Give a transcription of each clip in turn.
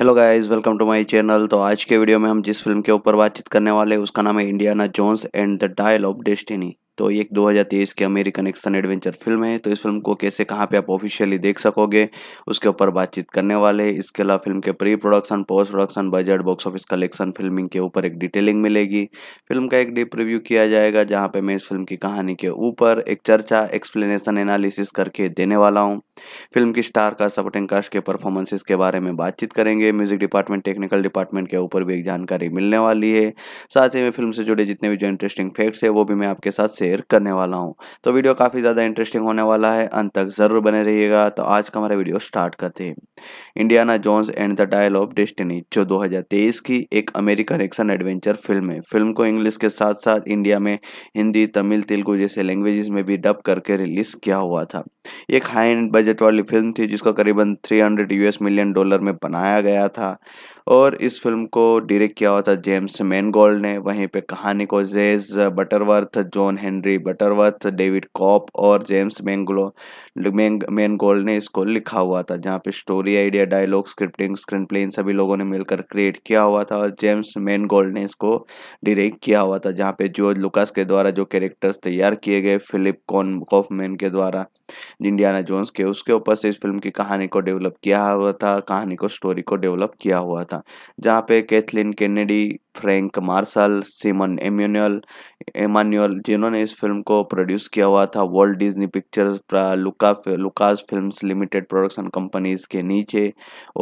hello guys welcome to my channel तो आज के वीडियो में हम जिस फिल्म के ऊपर बातचीत करने वाले उसका नाम है Indiana Jones and the dial of Destiny तो ये एक 2023 की अमेरिकन एक्शन एडवेंचर फिल्म है तो इस फिल्म को कैसे कहाँ पे आप ऑफिशियली देख सकोगे उसके ऊपर बातचीत करने वाले इसके अलावा फिल्म के pre production post production budget box office collection filming के ऊपर एक डिटेलिंग मिलेगी फिल्म का एक डीप रिव्यू किया जाएगा जहाँ पे मैं इस फिल्म की कहानी के ऊपर एक चर्चा एक्सप्लेनेशन एनालिसिस करके देने वाला हूँ फिल्म की स्टार का सपोर्टिंग कास्ट के परफॉर्मेंसेस के बारे में बातचीत करेंगे म्यूजिक डिपार्टमेंट टेक्निकल डिपार्टमेंट के ऊपर भी एक जानकारी मिलने वाली है साथ ही में फिल्म से जुड़े जितने भी जो इंटरेस्टिंग फैक्ट्स है वो भी मैं आपके साथ शेयर शेयर करने वाला हूँ तो वीडियो काफ़ी ज़्यादा इंटरेस्टिंग होने वाला है अंत तक ज़रूर बने रहिएगा तो आज का हमारा वीडियो स्टार्ट करते हैं Indiana Jones and the dial of destiny जो 2023 की एक अमेरिकन एक्शन एडवेंचर फिल्म है फिल्म को इंग्लिश के साथ साथ इंडिया में हिंदी तमिल तेलुगु जैसे लैंग्वेजेस में भी डब करके रिलीज़ किया हुआ था एक हाई एंड बजट वाली फिल्म थी जिसको करीबन 300 यूएस मिलियन डॉलर में बनाया गया था और इस फिल्म को डायरेक्ट किया हुआ था जेम्स मैनगोल्ड ने वहीं पे कहानी को Jez Butterworth John Henry Butterworth David Koepp और जेम्स मैंगलो मैनगोल्ड ने इसको लिखा हुआ था जहाँ पे story idea dialogue scripting screenplay इन सभी लोगों ने मिलकर क्रिएट किया हुआ था और जेम्स मैनगोल्ड ने इसको डायरेक्ट किया हुआ था जहाँ पे जॉर्ज लुकास के द्वारा जो कैरेक्टर्स तैयार किए गए फिलिप कॉन कॉफमैन के द्वारा इंडियाना जोन्स के उसके ऊपर से इस फिल्म की कहानी को डेवलप किया हुआ था कहानी को स्टोरी को डेवलप किया हुआ था जहाँ पे Kathleen Kennedy Frank Marshall Simon एम्यूनल एमान्यूअल जिन्होंने इस फिल्म को प्रोड्यूस किया हुआ था वर्ल्ड डिज्नी पिक्चर्स लुका Lucas films limited production companies के नीचे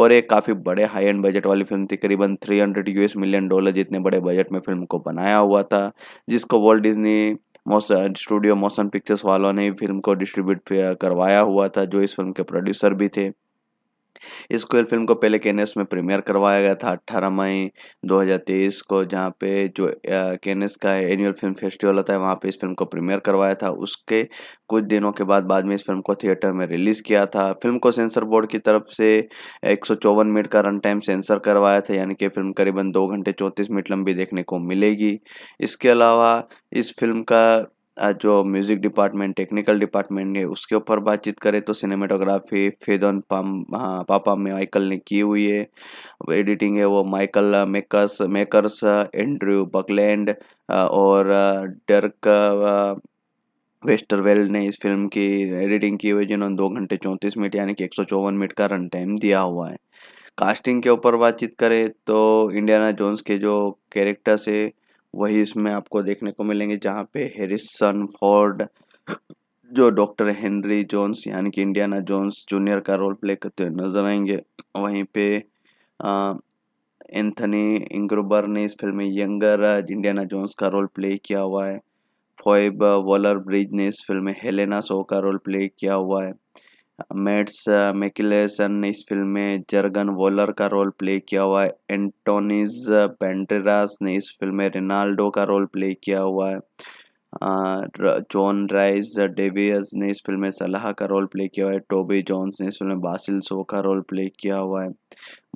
और एक काफ़ी बड़े हाई एंड बजट वाली फिल्म थी करीबन 300 यूएस मिलियन डॉलर जितने बड़े बजट में फिल्म को बनाया हुआ था जिसको world Disney studio motion pictures वालों ने फिल्म को डिस्ट्रीब्यूट करवाया हुआ था जो इस फिल्म के प्रोड्यूसर भी थे इस कोयल फिल्म को पहले केनेस में प्रीमियर करवाया गया था 18 मई 2023 को जहाँ पे जो केनेस का एनुअल फिल्म फेस्टिवल होता है वहाँ पे इस फिल्म को प्रीमियर करवाया था उसके कुछ दिनों के बाद बाद में इस फिल्म को थिएटर में रिलीज़ किया था फिल्म को सेंसर बोर्ड की तरफ से एक मिनट का रन टाइम सेंसर करवाया था यानी कि फिल्म करीबन दो घंटे चौंतीस मिनट लंबी देखने को मिलेगी इसके अलावा इस फिल्म का जो म्यूज़िक डिपार्टमेंट टेक्निकल डिपार्टमेंट है उसके ऊपर बातचीत करें तो सिनेमेटोग्राफी फेदन पाम हाँ पापा माइकल ने की हुई है एडिटिंग है वो Michael makers makers Andrew Buckland और डर्क वेस्टरवेल ने इस फिल्म की एडिटिंग की हुई जिन्होंने दो घंटे चौंतीस मिनट यानी कि एक सौ चौवन मिनट का रन टाइम दिया हुआ है कास्टिंग के ऊपर बातचीत करें तो इंडियाना जोन्स के जो कैरेक्टर्स है वही इसमें आपको देखने को मिलेंगे जहाँ पे हेरिसन फोर्ड जो डॉक्टर हेनरी जोन्स यानी कि इंडियाना जोन्स जूनियर का रोल प्ले करते हुए नजर आएंगे वहीं पे एंथनी इंग्रोबर ने इस फिल्म में यंगर इंडियाना जोन्स का रोल प्ले किया हुआ है फॉइब वॉलर ब्रिज ने इस फिल्म में हेलेना सो का रोल प्ले किया हुआ है मेट्स मैकिलेसन ने इस फिल्म में जर्गन वॉलर का रोल प्ले किया हुआ है एंटोनीज पेंटेरास ने इस फिल्म में रेनाल्डो का रोल प्ले किया हुआ है जॉन राइज डेवियस ने इस फिल्म में सलाह का रोल प्ले किया हुआ है टोबी जॉन्स ने इस फिल्म में बासिल सो का रोल प्ले किया हुआ है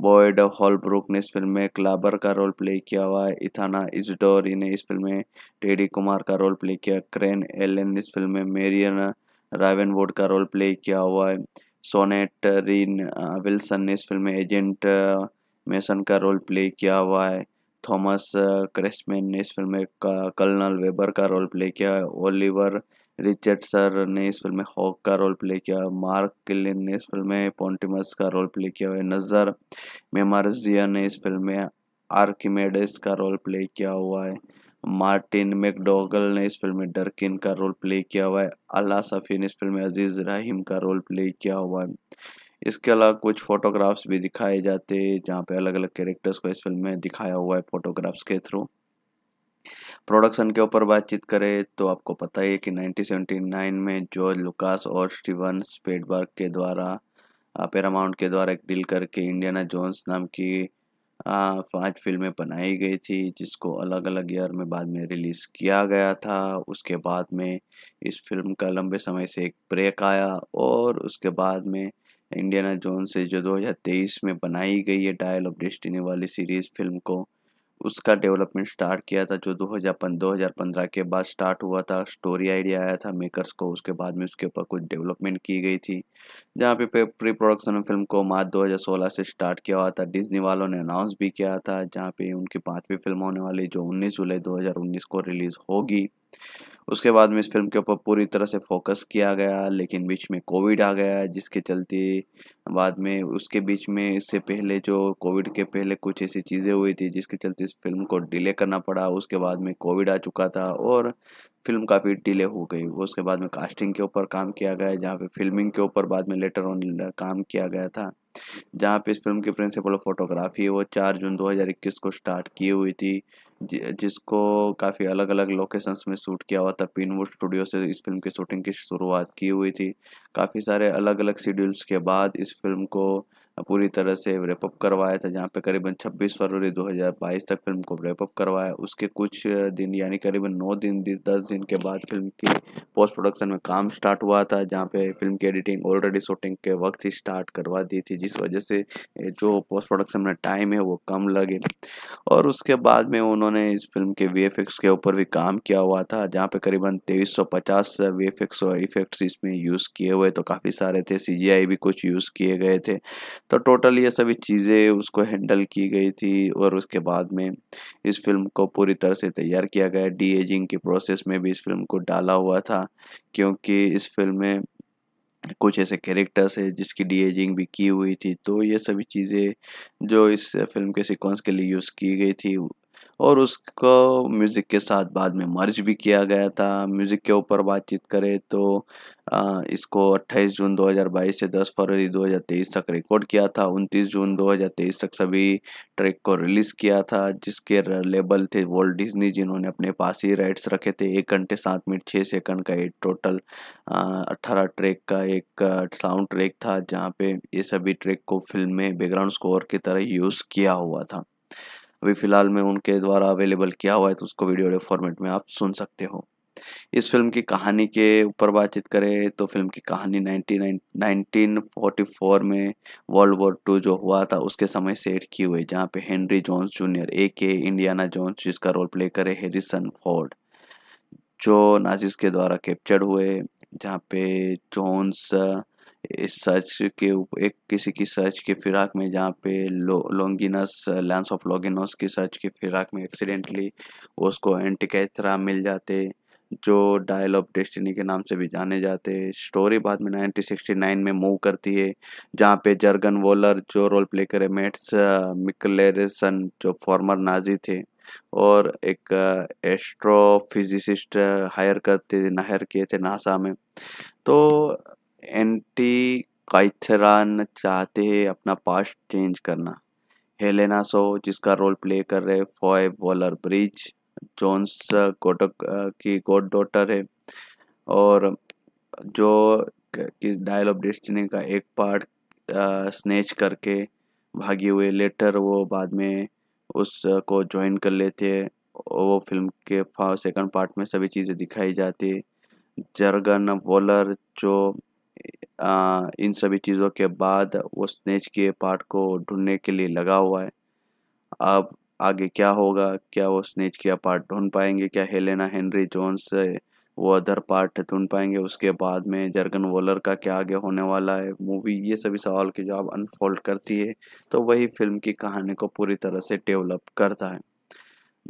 बॉयड हॉलब्रुक ने इस फिल्म में क्लाबर का रोल प्ले किया हुआ है इथाना इजडोरी ने इस फिल्म में टेडी कुमार का रोल प्ले किया क्रेन एलन ने इस फिल्म में मेरियन रावन वोड का रोल प्ले किया हुआ है सोनेट रीन विल्सन ने इस फिल्म में एजेंट मेसन uh, का रोल प्ले किया हुआ है थॉमस क्रेसमैन uh, ने इस फिल्म में कर्नल वेबर का रोल प्ले किया है ओलिवर रिचर्डसर ने इस फिल्म में हॉक का रोल प्ले किया मार्क किलिन ने इस फिल्म में पोन्टिमस का रोल प्ले किया हुआ नज़र मेमारजिया ने इस फिल्म में आर्किमेडिस का रोल प्ले किया हुआ है मार्टिन मैकडोगल ने इस फिल्म में डरकिन का रोल प्ले किया हुआ है अला सफ़ी ने इस फिल्म में अजीज़ रहीम का रोल प्ले किया हुआ है इसके अलावा कुछ फ़ोटोग्राफ्स भी दिखाए जाते हैं जहाँ पे अलग अलग कैरेक्टर्स को इस फिल्म में दिखाया हुआ है फ़ोटोग्राफ्स के थ्रू प्रोडक्शन के ऊपर बातचीत करें तो आपको पता ही है कि 1979 में जॉर्ज लुकास और स्टीवन स्पेडबर्ग के द्वारा पेरामाउंट के द्वारा एक डील करके इंडियाना जोन्स नाम की पांच फिल्में बनाई गई थी जिसको अलग अलग ईयर में बाद में रिलीज़ किया गया था उसके बाद में इस फिल्म का लंबे समय से एक ब्रेक आया और उसके बाद में इंडियाना जोन से जो 2023 में बनाई गई है डायल ऑफ डेस्टिनी वाली सीरीज़ फिल्म को उसका डेवलपमेंट स्टार्ट किया था जो 2005 2015 के बाद स्टार्ट हुआ था स्टोरी आइडिया आया था मेकर्स को उसके बाद में उसके ऊपर कुछ डेवलपमेंट की गई थी जहाँ पे प्री प्रोडक्शन फिल्म को मार्च 2016 से स्टार्ट किया हुआ था डिज्नी वालों ने अनाउंस भी किया था जहाँ पे उनकी पाँचवीं फिल्म होने वाली जो उन्नीस जुलाई दो को रिलीज़ होगी उसके बाद में इस फिल्म के ऊपर पूरी तरह से फोकस किया गया लेकिन बीच में कोविड आ गया जिसके चलते बाद में उसके बीच में इससे पहले जो कोविड के पहले कुछ ऐसी चीज़ें हुई थी जिसके चलते इस फिल्म को डिले करना पड़ा उसके बाद में कोविड आ चुका था और फिल्म काफ़ी डिले हो गई वो उसके बाद में कास्टिंग के ऊपर काम किया गया जहाँ पे फिल्मिंग के ऊपर बाद में लेटर ऑन काम किया गया था जहाँ पे इस फिल्म की प्रिंसिपल फोटोग्राफी वो चार जून 2021 को स्टार्ट की हुई थी जिसको काफ़ी अलग अलग लोकेशंस में शूट किया हुआ था पिनवुड स्टूडियो से इस फिल्म की शूटिंग की शुरुआत की हुई थी काफ़ी सारे अलग अलग शेड्यूल्स के बाद इस फिल्म को पूरी तरह से रेपअप करवाया था जहाँ पे करीबन 26 फरवरी 2022 तक फिल्म को रेपअप करवाया उसके कुछ दिन यानी करीबन 9 दिन दस दिन के बाद फिल्म की पोस्ट प्रोडक्शन में काम स्टार्ट हुआ था जहाँ पे फिल्म की एडिटिंग ऑलरेडी शूटिंग के वक्त ही स्टार्ट करवा दी थी जिस वजह से जो पोस्ट प्रोडक्शन में टाइम है वो कम लगे और उसके बाद में उन्होंने इस फिल्म के वी के ऊपर भी काम किया हुआ था जहाँ पे करीबन तेईस सौ पचास एफ इफेक्ट्स इसमें यूज़ किए हुए तो काफ़ी सारे थे सी भी कुछ यूज़ किए गए थे तो टोटल ये सभी चीज़ें उसको हैंडल की गई थी और उसके बाद में इस फिल्म को पूरी तरह से तैयार किया गया डी एजिंग के प्रोसेस में भी इस फिल्म को डाला हुआ था क्योंकि इस फिल्म में कुछ ऐसे कैरेक्टर्स है जिसकी डी एजिंग भी की हुई थी तो ये सभी चीज़ें जो इस फिल्म के सिक्वेंस के लिए यूज़ की गई थी और उसको म्यूज़िक के साथ बाद में मर्ज भी किया गया था म्यूज़िक के ऊपर बातचीत करें तो आ, इसको 28 जून 2022 से 10 फरवरी 2023 तक रिकॉर्ड किया था 29 जून 2023 तक सभी ट्रैक को रिलीज़ किया था जिसके लेबल थे वॉल्ट डिज्नी जिन्होंने अपने पास ही राइट्स रखे थे एक घंटे सात मिनट छः सेकंड का एक टोटल अट्ठारह ट्रैक का एक साउंड ट्रैक था जहाँ पे ये सभी ट्रैक को फिल्म में बैकग्राउंड स्कोर की तरह यूज़ किया हुआ था अभी फ़िलहाल में उनके द्वारा अवेलेबल किया हुआ है तो उसको वीडियो फॉर्मेट में आप सुन सकते हो इस फिल्म की कहानी के ऊपर बातचीत करें तो फिल्म की कहानी 1944 में वर्ल्ड वॉर टू जो हुआ था उसके समय सेट की हुई जहाँ पे हेनरी जोन्स जूनियर ए के इंडियाना जॉन्स जिसका रोल प्ले करे हेरिसन फोर्ड जो नाजिस के द्वारा कैप्चर्ड हुए जहाँ पे जोन्स इस सर्च के एक किसी की सर्च के फिराक में जहाँ पे Longinus Longinus lance of Longinus की सर्च के फिराक में एक्सीडेंटली उसको एंटिकैथरा मिल जाते जो डायल ऑफ डेस्टिनी के नाम से भी जाने जाते स्टोरी बाद में 1969 में मूव करती है जहाँ पे जर्गन वोलर जो रोल प्ले करे मेट्स मिकलेरसन जो फॉर्मर नाजी थे और एक एस्ट्रोफिजिसिस्ट हायर करते थे किए थे नासा में तो एंटी काइथरान चाहते हैं अपना पास्ट चेंज करना हेलेना सो जिसका रोल प्ले कर रहे फॉय वॉलर ब्रिज जोन्स कोटक की गोड डॉटर है और जो किस डायल ऑफ डेस्टिनी का एक पार्ट स्नेच uh, करके भागे हुए लेटर वो बाद में उसको uh, ज्वाइन कर लेते हैं वो फिल्म के सेकंड पार्ट में सभी चीज़ें दिखाई जाती है जर्गन वॉलर जो इन सभी चीज़ों के बाद वो स्नेच के पार्ट को ढूंढने के लिए लगा हुआ है अब आगे क्या होगा क्या वो स्नेच के पार्ट ढूंढ पाएंगे क्या हेलेना हेनरी जोन्स वो अदर पार्ट ढूंढ पाएंगे उसके बाद में जर्गन वोलर का क्या आगे होने वाला है मूवी ये सभी सवाल के जवाब अनफोल्ड करती है तो वही फिल्म की कहानी को पूरी तरह से डेवलप करता है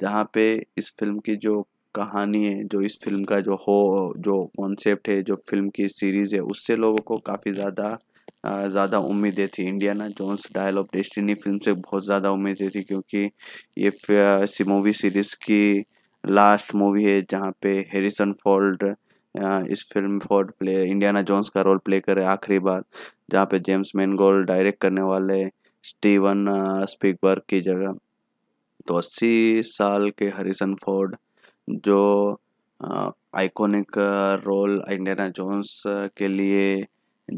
जहाँ पे इस फिल्म की जो कहानी है जो इस फिल्म का जो हो जो कॉन्सेप्ट है जो फिल्म की सीरीज़ है उससे लोगों को काफ़ी ज़्यादा ज़्यादा उम्मीदें थी Indiana Jones dial of destiny film से बहुत ज़्यादा उम्मीदें थी क्योंकि ये मूवी सीरीज़ की लास्ट मूवी है जहाँ पे हैरिसन फोल्ड इस film Ford play Indiana Jones का रोल प्ले करे आखिरी बार जहाँ पे जेम्स मैनगोल डायरेक्ट करने वाले स्टीवन स्पीकबर्ग की जगह तो अस्सी साल के हरिसन फोर्ड जो आइकॉनिक रोल इंडियाना जोन्स के लिए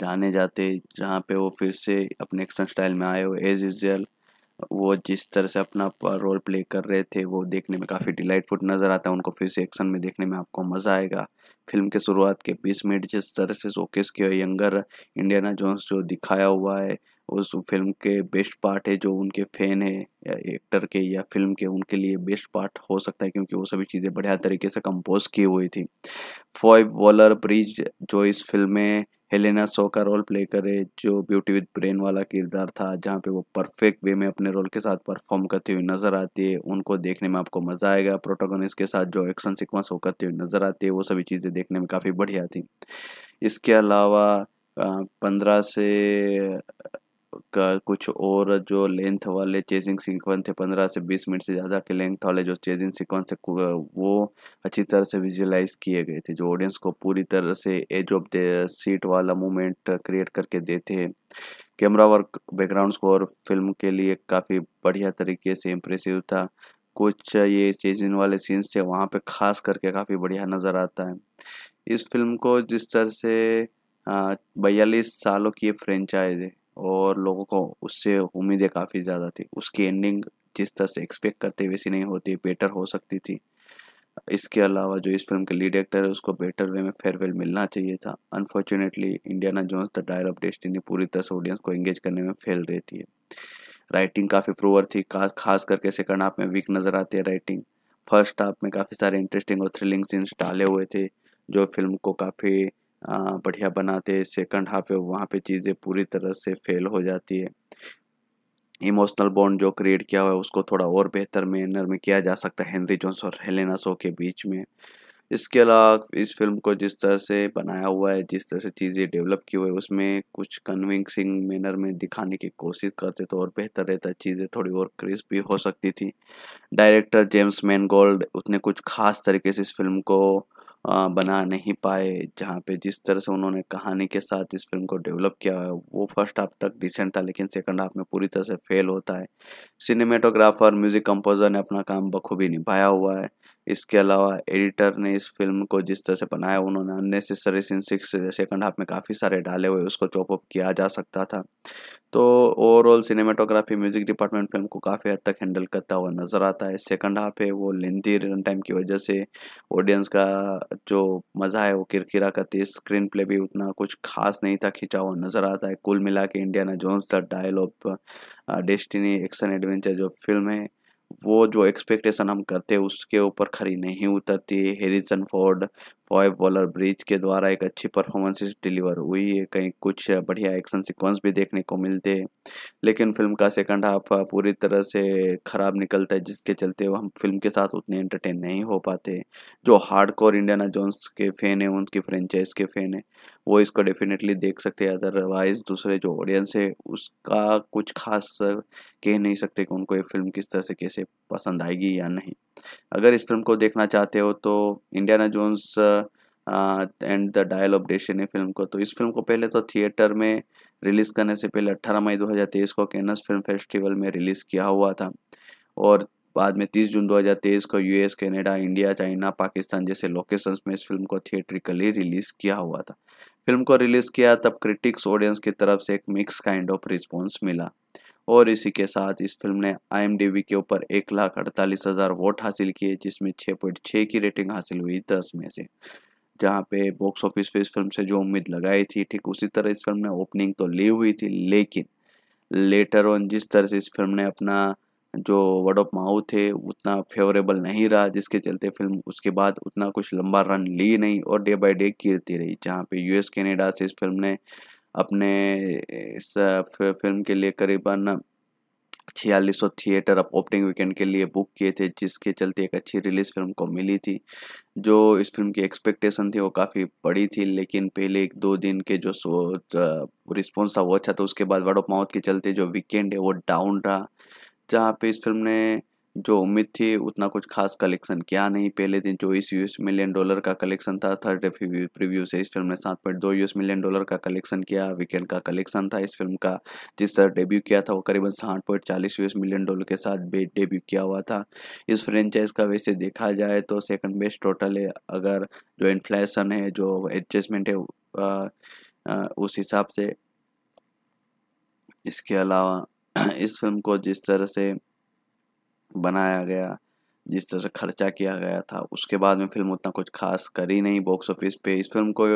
जाने जाते जहाँ पे वो फिर से अपने एक्शन स्टाइल में आए हो एज यूजल वो जिस तरह से अपना रोल प्ले कर रहे थे वो देखने में काफ़ी डिलाइटफुल नज़र आता है उनको फिर से एक्शन में देखने में आपको मज़ा आएगा फिल्म के शुरुआत के बीस मिनट जिस तरह से शोकेस किया यंगर इंडियाना जोन्स जो दिखाया हुआ है उस फिल्म के बेस्ट पार्ट है जो उनके फ़ैन है या एक्टर के या फिल्म के उनके लिए बेस्ट पार्ट हो सकता है क्योंकि वो सभी चीज़ें बढ़िया तरीके से कंपोज की हुई थी फॉय वॉलर ब्रिज जो इस फिल्म में हेलेना सो का रोल प्ले करे जो ब्यूटी विद ब्रेन वाला किरदार था जहाँ पे वो परफेक्ट वे में अपने रोल के साथ परफॉर्म करती हुई नज़र आती है उनको देखने में आपको मज़ा आएगा प्रोटोगोनिस्ट के साथ जो एक्शन सिक्वेंस वो करती हुई नज़र आती है वो सभी चीज़ें देखने में काफ़ी बढ़िया थी इसके अलावा पंद्रह से का कुछ और जो लेंथ वाले चेजिंग सीक्वेंस थे पंद्रह से बीस मिनट से ज़्यादा के लेंथ वाले जो चेजिंग सीक्वेंस थे वो अच्छी तरह से विजुलाइज किए गए थे जो ऑडियंस को पूरी तरह से एज ऑफ द सीट वाला मूवमेंट क्रिएट करके देते हैं camera work background score film के लिए काफ़ी बढ़िया तरीके से इम्प्रेसिव था कुछ ये चेजिंग वाले सीन्स थे वहाँ पर खास करके काफ़ी बढ़िया नज़र आता है इस फिल्म को जिस तरह से बयालीस सालों की फ्रेंचाइज है और लोगों को उससे उम्मीदें काफ़ी ज़्यादा थी उसकी एंडिंग जिस तरह से एक्सपेक्ट करते वैसी नहीं होती बेटर हो सकती थी इसके अलावा जो इस फिल्म के लीड एक्टर है उसको बेटर वे में फेयरवेल मिलना चाहिए था unfortunately Indiana Jones the Dyer of destiny पूरी तरह से ऑडियंस को एंगेज करने में फेल रहती है राइटिंग काफ़ी प्रोवर थी खास करके सेकंड हाफ में वीक नज़र आती है राइटिंग फर्स्ट हाफ में काफ़ी सारे इंटरेस्टिंग और थ्रिलिंग सीन्स डाले हुए थे जो फिल्म को काफ़ी बढ़िया बनाते हैं सेकंड हाफ है वहाँ पे चीज़ें पूरी तरह से फेल हो जाती है इमोशनल बॉन्ड जो क्रिएट किया हुआ है उसको थोड़ा और बेहतर मैनर में किया जा सकता है हेनरी जोन्स और हेलेना सो के बीच में इसके अलावा इस फिल्म को जिस तरह से बनाया हुआ है जिस तरह से चीज़ें डेवलप की हुई है उसमें कुछ कन्विंसिंग मैनर में दिखाने की कोशिश करते तो और बेहतर रहता चीज़ें थोड़ी और क्रिस्प भी हो सकती थी डायरेक्टर जेम्स मैनगोल्ड उसने कुछ खास तरीके से इस फिल्म को बना नहीं पाए जहाँ पे जिस तरह से उन्होंने कहानी के साथ इस फिल्म को डेवलप किया है वो फर्स्ट हाफ तक डिसेंट था लेकिन सेकंड हाफ में पूरी तरह से फेल होता है सिनेमेटोग्राफर म्यूज़िक कंपोजर ने अपना काम बखूबी निभाया हुआ है इसके अलावा एडिटर ने इस फिल्म को जिस तरह से बनाया उन्होंने unnecessary scene six second half में काफ़ी सारे डाले हुए उसको चॉपअप किया जा सकता था तो overall cinematography music department film को काफ़ी हद तक हैंडल करता हुआ नज़र आता है सेकंड हाफ है वो लेंथी रन टाइम की वजह से ऑडियंस का जो मज़ा है वो किरकिरा करती है स्क्रीन प्ले भी उतना कुछ खास नहीं था खिंचा हुआ नज़र आता है कुल मिला के Indiana Jones the dialogue destiny action adventure जो फिल्म है वो जो एक्सपेक्टेशन हम करते हैं उसके ऊपर खरी नहीं उतरती Harrison Ford Phoebe Waller Bridge के द्वारा एक अच्छी परफॉर्मेंस डिलीवर हुई है कहीं कुछ बढ़िया एक्शन सीक्वेंस भी देखने को मिलते हैं लेकिन फिल्म का सेकंड हाफ पूरी तरह से ख़राब निकलता है जिसके चलते हम फिल्म के साथ उतने एंटरटेन नहीं हो पाते जो हार्डकोर इंडियाना जोन्स के फ़ैन हैं उनकी फ्रेंचाइज के फ़ैन हैं वो इसको डेफिनेटली देख सकते हैं अदरवाइज दूसरे जो ऑडियंस है उसका कुछ खास कह नहीं सकते कि उनको ये फिल्म किस तरह से कैसे पसंद आएगी या नहीं अगर इस फिल्म को देखना चाहते हो तो Indiana Jones and the dial of डेशन है फिल्म को तो इस फिल्म को पहले तो थिएटर में रिलीज़ करने से पहले 18 मई 2023 को कैनस फिल्म फेस्टिवल में रिलीज़ किया हुआ था और बाद में 30 जून 2023 को US Canada India China Pakistan जैसे लोकेशंस में इस फिल्म को थिएट्रिकली रिलीज़ किया हुआ था फिल्म को रिलीज़ किया तब क्रिटिक्स ऑडियंस की तरफ से एक मिक्स काइंड ऑफ रिस्पॉन्स मिला और इसी के साथ इस फिल्म ने आई के ऊपर एक लाख अड़तालीस हज़ार वोट हासिल किए जिसमें छः पॉइंट छः की रेटिंग हासिल हुई दस में से जहाँ पे बॉक्स ऑफिस पे इस फिल्म से जो उम्मीद लगाई थी ठीक उसी तरह इस फिल्म ने ओपनिंग तो ली हुई थी लेकिन लेटर ऑन जिस तरह से इस फिल्म ने अपना जो वर्ड ऑफ माउथ थे उतना फेवरेबल नहीं रहा जिसके चलते फिल्म उसके बाद उतना कुछ लंबा रन ली नहीं और डे बाय डे गिरती रही जहाँ पे यूएस कनाडा से इस फिल्म ने अपने इस फिल्म के लिए करीबन छियालीस सौ थिएटर अब ओपनिंग वीकेंड के लिए बुक किए थे जिसके चलते एक अच्छी रिलीज़ फिल्म को मिली थी जो इस फिल्म की एक्सपेक्टेशन थी वो काफ़ी बड़ी थी लेकिन पहले एक दो दिन के जो सो रिस्पॉन्स था वो अच्छा था उसके बाद वर्ड ऑफ माउथ के चलते जो वीकेंड है वो डाउन रहा जहाँ पे इस फिल्म ने जो उम्मीद थी उतना कुछ खास कलेक्शन किया नहीं पहले दिन चौबीस यूएस मिलियन डॉलर का कलेक्शन था थर्ड प्रीव्यू से इस फिल्म ने सात पॉइंट दो यूएस मिलियन डॉलर का कलेक्शन किया वीकेंड का कलेक्शन था इस फिल्म का जिस तरह डेब्यू किया था वो करीबन साठ पॉइंट चालीस यूएस मिलियन डॉलर के साथ डेब्यू किया हुआ था इस फ्रेंचाइज का वैसे देखा जाए तो सेकंड बेस्ट टोटल है अगर जो इन्फ्लेशन है जो एडजस्टमेंट है आ, आ, उस हिसाब से इसके अलावा इस फिल्म को जिस तरह से बनाया गया जिस तरह से खर्चा किया गया था उसके बाद में फिल्म उतना कुछ खास करी नहीं बॉक्स ऑफिस पे इस फिल्म को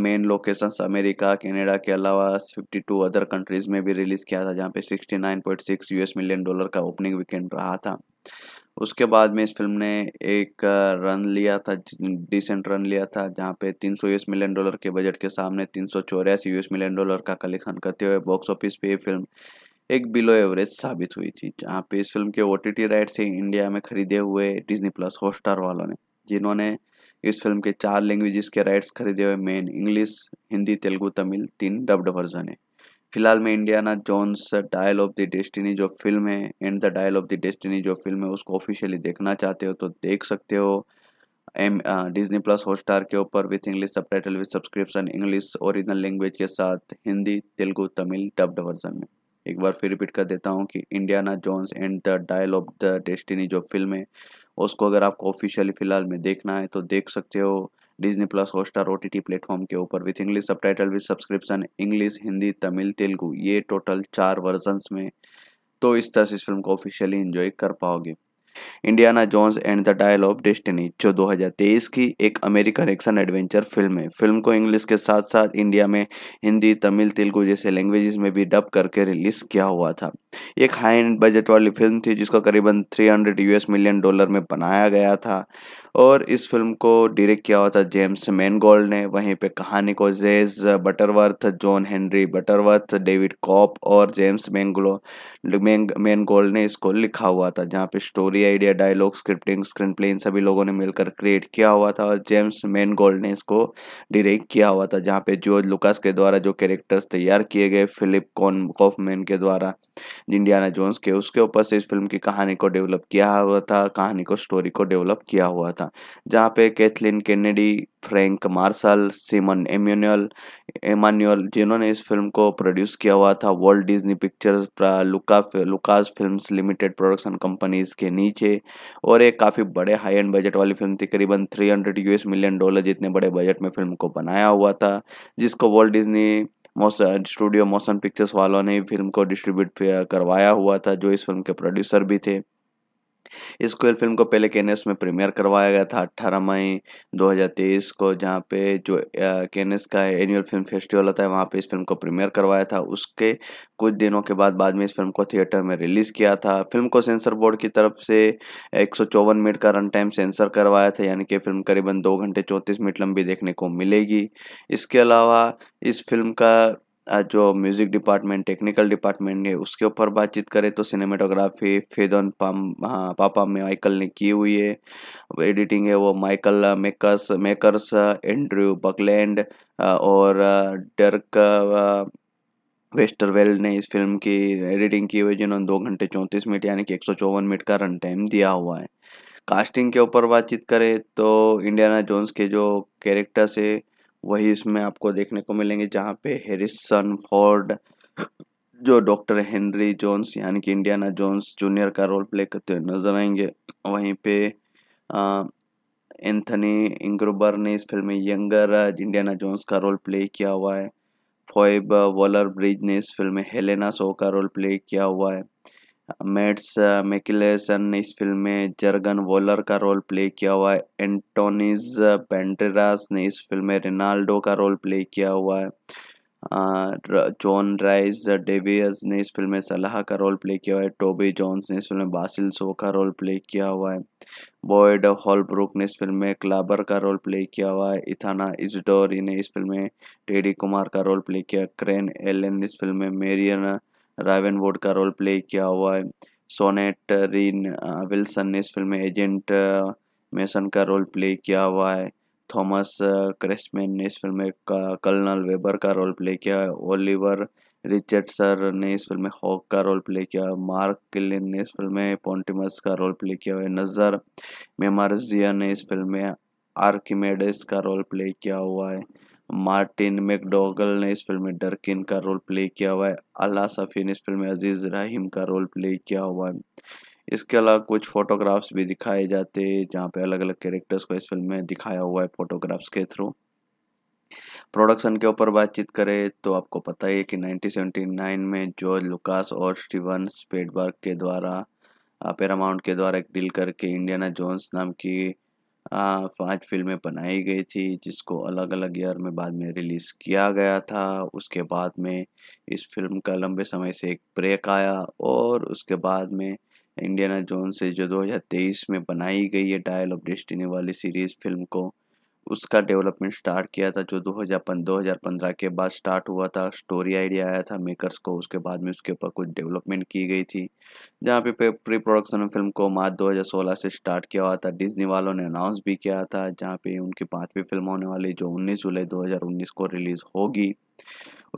मेन लोकेशंस अमेरिका कनाडा के अलावा 52 अदर कंट्रीज़ में भी रिलीज़ किया था जहाँ पे 69.6 यूएस मिलियन डॉलर का ओपनिंग वीकेंड रहा था उसके बाद में इस फिल्म ने एक रन लिया था डिसेंट रन लिया था जहाँ पे 300 यूएस मिलियन डॉलर के बजट के सामने तीन यूएस मिलियन डॉलर का कलेक्शन करते हुए बॉक्स ऑफिस पे फिल्म एक बिलो एवरेज साबित हुई थी जहाँ पे इस फिल्म के O T T rights India में खरीदे हुए डिजनी प्लस हॉटस्टार वालों ने जिन्होंने इस फिल्म के चार लैंग्वेजेस के राइट्स खरीदे हुए मेन इंग्लिश हिंदी तेलुगु तमिल तीन डब्ड वर्जन है फिलहाल में Indiana Jones dial of the destiny जो फिल्म है and the dial of the destiny जो फिल्म है उसको ऑफिशियली देखना चाहते हो तो देख सकते हो एम डिजनी प्लस हॉटस्टार के ऊपर with English subtitle with subscription English original language के साथ हिंदी तेलुगु तमिल डब्ड वर्जन में एक बार फिर रिपीट कर देता हूँ कि Indiana Jones and the dial of the destiny जो फिल्म है उसको अगर आपको ऑफिशियली फ़िलहाल में देखना है तो देख सकते हो Disney plus Hotstar O T T platform के ऊपर with English subtitle with subscription English Hindi Tamil Telugu ये टोटल चार वर्जन्स में तो इस तरह से इस फिल्म को ऑफिशियली इन्जॉय कर पाओगे Indiana Jones and the dial of destiny जो 2023 की एक अमेरिकन एक्शन एडवेंचर फिल्म है फिल्म को इंग्लिश के साथ साथ इंडिया में हिंदी तमिल तेलुगु जैसे लैंग्वेजेस में भी डब करके रिलीज किया हुआ था एक हाई एंड बजट वाली फिल्म थी जिसको करीबन 300 यूएस मिलियन डॉलर में बनाया गया था और इस फिल्म को डायरेक्ट किया हुआ था जेम्स मैनगोल्ड ने वहीं पे कहानी को Jez Butterworth John Henry Butterworth David Koepp और जेम्स मैंगलो मैनगोल्ड ने इसको लिखा हुआ था जहाँ पे story idea dialogue scripting screenplay इन सभी लोगों ने मिलकर क्रिएट किया हुआ था और जेम्स मेन गोल्ड ने इसको डायरेक्ट किया हुआ था जहाँ पे जॉर्ज लुकास के द्वारा जो कैरेक्टर्स तैयार किए गए फिलिप कॉन कॉफमैन के द्वारा इंडियाना जोन्स के उसके ऊपर से इस फिल्म की कहानी को डेवलप किया हुआ था कहानी को स्टोरी को डेवलप किया हुआ था जहाँ पे Kathleen Kennedy Frank Marshall Simon एम्यूनल एमान्यूअल जिन्होंने इस फिल्म को प्रोड्यूस किया हुआ था वर्ल्ड डिज्नी पिक्चर्स लुका Lucas films limited production companies के नीचे और एक काफ़ी बड़े हाई एंड बजट वाली फिल्म थी करीबन three hundred US million dollar जितने बड़े बजट में फिल्म को बनाया हुआ था जिसको world Disney motion studio motion pictures वालों ने फिल्म को डिस्ट्रीब्यूट करवाया हुआ था जो इस फिल्म के प्रोड्यूसर भी थे इस कोयल फिल्म को पहले केनेस में प्रीमियर करवाया गया था 18 मई 2023 को जहाँ पे जो केनेस का एनुअल फिल्म फेस्टिवल होता है वहाँ पे इस फिल्म को प्रीमियर करवाया था उसके कुछ दिनों के बाद बाद में इस फिल्म को थिएटर में रिलीज़ किया था फिल्म को सेंसर बोर्ड की तरफ से एक मिनट का रन टाइम सेंसर करवाया था यानी कि फिल्म करीबन दो घंटे चौंतीस मिनट लंबी देखने को मिलेगी इसके अलावा इस फिल्म का जो म्यूज़िक डिपार्टमेंट टेक्निकल डिपार्टमेंट है उसके ऊपर बातचीत करें तो सिनेमेटोग्राफी फेदन पाम हाँ पापा माइकल ने की हुई है एडिटिंग है वो Michael makers makers Andrew Buckland और डर्क वेस्टरवेल ने इस फिल्म की एडिटिंग की हुई जिन्होंने दो घंटे चौंतीस मिनट यानी कि एक सौ चौवन मिनट का रन टाइम दिया हुआ है कास्टिंग के ऊपर बातचीत करें तो इंडियाना जोन्स के जो कैरेक्टर्स है वही इसमें आपको देखने को मिलेंगे जहाँ पे हेरिसन फोर्ड जो डॉक्टर हेनरी जोन्स यानी कि इंडियाना जोन्स जूनियर का रोल प्ले करते हुए नजर आएंगे वहीं पे एंथनी इंग्रोबर ने इस फिल्म में यंगर इंडियाना जोन्स का रोल प्ले किया हुआ है फॉइब वॉलर ब्रिज ने इस फिल्म में हेलेना सो का रोल प्ले किया हुआ है मेट्स मेकिलेसन ने इस फिल्म में जर्गन वॉलर का रोल प्ले किया हुआ है एंटोनीज पेंटेरास ने इस फिल्म में रेनाल्डो का रोल प्ले किया हुआ है जॉन राइस डेवियस ने इस फिल्म में सलाह का रोल प्ले किया हुआ है टोबी जॉन्स ने इस फिल्म में बासिल सो का रोल प्ले किया हुआ है बॉयड हॉलब्रुक ने इस फिल्म में क्लाबर का रोल प्ले किया हुआ है इथाना इजडोरी ने इस फिल्म में टेडी कुमार का रोल प्ले किया क्रेन एलन ने इस फिल्म में मेरियन रावन वोड का रोल प्ले किया हुआ है सोनेट रीन विल्सन ने इस फिल्म में एजेंट मेसन uh, का रोल प्ले किया हुआ है थॉमस क्रेसमैन uh, ने इस फिल्म में कर्नल वेबर का रोल प्ले किया है ओलिवर रिचर्ड सर ने इस फिल्म में हॉक का रोल प्ले किया मार्क किलिन ने इस फिल्म में पॉन्टिमस का रोल प्ले किया हुआ नज़र मेमारजिया ने इस फिल्म में आर्किमेडिस का रोल प्ले किया हुआ है मार्टिन मैकडोगल ने इस फिल्म में डरकिन का रोल प्ले किया हुआ है अला सफ़ी ने इस फिल्म में अजीज़ रहीम का रोल प्ले किया हुआ है इसके अलावा कुछ फ़ोटोग्राफ्स भी दिखाए जाते हैं जहाँ पे अलग अलग कैरेक्टर्स को इस फिल्म में दिखाया हुआ है फ़ोटोग्राफ्स के थ्रू प्रोडक्शन के ऊपर बातचीत करें तो आपको पता ही है कि 1979 में जॉर्ज लुकास और स्टीवन स्पेडबर्ग के द्वारा पेरामाउंट के द्वारा एक डील करके इंडियाना जोन्स नाम की पांच फिल्में बनाई गई थी जिसको अलग अलग ईयर में बाद में रिलीज़ किया गया था उसके बाद में इस फिल्म का लंबे समय से एक ब्रेक आया और उसके बाद में इंडियाना जोन से जो 2023 में बनाई गई है डायल ऑफ डेस्टिनी वाली सीरीज़ फिल्म को उसका डेवलपमेंट स्टार्ट किया था जो 2005 2015 के बाद स्टार्ट हुआ था स्टोरी आइडिया आया था मेकर्स को उसके बाद में उसके ऊपर कुछ डेवलपमेंट की गई थी जहाँ पे प्री प्रोडक्शन फिल्म को मार्च 2016 से स्टार्ट किया हुआ था डिज्नी वालों ने अनाउंस भी किया था जहाँ पे उनकी पाँचवीं फिल्म होने वाली जो उन्नीस जुलाई दो को रिलीज़ होगी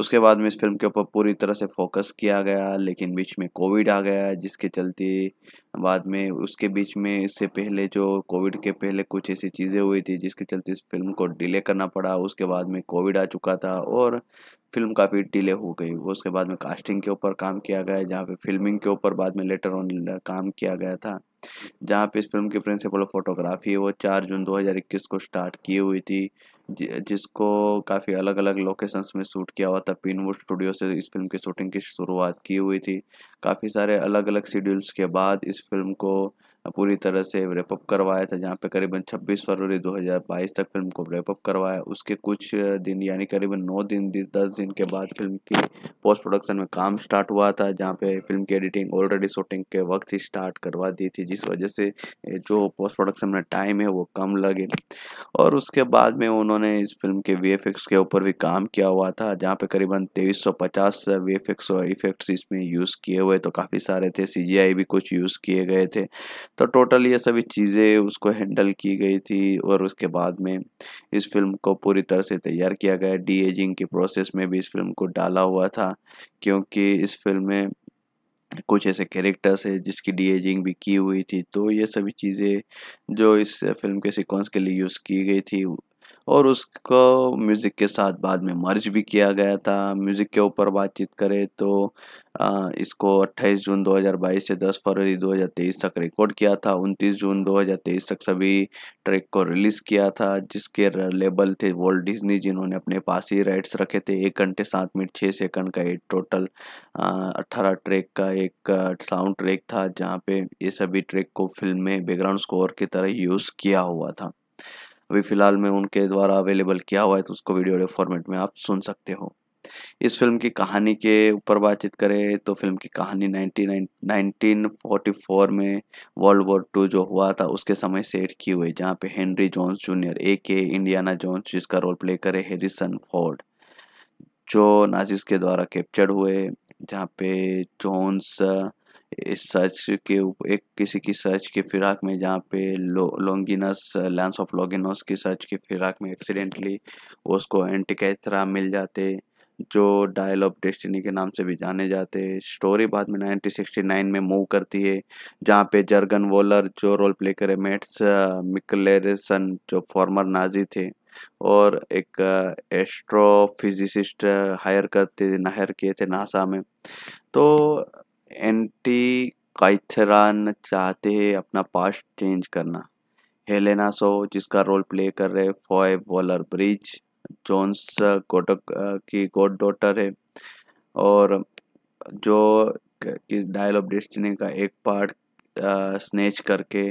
उसके बाद में इस फिल्म के ऊपर पूरी तरह से फोकस किया गया लेकिन बीच में कोविड आ गया जिसके चलते बाद में उसके बीच में इससे पहले जो कोविड के पहले कुछ ऐसी चीज़ें हुई थी जिसके चलते इस फिल्म को डिले करना पड़ा उसके बाद में कोविड आ चुका था और फिल्म काफ़ी डिले हो गई वो उसके बाद में कास्टिंग के ऊपर काम किया गया जहाँ पे फिल्मिंग के ऊपर बाद में लेटर ऑन काम किया गया था जहाँ पे इस फिल्म की प्रिंसिपल ऑफ फोटोग्राफी वो चार जून 2021 को स्टार्ट की हुई थी जिसको काफ़ी अलग अलग लोकेशंस में शूट किया हुआ था पिनवुड स्टूडियो से इस फिल्म की शूटिंग की शुरुआत की हुई थी काफ़ी सारे अलग अलग शेड्यूल्स के बाद इस फिल्म को पूरी तरह से रेपअप करवाया था जहाँ पे करीबन 26 फरवरी 2022 तक फिल्म को रेपअप करवाया उसके कुछ दिन यानी करीबन 9 दिन दस दिन के बाद फिल्म की पोस्ट प्रोडक्शन में काम स्टार्ट हुआ था जहाँ पे फिल्म की एडिटिंग ऑलरेडी शूटिंग के वक्त ही स्टार्ट करवा दी थी जिस वजह से जो पोस्ट प्रोडक्शन में टाइम है वो कम लगे और उसके बाद में उन्होंने इस फिल्म के वी के ऊपर भी काम किया हुआ था जहाँ पे करीबन तेईस सौ पचास वी इफेक्ट्स इसमें यूज़ किए हुए तो काफ़ी सारे थे सी भी कुछ यूज़ किए गए थे तो टोटल ये सभी चीज़ें उसको हैंडल की गई थी और उसके बाद में इस फिल्म को पूरी तरह से तैयार किया गया डी एजिंग के प्रोसेस में भी इस फिल्म को डाला हुआ था क्योंकि इस फिल्म में कुछ ऐसे कैरेक्टर्स है जिसकी डी एजिंग भी की हुई थी तो ये सभी चीज़ें जो इस फिल्म के सिक्वेंस के लिए यूज़ की गई थी और उसको म्यूज़िक के साथ बाद में मर्ज भी किया गया था म्यूज़िक के ऊपर बातचीत करें तो आ, इसको 28 जून 2022 से 10 फरवरी 2023 तक रिकॉर्ड किया था 29 जून 2023 तक सभी ट्रैक को रिलीज़ किया था जिसके लेबल थे वर्ल्ड डिज्नी जिन्होंने अपने पास ही राइट्स रखे थे एक घंटे सात मिनट छः सेकंड का एक टोटल अट्ठारह ट्रैक का एक साउंड ट्रैक था जहाँ पे ये सभी ट्रैक को फिल्म में बैकग्राउंड स्कोर की तरह यूज़ किया हुआ था अभी फ़िलहाल में उनके द्वारा अवेलेबल किया हुआ है तो उसको वीडियो फॉर्मेट में आप सुन सकते हो इस फिल्म की कहानी के ऊपर बातचीत करें तो फिल्म की कहानी 1944 में वर्ल्ड वॉर टू जो हुआ था उसके समय सेट की हुई जहाँ पे हेनरी जोन्स जूनियर ए के इंडियाना जॉन्स जिसका रोल प्ले करे हेरिसन फोर्ड जो नाजिस के द्वारा कैप्चर्ड हुए जहाँ पे जोन्स सर्च के एक किसी की सर्च के फिराक में जहाँ पे लॉन्गिनस लैंस ऑफ लॉगिनस की सर्च के फिराक में एक्सीडेंटली उसको एंटीकैथरा मिल जाते जो डायल ऑफ डेस्टिनी के नाम से भी जाने जाते स्टोरी बाद में 1969 में मूव करती है जहाँ पे जर्गन वोलर जो रोल प्ले करे मेट्स मिकलेरसन जो फॉर्मर नाजी थे और एक एस्ट्रोफिजिसिस्ट हायर करते हायर किए थे नासा में तो एंटी काइथरान चाहते हैं अपना पास्ट चेंज करना हेलेना सो जिसका रोल प्ले कर रहे फॉय वॉलर ब्रिज जोन्स गोटक की गोड डॉटर है और जो किस डायल ऑफ डेस्टिनी का एक पार्ट स्नेच uh, करके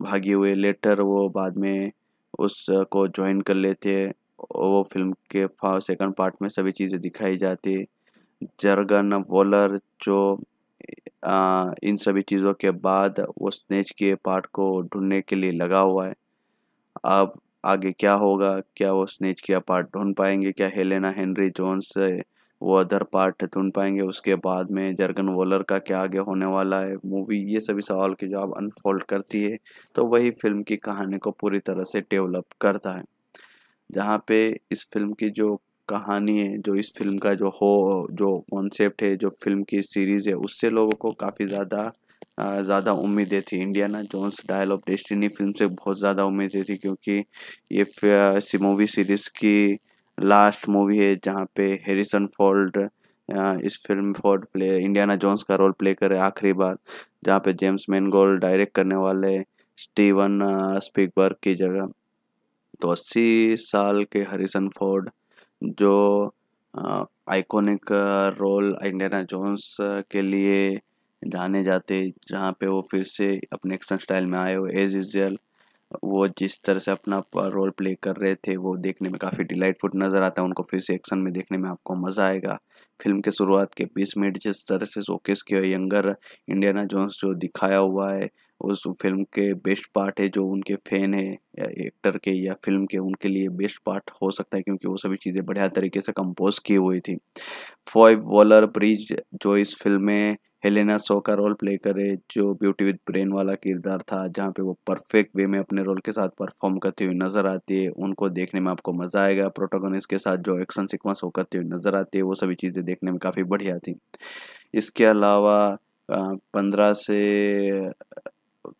भागे हुए लेटर वो बाद में उसको uh, ज्वाइन कर लेते हैं वो फिल्म के सेकंड पार्ट में सभी चीज़ें दिखाई जाती है जर्गन वॉलर जो इन सभी चीज़ों के बाद वो स्नेच के पार्ट को ढूंढने के लिए लगा हुआ है अब आगे क्या होगा क्या वो स्नेच के पार्ट ढूंढ पाएंगे क्या हेलेना हेनरी जोन्स वो अदर पार्ट ढूंढ पाएंगे उसके बाद में जर्गन वोलर का क्या आगे होने वाला है मूवी ये सभी सवाल के जवाब अनफोल्ड करती है तो वही फिल्म की कहानी को पूरी तरह से डेवलप करता है जहाँ पे इस फिल्म की जो कहानी है जो इस फिल्म का जो हो जो कॉन्सेप्ट है जो फिल्म की सीरीज़ है उससे लोगों को काफ़ी ज़्यादा ज़्यादा उम्मीदें थी Indiana Jones dial of destiny film से बहुत ज़्यादा उम्मीदें थी क्योंकि ये मूवी सीरीज़ की लास्ट मूवी है जहाँ पे हैरिसन फोल्ड इस film Ford play Indiana Jones का रोल प्ले करे आखिरी बार जहाँ पे जेम्स मैनगोल डायरेक्ट करने वाले स्टीवन स्पीकबर्ग की जगह तो अस्सी साल के हरिसन फोर्ड जो आइकॉनिक रोल इंडियाना जोन्स के लिए जाने जाते जहाँ पे वो फिर से अपने एक्शन स्टाइल में आए हो एज यूजल वो जिस तरह से अपना रोल प्ले कर रहे थे वो देखने में काफ़ी डिलाइटफुल नज़र आता है उनको फिर से एक्शन में देखने में आपको मज़ा आएगा फिल्म के शुरुआत के बीस मिनट जिस तरह से शोकेस किया यंगर इंडियाना जोन्स जो दिखाया हुआ है उस फिल्म के बेस्ट पार्ट है जो उनके फ़ैन है या एक्टर के या फिल्म के उनके लिए बेस्ट पार्ट हो सकता है क्योंकि वो सभी चीज़ें बढ़िया तरीके से कंपोज की हुई थी फॉय वॉलर ब्रिज जो इस फिल्म में हेलेना सो का रोल प्ले करे जो ब्यूटी विद ब्रेन वाला किरदार था जहाँ पे वो परफेक्ट वे में अपने रोल के साथ परफॉर्म करती हुई नज़र आती है उनको देखने में आपको मज़ा आएगा प्रोटोगोनिस्ट के साथ जो एक्शन सिक्वेंस वो करती हुई नज़र आती है वो सभी चीज़ें देखने में काफ़ी बढ़िया थी इसके अलावा पंद्रह से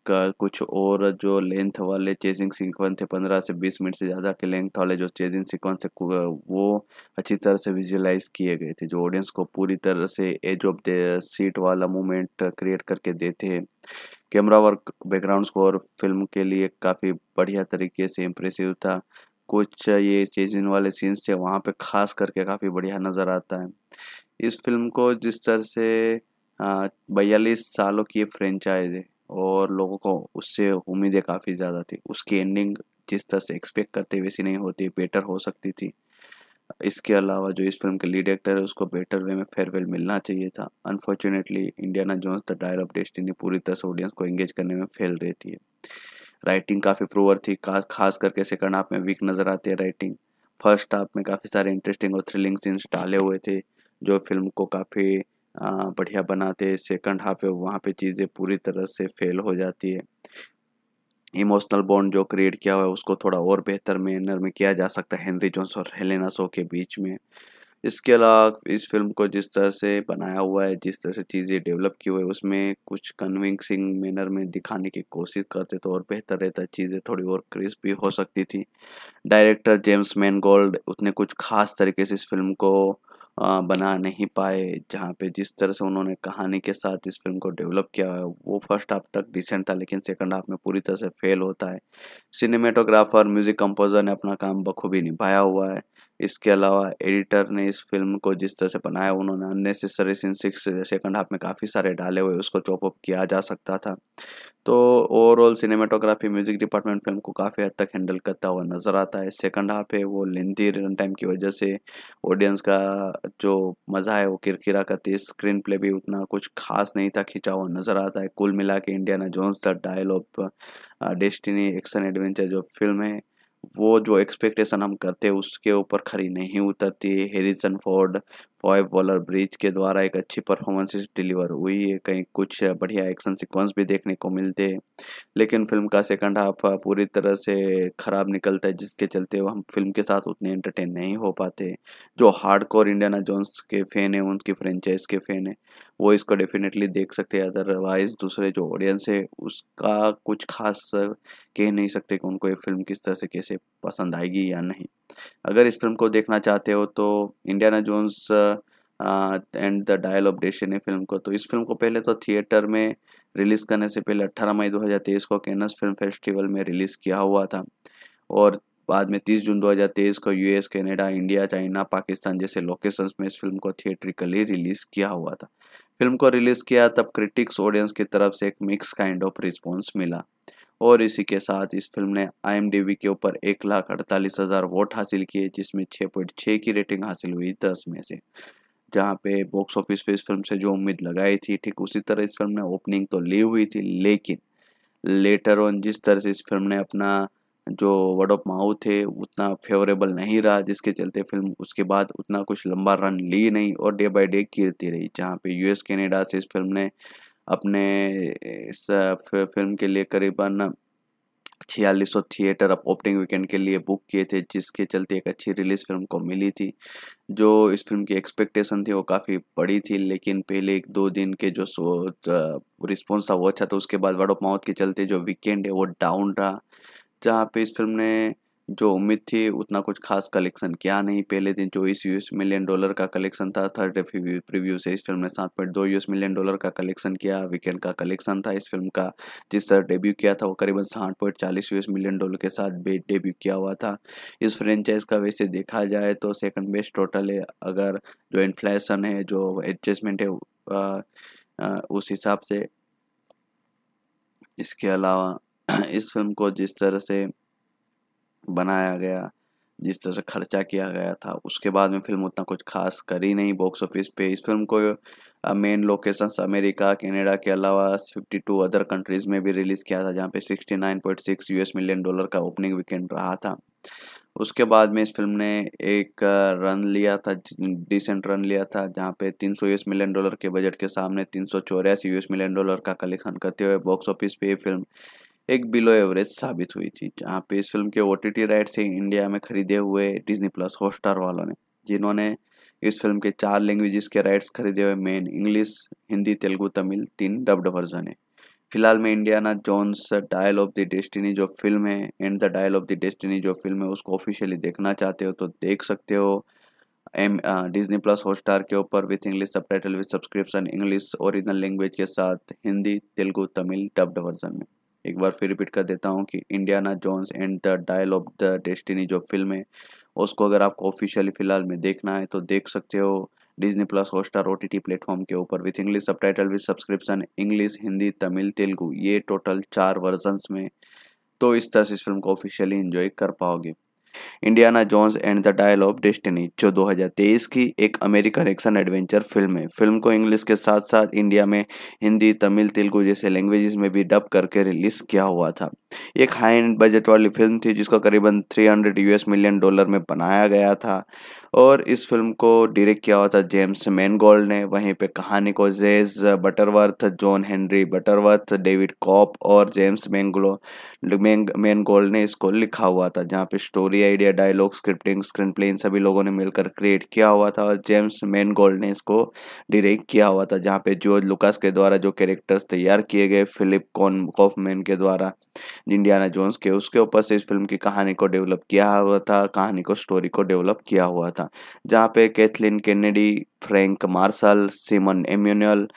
का कुछ और जो लेंथ वाले चेजिंग सीक्वेंस थे पंद्रह से बीस मिनट से ज़्यादा के लेंथ वाले जो चेजिंग सीक्वेंस थे वो अच्छी तरह से विजुलाइज किए गए थे जो ऑडियंस को पूरी तरह से एज ऑफ द सीट वाला मूवमेंट क्रिएट करके देते हैं camera work background score film के लिए काफ़ी बढ़िया तरीके से इम्प्रेसिव था कुछ ये चेजिंग वाले सीन्स थे वहाँ पर खास करके काफ़ी बढ़िया नज़र आता है इस फिल्म को जिस तरह से बयालीस सालों की फ्रेंचाइज है और लोगों को उससे उम्मीदें काफ़ी ज़्यादा थी उसकी एंडिंग जिस तरह से एक्सपेक्ट करते वैसी नहीं होती बेटर हो सकती थी इसके अलावा जो इस फिल्म के लीड एक्टर है उसको बेटर वे में फेयरवेल मिलना चाहिए था unfortunately Indiana Jones the Dyer of destiny पूरी तरह से ऑडियंस को एंगेज करने में फेल रहती है राइटिंग काफ़ी प्रोवर थी खास करके सेकंड हाफ में वीक नज़र आती है राइटिंग फर्स्ट हाफ में काफ़ी सारे इंटरेस्टिंग और थ्रिलिंग सीन्स डाले हुए थे जो फिल्म को काफ़ी बढ़िया बनाते हैं सेकंड हाफ है वहाँ पे चीज़ें पूरी तरह से फेल हो जाती है इमोशनल बॉन्ड जो क्रिएट किया हुआ है उसको थोड़ा और बेहतर मैनर में किया जा सकता है हेनरी जोन्स और हेलेना सो के बीच में इसके अलावा इस फिल्म को जिस तरह से बनाया हुआ है जिस तरह से चीज़ें डेवलप की हुई है उसमें कुछ कन्विंसिंग मैनर में दिखाने की कोशिश करते तो और बेहतर रहता चीज़ें थोड़ी और क्रिस्प भी हो सकती थी डायरेक्टर जेम्स मैनगोल्ड उसने कुछ खास तरीके से इस फिल्म को बना नहीं पाए जहाँ पे जिस तरह से उन्होंने कहानी के साथ इस फिल्म को डेवलप किया है वो फर्स्ट हाफ तक डिसेंट था लेकिन सेकंड हाफ में पूरी तरह से फेल होता है सिनेमेटोग्राफर म्यूज़िक कंपोजर ने अपना काम बखूबी निभाया हुआ है इसके अलावा एडिटर ने इस फिल्म को जिस तरह से बनाया उन्होंने unnecessary scene six second half में काफ़ी सारे डाले हुए उसको चॉपअप किया जा सकता था तो overall cinematography music department film को काफ़ी हद तक हैंडल करता हुआ नज़र आता है सेकंड हाफ है वो लेंथी रन टाइम की वजह से ऑडियंस का जो मज़ा है वो किरकिरा करती है स्क्रीन प्ले भी उतना कुछ खास नहीं था खिंचा हुआ नज़र आता है कुल मिला के Indiana Jones the dial of Destiny action adventure जो फिल्म है वो जो एक्सपेक्टेशन हम करते हैं उसके ऊपर खरी नहीं उतरती हेरिसन फोर्ड ओएब बॉलर ब्रिज के द्वारा एक अच्छी परफॉर्मेंस डिलीवर हुई है कहीं कुछ बढ़िया एक्शन सिक्वेंस भी देखने को मिलते हैं लेकिन फिल्म का सेकंड हाफ पूरी तरह से ख़राब निकलता है जिसके चलते हम फिल्म के साथ उतने एंटरटेन नहीं हो पाते जो कोर इंडियाना जोन्स के फ़ैन हैं उनकी फ्रेंचाइज के फ़ैन हैं वो इसको डेफिनेटली देख सकते हैं अदरवाइज़ दूसरे जो ऑडियंस है उसका कुछ खास कह नहीं सकते कि उनको ये फिल्म किस तरह से कैसे पसंद आएगी या नहीं अगर इस फिल्म को देखना चाहते हो तो Indiana Jones and the dial of destiny film को तो इस फिल्म को पहले तो थिएटर में रिलीज़ करने से पहले 18 मई 2023 को कैनस फिल्म फेस्टिवल में रिलीज़ किया हुआ था और बाद में 30 जून 2023 को US Canada India China Pakistan जैसे लोकेशंस में इस फिल्म को थिएट्रिकली रिलीज़ किया हुआ था फिल्म को रिलीज़ किया तब क्रिटिक्स ऑडियंस की तरफ से एक मिक्स काइंड ऑफ रिस्पॉन्स मिला और इसी के साथ इस फिल्म ने आई के ऊपर एक लाख अड़तालीस हज़ार वोट हासिल किए जिसमें छः पॉइंट छः की रेटिंग हासिल हुई दस में से जहाँ पे बॉक्स ऑफिस पे इस फिल्म से जो उम्मीद लगाई थी ठीक उसी तरह इस फिल्म ने ओपनिंग तो ली हुई थी लेकिन लेटर ऑन जिस तरह से इस फिल्म ने अपना जो वर्ड ऑफ माउथ है उतना फेवरेबल नहीं रहा जिसके चलते फिल्म उसके बाद उतना कुछ लंबा रन ली नहीं और डे बाय डे गिरती रही जहाँ पे यूएस कनाडा से इस फिल्म ने अपने इस फिल्म के लिए करीबन छियालीस सौ थिएटर अब ओपनिंग वीकेंड के लिए बुक किए थे जिसके चलते एक अच्छी रिलीज़ फिल्म को मिली थी जो इस फिल्म की एक्सपेक्टेशन थी वो काफ़ी बड़ी थी लेकिन पहले एक दो दिन के जो सो रिस्पॉन्स था वो अच्छा था उसके बाद वर्ड ऑफ माउथ के चलते जो वीकेंड है वो डाउन रहा जहाँ पे इस फिल्म ने जो उम्मीद थी उतना कुछ खास कलेक्शन किया नहीं पहले दिन चौबीस यूएस मिलियन डॉलर का कलेक्शन था थर्ड प्रीव्यू से इस फिल्म ने सात पॉइंट दो यूएस मिलियन डॉलर का कलेक्शन किया वीकेंड का कलेक्शन था इस फिल्म का जिस तरह डेब्यू किया था वो करीबन साठ पॉइंट चालीस यूएस मिलियन डॉलर के साथ डेब्यू किया हुआ था इस फ्रेंचाइज का वैसे देखा जाए तो सेकंड बेस्ट टोटल है अगर जो इन्फ्लेशन है जो एडजस्टमेंट है आ, आ, उस हिसाब से इसके अलावा इस फिल्म को जिस तरह से बनाया गया जिस तरह से खर्चा किया गया था उसके बाद में फिल्म उतना कुछ खास करी नहीं बॉक्स ऑफिस पे इस फिल्म को मेन लोकेशंस अमेरिका कनाडा के अलावा 52 अदर कंट्रीज़ में भी रिलीज़ किया था जहाँ पे 69.6 यूएस मिलियन डॉलर का ओपनिंग वीकेंड रहा था उसके बाद में इस फिल्म ने एक रन लिया था डिसेंट रन लिया था जहाँ पे 300 यूएस मिलियन डॉलर के बजट के सामने तीन यूएस मिलियन डॉलर का कलेक्शन करते हुए बॉक्स ऑफिस पे फिल्म एक बिलो एवरेज साबित हुई थी जहाँ पे इस फिल्म के O T right rights India में खरीदे हुए डिजनी प्लस हॉटस्टार वालों ने जिन्होंने इस फिल्म के चार लैंग्वेजेस के राइट्स खरीदे हुए मेन इंग्लिश हिंदी तेलुगु तमिल तीन डब्ड वर्जन है फिलहाल में Indiana Jones dial of the destiny जो फिल्म है and the dial of the destiny जो फिल्म है उसको ऑफिशियली देखना चाहते हो तो देख सकते हो एम डिजनी प्लस हॉटस्टार के ऊपर with English subtitle with subscription English original language के साथ हिंदी तेलुगु तमिल डब्ड वर्जन में एक बार फिर रिपीट कर देता हूँ कि Indiana Jones and the dial of the destiny जो फिल्म है उसको अगर आपको ऑफिशियली फ़िलहाल में देखना है तो देख सकते हो Disney plus Hotstar O T T platform के ऊपर with English subtitle with subscription English Hindi Tamil Telugu ये टोटल चार वर्जन्स में तो इस तरह से इस फिल्म को ऑफिशियली इन्जॉय कर पाओगे Indiana Jones and the dial of destiny जो 2023 की एक अमेरिकन एक्शन एडवेंचर फिल्म है फिल्म को इंग्लिश के साथ साथ इंडिया में हिंदी तमिल तेलुगु जैसे लैंग्वेजेस में भी डब करके रिलीज किया हुआ था एक हाई एंड बजट वाली फिल्म थी जिसको करीबन 300 यूएस मिलियन डॉलर में बनाया गया था और इस फिल्म को डायरेक्ट किया हुआ था जेम्स मैनगोल्ड ने वहीं पे कहानी को Jez Butterworth John Henry Butterworth David Koepp और जेम्स मैंगलो मैनगोल्ड ने इसको लिखा हुआ था जहाँ पे story idea dialogue scripting screenplay इन सभी लोगों ने मिलकर क्रिएट किया हुआ था और जेम्स मैन गोल्ड ने इसको डायरेक्ट किया हुआ था जहाँ पे जो लुकास के द्वारा जो कैरेक्टर्स तैयार किए गए फिलिप कॉन कॉफमैन के द्वारा इंडियाना जोन्स के उसके ऊपर से इस फिल्म की कहानी को डेवलप किया हुआ था कहानी को स्टोरी को डेवलप किया हुआ था जहाँ पे Kathleen Kennedy Frank Marshall Simon एम्यूनल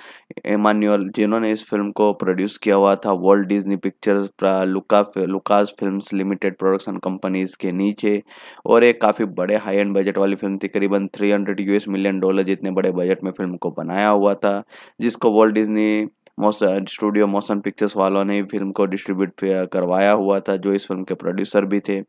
एमान्यूअल जिन्होंने इस फिल्म को प्रोड्यूस किया हुआ था वर्ल्ड डिज्नी पिक्चर्स लुका Lucas films limited production companies के नीचे और एक काफ़ी बड़े हाई एंड बजट वाली फिल्म थी करीबन 300 यूएस मिलियन डॉलर जितने बड़े बजट में फिल्म को बनाया हुआ था जिसको world Disney motion studio motion pictures वालों ने फिल्म को डिस्ट्रीब्यूट करवाया हुआ था जो इस फिल्म के प्रोड्यूसर भी थे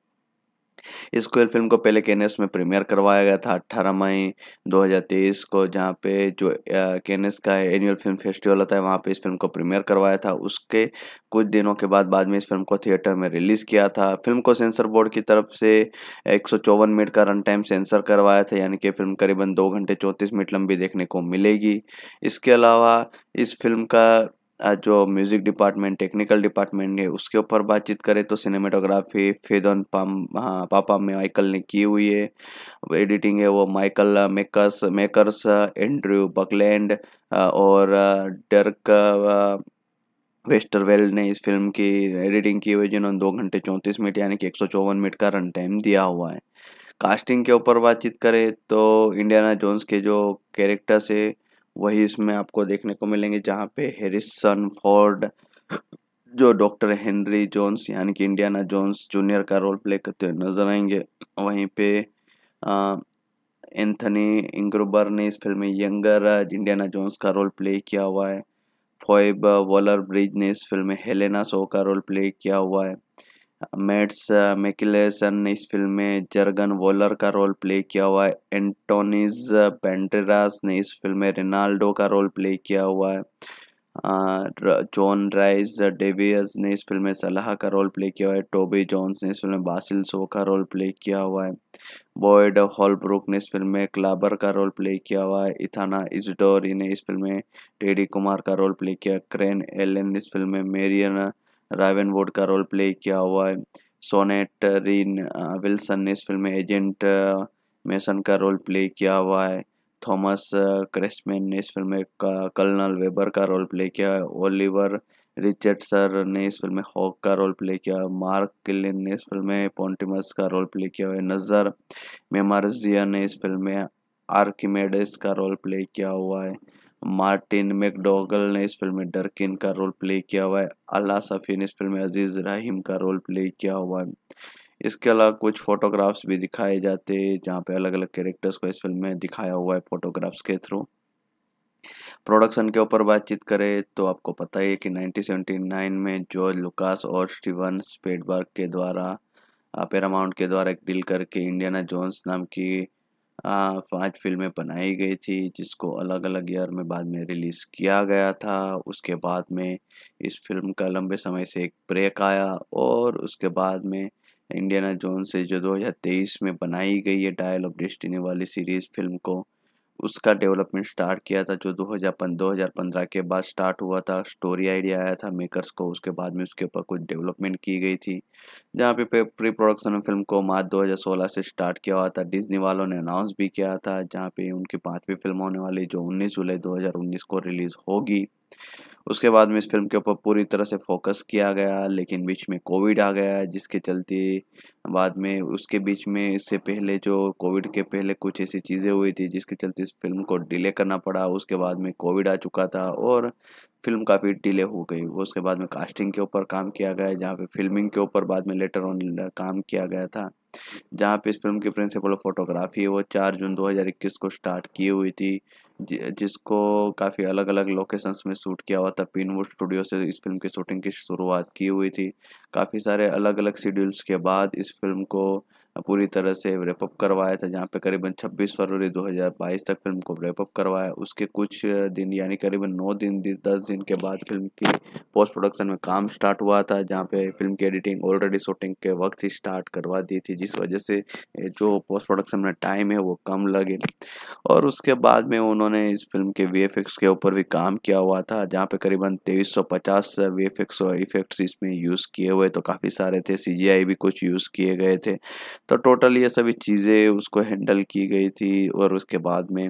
इस कोयल फिल्म को पहले के में प्रीमियर करवाया गया था 18 मई 2023 को जहाँ पे जो के का एनुअल फिल्म फेस्टिवल होता है वहाँ पे इस फिल्म को प्रीमियर करवाया था उसके कुछ दिनों के बाद बाद में इस फिल्म को थिएटर में रिलीज़ किया था फिल्म को सेंसर बोर्ड की तरफ से एक मिनट का रन टाइम सेंसर करवाया था यानी कि फिल्म करीबन दो घंटे चौंतीस मिनट लंबी देखने को मिलेगी इसके अलावा इस फिल्म का जो म्यूज़िक डिपार्टमेंट टेक्निकल डिपार्टमेंट है उसके ऊपर बातचीत करें तो सिनेमेटोग्राफी फेदन पाम हाँ पापा माइकल ने की हुई है एडिटिंग है वो Michael makers makers Andrew Buckland और डर्क वेस्टरवेल ने इस फिल्म की एडिटिंग की हुई जिन्होंने दो घंटे चौंतीस मिनट यानी कि एक सौ चौवन मिनट का रन टाइम दिया हुआ है कास्टिंग के ऊपर बातचीत करें तो इंडियाना जोन्स के जो कैरेक्टर्स है वही इसमें आपको देखने को मिलेंगे जहाँ पे हेरिसन फोर्ड जो डॉक्टर हेनरी जोन्स यानी कि इंडियाना जोन्स जूनियर का रोल प्ले करते हुए नजर आएंगे वहीं पे एंथनी इंग्रोबर ने इस फिल्म में यंगर इंडियाना जोन्स का रोल प्ले किया हुआ है फॉइब वॉलर ब्रिज ने इस फिल्म में हेलेना सो का रोल प्ले किया हुआ है मेट्स मेकिलेसन ने इस फिल्म में जर्गन वॉलर का रोल प्ले किया हुआ है एंटोनीज पेंटेरास ने इस फिल्म में रेनाल्डो का रोल प्ले किया हुआ है जॉन राइज डेवियस ने इस फिल्म में सलाह का रोल प्ले किया हुआ है टोबी जॉन्स ने इस फिल्म में बासिल सो का रोल प्ले किया हुआ है बॉयड हॉलब्रुक ने इस फिल्म में क्लाबर का रोल प्ले किया हुआ है इथाना इजडोरी ने इस फिल्म में टेडी कुमार का रोल प्ले किया क्रेन एलन ने इस फिल्म में मेरियन रावन वोड का रोल प्ले किया हुआ है सोनेट रीन विल्सन ने इस फिल्म में एजेंट मेसन uh, का रोल प्ले किया हुआ है थॉमस क्रेसमैन uh, ने इस फिल्म में कर्नल वेबर का रोल प्ले किया है ओलिवर रिचर्ड सर ने इस फिल्म में हॉक का रोल प्ले किया मार्क किलिन ने इस फिल्म में पॉन्टिमस का रोल प्ले किया हुआ नज़र मेमारजिया ने इस फिल्म में आर्किमेडिस का रोल प्ले किया हुआ है मार्टिन मैकडोगल ने इस फिल्म में डरकिन का रोल प्ले किया हुआ है अल्लाह सफ़ी ने इस फिल्म में अजीज़ रहीम का रोल प्ले किया हुआ है इसके अलावा कुछ फ़ोटोग्राफ्स भी दिखाए जाते हैं जहाँ पे अलग अलग कैरेक्टर्स को इस फिल्म में दिखाया हुआ है फ़ोटोग्राफ्स के थ्रू प्रोडक्शन के ऊपर बातचीत करें तो आपको पता ही है कि 1979 में जॉर्ज लुकास और स्टीवन स्पेडबर्ग के द्वारा पेरामाउंट के द्वारा एक डील करके इंडियाना जोन्स नाम की पांच फिल्में बनाई गई थी जिसको अलग अलग ईयर में बाद में रिलीज़ किया गया था उसके बाद में इस फिल्म का लंबे समय से एक ब्रेक आया और उसके बाद में इंडियाना जोन से जो 2023 में बनाई गई है डायल ऑफ डेस्टिनी वाली सीरीज़ फिल्म को उसका डेवलपमेंट स्टार्ट किया था जो 2015 के बाद स्टार्ट हुआ था स्टोरी आइडिया आया था मेकर्स को उसके बाद में उसके ऊपर कुछ डेवलपमेंट की गई थी जहाँ पे प्री प्रोडक्शन फिल्म को मार्च 2016 से स्टार्ट किया हुआ था डिज्नी वालों ने अनाउंस भी किया था जहाँ पे उनकी पाँचवीं फिल्म होने वाली जो 19 जुलाई 2019 को रिलीज़ होगी उसके बाद में इस फिल्म के ऊपर पूरी तरह से फोकस किया गया लेकिन बीच में कोविड आ गया जिसके चलते बाद में उसके बीच में इससे पहले जो कोविड के पहले कुछ ऐसी चीज़ें हुई थी जिसके चलते इस फिल्म को डिले करना पड़ा उसके बाद में कोविड आ चुका था और फिल्म काफ़ी डिले हो गई वो उसके बाद में कास्टिंग के ऊपर काम किया गया जहाँ पे फिल्मिंग के ऊपर बाद में लेटर ऑन काम किया गया था जहाँ पे इस फिल्म की प्रिंसिपल फोटोग्राफी वो चार जून 2021 को स्टार्ट की हुई थी जिसको काफ़ी अलग अलग लोकेशंस में शूट किया हुआ था पिनवुड स्टूडियो से इस फिल्म की शूटिंग की शुरुआत की हुई थी काफ़ी सारे अलग अलग शेड्यूल्स के बाद इस फिल्म को पूरी तरह से रेपअप करवाया था जहाँ पे करीबन 26 फरवरी 2022 तक फिल्म को रेपअप करवाया उसके कुछ दिन यानी करीबन 9 दिन दस दिन के बाद फिल्म की पोस्ट प्रोडक्शन में काम स्टार्ट हुआ था जहाँ पे फिल्म की एडिटिंग ऑलरेडी शूटिंग के वक्त ही स्टार्ट करवा दी थी जिस वजह से जो पोस्ट प्रोडक्शन में टाइम है वो कम लगे और उसके बाद में उन्होंने इस फिल्म के वी के ऊपर भी काम किया हुआ था जहाँ पे करीबन तेईस सौ पचास वी इफेक्ट्स इसमें यूज़ किए हुए तो काफ़ी सारे थे सी भी कुछ यूज़ किए गए थे तो टोटल ये सभी चीज़ें उसको हैंडल की गई थी और उसके बाद में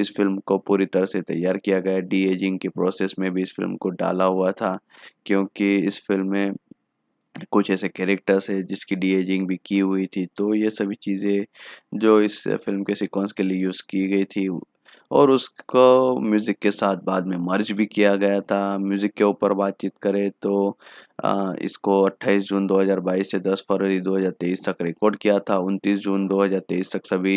इस फिल्म को पूरी तरह से तैयार किया गया डी एजिंग के प्रोसेस में भी इस फिल्म को डाला हुआ था क्योंकि इस फिल्म में कुछ ऐसे कैरेक्टर्स है जिसकी डी एजिंग भी की हुई थी तो ये सभी चीज़ें जो इस फिल्म के सिक्वेंस के लिए यूज़ की गई थी और उसको म्यूज़िक के साथ बाद में मर्ज भी किया गया था म्यूज़िक के ऊपर बातचीत करें तो आ, इसको 28 जून 2022 से 10 फरवरी 2023 तक रिकॉर्ड किया था 29 जून 2023 तक सभी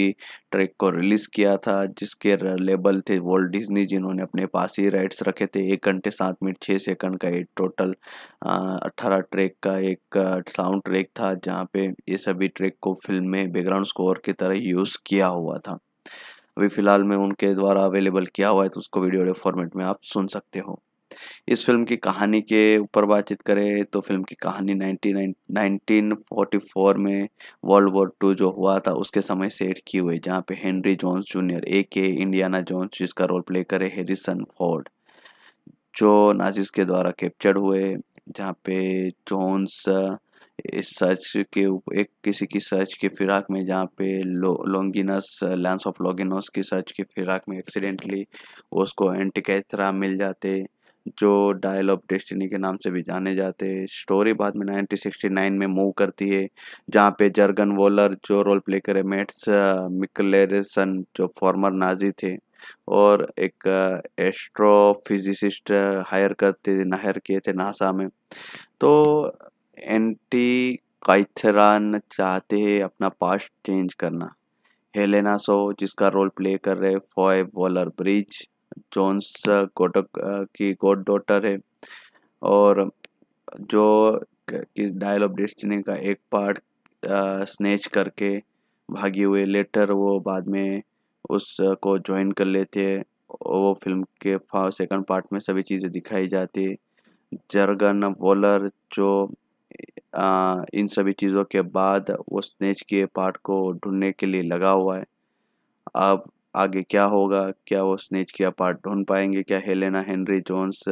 ट्रैक को रिलीज़ किया था जिसके लेबल थे वॉल्ट डिज्नी जिन्होंने अपने पास ही राइट्स रखे थे एक घंटे सात मिनट छः सेकंड का एक टोटल अट्ठारह ट्रैक का एक साउंड ट्रैक था जहाँ पे ये सभी ट्रैक को फिल्म में बैकग्राउंड स्कोर की तरह यूज़ किया हुआ था अभी फ़िलहाल में उनके द्वारा अवेलेबल किया हुआ है तो उसको वीडियो फॉर्मेट में आप सुन सकते हो इस फिल्म की कहानी के ऊपर बातचीत करें तो फिल्म की कहानी 1944 में वर्ल्ड वॉर टू जो हुआ था उसके समय सेट की हुई जहाँ पे हेनरी जॉन्स जूनियर ए के इंडियाना जॉन्स जिसका रोल प्ले करे हेरिसन फोर्ड जो नाजिस के द्वारा कैप्चर्ड हुए जहाँ पे जोन्स इस सर्च के एक किसी की सर्च के फिराक में जहाँ पे लॉन्गिनस लैंस ऑफ लॉगिनस की सर्च के फिराक में एक्सीडेंटली उसको एंटिकैथरा मिल जाते जो डायल ऑफ डेस्टिनी के नाम से भी जाने जाते स्टोरी बाद में 1969 में मूव करती है जहाँ पे जर्गन वोलर जो रोल प्ले करे मेट्स मिकलेरसन जो फॉर्मर नाजी थे और एक एस्ट्रोफिजिसिस्ट हायर करते हायर किए थे नासा में तो एंटी काइथरान चाहते हैं अपना पास्ट चेंज करना हेलेना सो जिसका रोल प्ले कर रहे फॉय वॉलर ब्रिज जोन्स गोटक की गोड डॉटर है और जो किस डायल ऑफ डेस्टिनी का एक पार्ट स्नेच uh, करके भागी हुए लेटर वो बाद में उसको uh, ज्वाइन कर लेते हैं वो फिल्म के फा सेकंड पार्ट में सभी चीज़ें दिखाई जाती है जर्गन वॉलर जो इन सभी चीज़ों के बाद वो स्नेच के पार्ट को ढूंढने के लिए लगा हुआ है अब आगे क्या होगा क्या वो स्नेच के पार्ट ढूंढ पाएंगे क्या हेलेना हेनरी जोन्स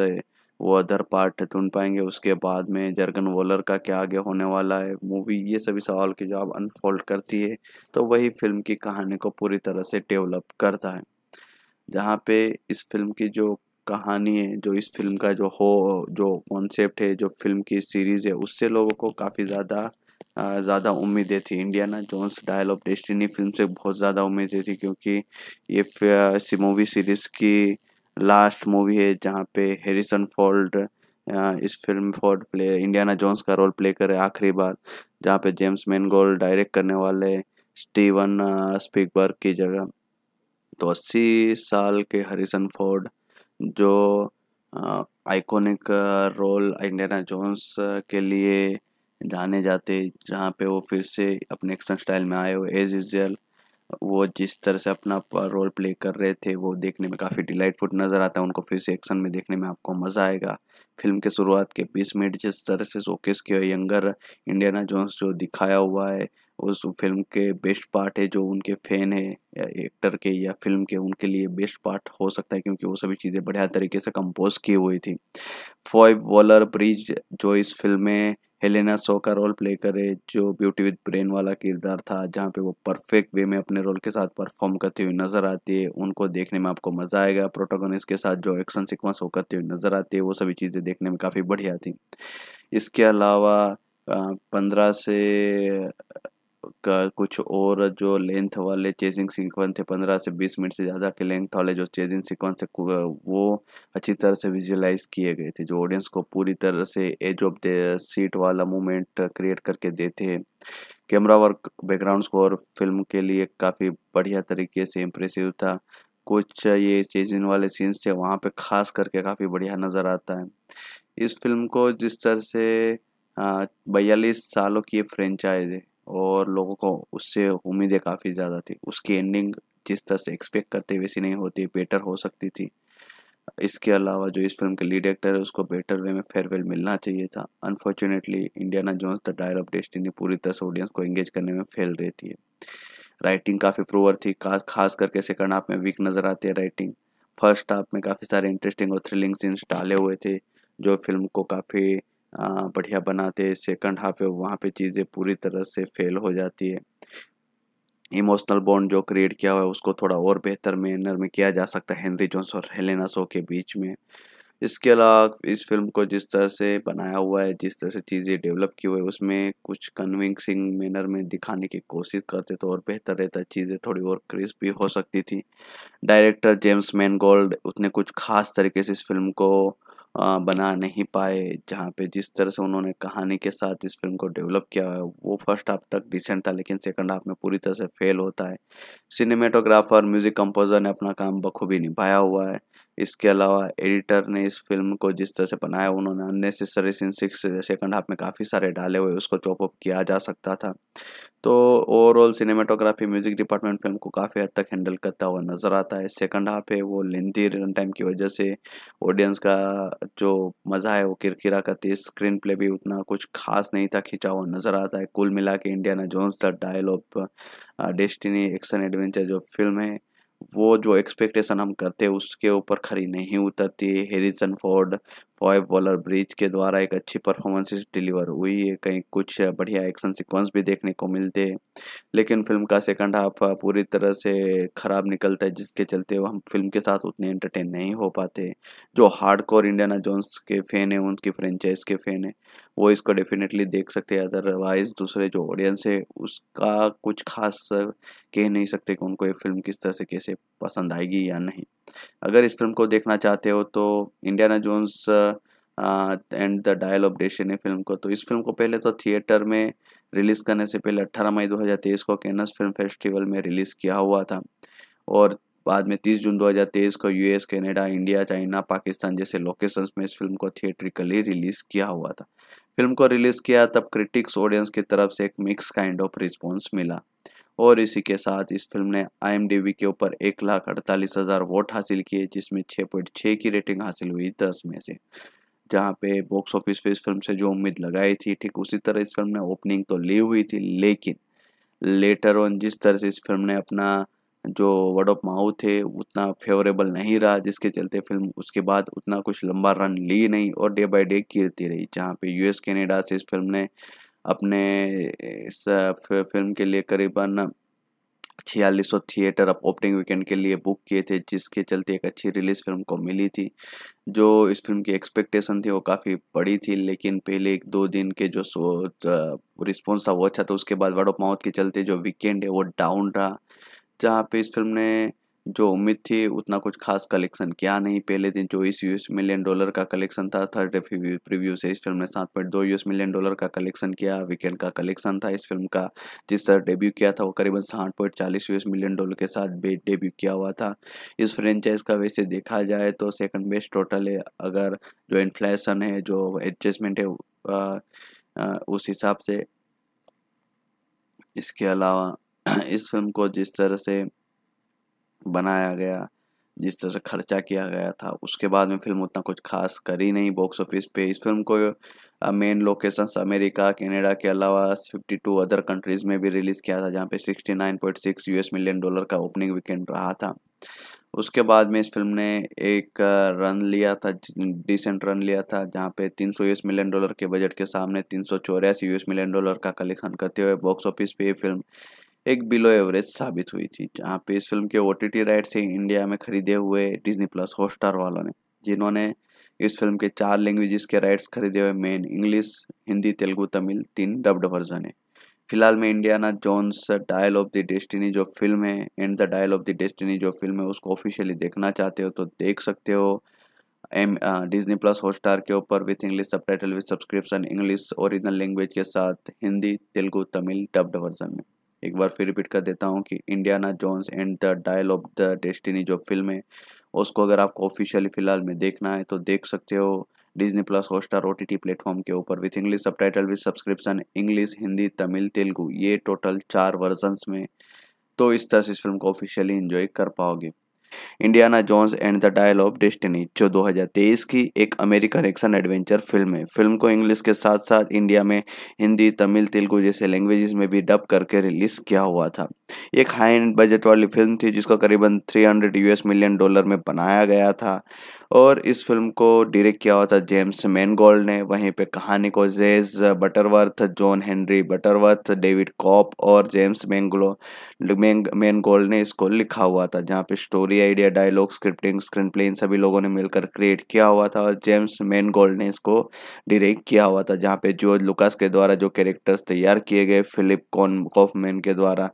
वो अदर पार्ट ढूंढ पाएंगे उसके बाद में जर्गन वोलर का क्या आगे होने वाला है मूवी ये सभी सवाल के जवाब अनफोल्ड करती है तो वही फिल्म की कहानी को पूरी तरह से डेवलप करता है जहाँ पे इस फिल्म की जो कहानी है जो इस फिल्म का जो हो जो कॉन्सेप्ट है जो फिल्म की सीरीज़ है उससे लोगों को काफ़ी ज़्यादा ज़्यादा उम्मीदें थी Indiana Jones dial of destiny film से बहुत ज़्यादा उम्मीदें थी क्योंकि ये मूवी सीरीज़ की लास्ट मूवी है जहाँ पे हैरिसन फोल्ड इस film Ford play Indiana Jones का रोल प्ले करे आखिरी बार जहाँ पे जेम्स मैनगोल डायरेक्ट करने वाले स्टीवन स्पीकबर्ग की जगह तो अस्सी साल के हरिसन फोर्ड जो आइकॉनिक रोल इंडियाना जोन्स के लिए जाने जाते जहाँ पे वो फिर से अपने एक्शन स्टाइल में आए हुए एज यूजल वो जिस तरह से अपना रोल प्ले कर रहे थे वो देखने में काफ़ी डिलाइटफुल नज़र आता है उनको फिर से एक्शन में देखने में आपको मज़ा आएगा फिल्म के शुरुआत के बीस मिनट जिस तरह से शोकेस किया यंगर इंडियाना जोन्स जो दिखाया हुआ है उस फिल्म के बेस्ट पार्ट है जो उनके फ़ैन है या एक्टर के या फिल्म के उनके लिए बेस्ट पार्ट हो सकता है क्योंकि वो सभी चीज़ें बढ़िया तरीके से कंपोज की हुई थी फॉय वॉलर ब्रिज जो इस फिल्म में हेलेना सो का रोल प्ले करे जो ब्यूटी विद ब्रेन वाला किरदार था जहाँ पे वो परफेक्ट वे में अपने रोल के साथ परफॉर्म करती हुई नज़र आती है उनको देखने में आपको मज़ा आएगा प्रोटोगोनिस्ट के साथ जो एक्शन सिक्वेंस वो करती हुई नज़र आती है वो सभी चीज़ें देखने में काफ़ी बढ़िया थी इसके अलावा पंद्रह से का कुछ और जो लेंथ वाले चेजिंग सीक्वेंस थे पंद्रह से बीस मिनट से ज़्यादा के लेंथ वाले जो चेजिंग सीक्वेंस थे वो अच्छी तरह से विजुलाइज किए गए थे जो ऑडियंस को पूरी तरह से एज ऑफ द सीट वाला मूवमेंट क्रिएट करके देते हैं कैमरा वर्क बैकग्राउंड को और फिल्म के लिए काफ़ी बढ़िया तरीके से इम्प्रेसिव था कुछ ये चेजिंग वाले सीन्स थे वहाँ पर खास करके काफ़ी बढ़िया नज़र आता है इस फिल्म को जिस तरह से बयालीस सालों की फ्रेंचाइज है और लोगों को उससे उम्मीदें काफ़ी ज़्यादा थी उसकी एंडिंग जिस तरह से एक्सपेक्ट करते वैसी नहीं होती बेटर हो सकती थी इसके अलावा जो इस फिल्म के लीड एक्टर है उसको बेटर वे में फेयरवेल मिलना चाहिए था unfortunately Indiana Jones the Dyer of destiny पूरी तरह से ऑडियंस को एंगेज करने में फेल रहती है राइटिंग काफ़ी प्रोवर थी खास करके सेकंड हाफ में वीक नज़र आती है राइटिंग फर्स्ट हाफ में काफ़ी सारे इंटरेस्टिंग और थ्रिलिंग सीन्स डाले हुए थे जो फिल्म को काफ़ी बढ़िया बनाते हैं सेकंड हाफ है वहाँ पे चीज़ें पूरी तरह से फेल हो जाती है इमोशनल बॉन्ड जो क्रिएट किया हुआ है उसको थोड़ा और बेहतर मैनर में किया जा सकता है हेनरी जोन्स और हेलेना सो के बीच में इसके अलावा इस फिल्म को जिस तरह से बनाया हुआ है जिस तरह से चीज़ें डेवलप की हुई है उसमें कुछ कन्विंसिंग मैनर में दिखाने की कोशिश करते तो और बेहतर रहता चीज़ें थोड़ी और क्रिस्प भी हो सकती थी डायरेक्टर जेम्स मैनगोल्ड उसने कुछ खास तरीके से इस फिल्म को बना नहीं पाए जहाँ पे जिस तरह से उन्होंने कहानी के साथ इस फिल्म को डेवलप किया है वो फर्स्ट हाफ तक डिसेंट था लेकिन सेकंड हाफ में पूरी तरह से फेल होता है सिनेमेटोग्राफर म्यूज़िक कंपोजर ने अपना काम बखूबी निभाया हुआ है इसके अलावा एडिटर ने इस फिल्म को जिस तरह से बनाया उन्होंने unnecessary scene six second half में काफ़ी सारे डाले हुए उसको चॉपअप किया जा सकता था तो overall cinematography music department film को काफ़ी हद तक हैंडल करता हुआ नज़र आता है सेकंड हाफ है वो लेंथी रन टाइम की वजह से ऑडियंस का जो मज़ा है वो किरकिरा करती है स्क्रीन प्ले भी उतना कुछ खास नहीं था खिंचा हुआ नज़र आता है कुल मिला के Indiana Jones the Dial Destiny action adventure जो फिल्म है वो जो एक्सपेक्टेशन हम करते हैं उसके ऊपर खरी नहीं उतरती हेरिसन फोर्ड ओएब बॉलर ब्रिज के द्वारा एक अच्छी परफॉर्मेंस डिलीवर हुई है कहीं कुछ बढ़िया एक्शन सिक्वेंस भी देखने को मिलते हैं लेकिन फिल्म का सेकंड हाफ पूरी तरह से ख़राब निकलता है जिसके चलते हम फिल्म के साथ उतने एंटरटेन नहीं हो पाते जो कोर इंडियाना जोन्स के फ़ैन हैं उनकी फ्रेंचाइज के फ़ैन हैं वो इसको डेफिनेटली देख सकते हैं अदरवाइज़ दूसरे जो ऑडियंस है उसका कुछ खास कह नहीं सकते कि उनको ये फिल्म किस तरह से कैसे पसंद आएगी या नहीं अगर इस फिल्म को देखना चाहते हो तो Indiana Jones and the dial of डेशन film को तो इस फिल्म को पहले तो थिएटर में रिलीज़ करने से पहले 18 मई 2023 को कैनस फिल्म फेस्टिवल में रिलीज़ किया हुआ था और बाद में 30 जून 2023 को US Canada India China Pakistan जैसे लोकेशंस में इस फिल्म को थिएट्रिकली रिलीज़ किया हुआ था फिल्म को रिलीज़ किया तब क्रिटिक्स ऑडियंस की तरफ से एक मिक्स काइंड ऑफ रिस्पॉन्स मिला और इसी के साथ इस फिल्म ने आई के ऊपर एक लाख अड़तालीस हज़ार वोट हासिल किए जिसमें छः पॉइंट छः की रेटिंग हासिल हुई दस में से जहाँ पे बॉक्स ऑफिस पे इस फिल्म से जो उम्मीद लगाई थी ठीक उसी तरह इस फिल्म ने ओपनिंग तो ली हुई थी लेकिन लेटर ऑन जिस तरह से इस फिल्म ने अपना जो वर्ड ऑफ माउथ है उतना फेवरेबल नहीं रहा जिसके चलते फिल्म उसके बाद उतना कुछ लंबा रन ली नहीं और डे बाय डे गिरती रही जहाँ पे यूएस कनाडा से इस फिल्म ने अपने इस फिल्म के लिए करीबन छियालीस सौ थिएटर अब ओपनिंग वीकेंड के लिए बुक किए थे जिसके चलते एक अच्छी रिलीज़ फिल्म को मिली थी जो इस फिल्म की एक्सपेक्टेशन थी वो काफ़ी बड़ी थी लेकिन पहले एक दो दिन के जो सो रिस्पॉन्स था वो अच्छा था उसके बाद वर्ड ऑफ माउथ के चलते जो वीकेंड है वो डाउन रहा जहाँ पे इस फिल्म ने जो उम्मीद थी उतना कुछ खास कलेक्शन किया नहीं पहले दिन चौबीस यूएस मिलियन डॉलर का कलेक्शन था थर्ड प्रीव्यू से इस फिल्म ने सात पॉइंट दो यूएस मिलियन डॉलर का कलेक्शन किया वीकेंड का कलेक्शन था इस फिल्म का जिस तरह डेब्यू किया था वो करीबन साठ पॉइंट चालीस यूएस मिलियन डॉलर के साथ डेब्यू किया हुआ था इस फ्रेंचाइज का वैसे देखा जाए तो सेकंड बेस्ट टोटल है अगर जो इन्फ्लेशन है जो एडजस्टमेंट है आ, आ, उस हिसाब से इसके अलावा इस फिल्म को जिस तरह से बनाया गया जिस तरह से खर्चा किया गया था उसके बाद में फिल्म उतना कुछ खास करी नहीं बॉक्स ऑफिस पे इस फिल्म को मेन लोकेशंस अमेरिका कनाडा के अलावा 52 अदर कंट्रीज़ में भी रिलीज़ किया था जहाँ पे 69.6 यूएस मिलियन डॉलर का ओपनिंग वीकेंड रहा था उसके बाद में इस फिल्म ने एक रन लिया था डिसेंट रन लिया था जहाँ पे 300 यूएस मिलियन डॉलर के बजट के सामने तीन यूएस मिलियन डॉलर का कलेक्शन करते हुए बॉक्स ऑफिस पे ये फिल्म एक बिलो एवरेज साबित हुई थी जहाँ पे इस फिल्म के O T right rights India में खरीदे हुए डिजनी प्लस हॉटस्टार वालों ने जिन्होंने इस फिल्म के चार लैंग्वेजेस के राइट्स खरीदे हुए मेन इंग्लिश हिंदी तेलुगु तमिल तीन डब्ड वर्जन है फिलहाल में Indiana Jones dial of the destiny जो फिल्म है and the dial of the destiny जो फिल्म है उसको ऑफिशियली देखना चाहते हो तो देख सकते हो एम डिजनी प्लस हॉटस्टार के ऊपर with English subtitle with subscription English original language के साथ हिंदी तेलुगु तमिल डब्ड वर्जन में एक बार फिर रिपीट कर देता हूँ कि Indiana Jones and the dial of the destiny जो फिल्म है उसको अगर आपको ऑफिशियली फ़िलहाल में देखना है तो देख सकते हो Disney plus Hotstar O T T platform के ऊपर with English subtitle with subscription English Hindi Tamil Telugu ये टोटल चार वर्जन्स में तो इस तरह से इस फिल्म को ऑफिशियली इन्जॉय कर पाओगे Indiana Jones and the dial of destiny जो 2023 की एक अमेरिकन एक्शन एडवेंचर फिल्म है फिल्म को इंग्लिश के साथ साथ इंडिया में हिंदी तमिल तेलुगु जैसे लैंग्वेजेस में भी डब करके रिलीज किया हुआ था एक हाई एंड बजट वाली फिल्म थी जिसको करीबन 300 यूएस मिलियन डॉलर में बनाया गया था और इस फिल्म को डायरेक्ट किया हुआ था जेम्स मैनगोल्ड ने वहीं पे कहानी को Jez Butterworth John Henry Butterworth David Koepp और जेम्स मैंगलो मैनगोल्ड ने इसको लिखा हुआ था जहाँ पे story idea dialogue scripting screenplay इन सभी लोगों ने मिलकर क्रिएट किया हुआ था और जेम्स मैनगोल्ड ने इसको डायरेक्ट किया हुआ था जहाँ पे जॉर्ज लुकास के द्वारा जो कैरेक्टर्स तैयार किए गए फिलिप कॉन कॉफमैन के द्वारा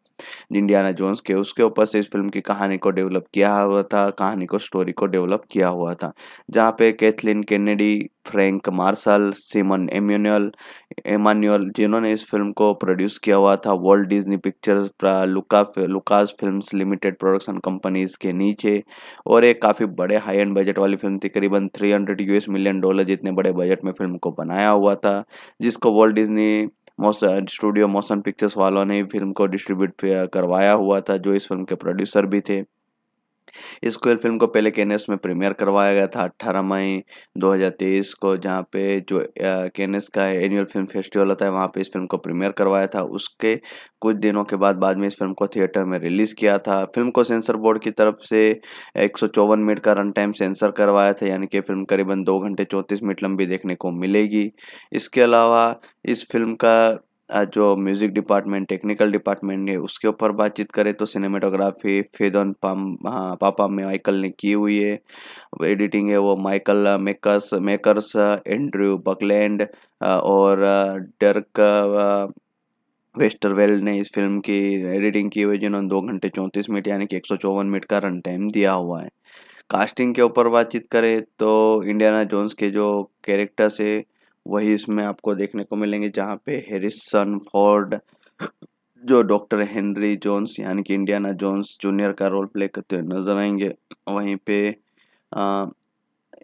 इंडियाना जोन्स के उसके ऊपर से इस फिल्म की कहानी को डेवलप किया हुआ था कहानी को स्टोरी को डेवलप किया हुआ था जहाँ पे Kathleen Kennedy Frank Marshall Simon एम्यूनल एमान्यूअल जिन्होंने इस फिल्म को प्रोड्यूस किया हुआ था वर्ल्ड डिज्नी पिक्चर्स लुका Lucas films limited production companies के नीचे और एक काफ़ी बड़े हाई एंड बजट वाली फिल्म थी करीबन 300 यूएस मिलियन डॉलर जितने बड़े बजट में फिल्म को बनाया हुआ था जिसको world Disney motion studio motion pictures वालों ने फिल्म को डिस्ट्रीब्यूट करवाया हुआ था जो इस फिल्म के प्रोड्यूसर भी थे इस कोयल फिल्म को पहले केनेस में प्रीमियर करवाया गया था 18 मई 2023 को जहाँ पे जो केनेस का एनुअल फिल्म फेस्टिवल होता है वहाँ पे इस फिल्म को प्रीमियर करवाया था उसके कुछ दिनों के बाद बाद में इस फिल्म को थिएटर में रिलीज़ किया था फिल्म को सेंसर बोर्ड की तरफ से एक मिनट का रन टाइम सेंसर करवाया था यानी कि फिल्म करीबन दो घंटे चौंतीस मिनट लंबी देखने को मिलेगी इसके अलावा इस फिल्म का जो म्यूज़िक डिपार्टमेंट टेक्निकल डिपार्टमेंट है उसके ऊपर बातचीत करें तो सिनेमेटोग्राफी फेदन पाम पापा माइकल ने की हुई है एडिटिंग है वो Michael makers makers Andrew Buckland और डर्क वेस्टरवेल ने इस फिल्म की एडिटिंग की हुई जिन्होंने दो घंटे चौंतीस मिनट यानी कि एक सौ चौवन मिनट का रन टाइम दिया हुआ है कास्टिंग के ऊपर बातचीत करें तो इंडियाना जोन्स के जो कैरेक्टर्स है वही इसमें आपको देखने को मिलेंगे जहाँ पे हेरिसन फोर्ड जो डॉक्टर हेनरी जोन्स यानी कि इंडियाना जोन्स जूनियर का रोल प्ले करते हुए नजर आएंगे वहीं पे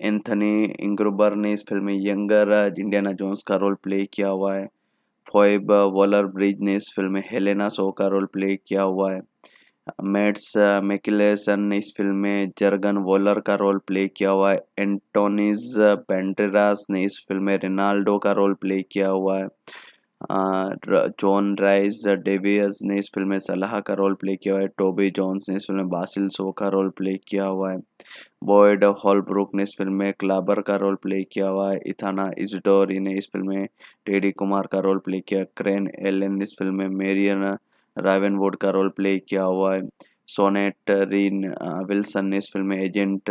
एंथनी इंग्रोबर ने इस फिल्म में यंगर इंडियाना जोन्स का रोल प्ले किया हुआ है फॉइब वॉलर ब्रिज ने इस फिल्म में हेलेना सो का रोल प्ले किया हुआ है मेट्स मैकिलेसन ने इस फिल्म में जर्गन वोलर का रोल प्ले किया हुआ है एंटोनीज पेंटेरास ने इस फिल्म में रेनाल्डो का रोल प्ले किया हुआ है जॉन राइज डेवियस ने इस फिल्म में सलाह का रोल प्ले किया हुआ है टोबी जॉन्स ने इस फिल्म में बासिल सो का रोल प्ले किया हुआ है बॉयड हॉलब्रुक ने इस फिल्म में क्लाबर का रोल प्ले किया हुआ है इथाना इजडोरी ने इस फिल्म में टेडी कुमार का रोल प्ले किया क्रेन एलन ने इस फिल्म में मेरियन रावन वोड का रोल प्ले किया हुआ है सोनेट रिन विल्सन ने इस फिल्म में एजेंट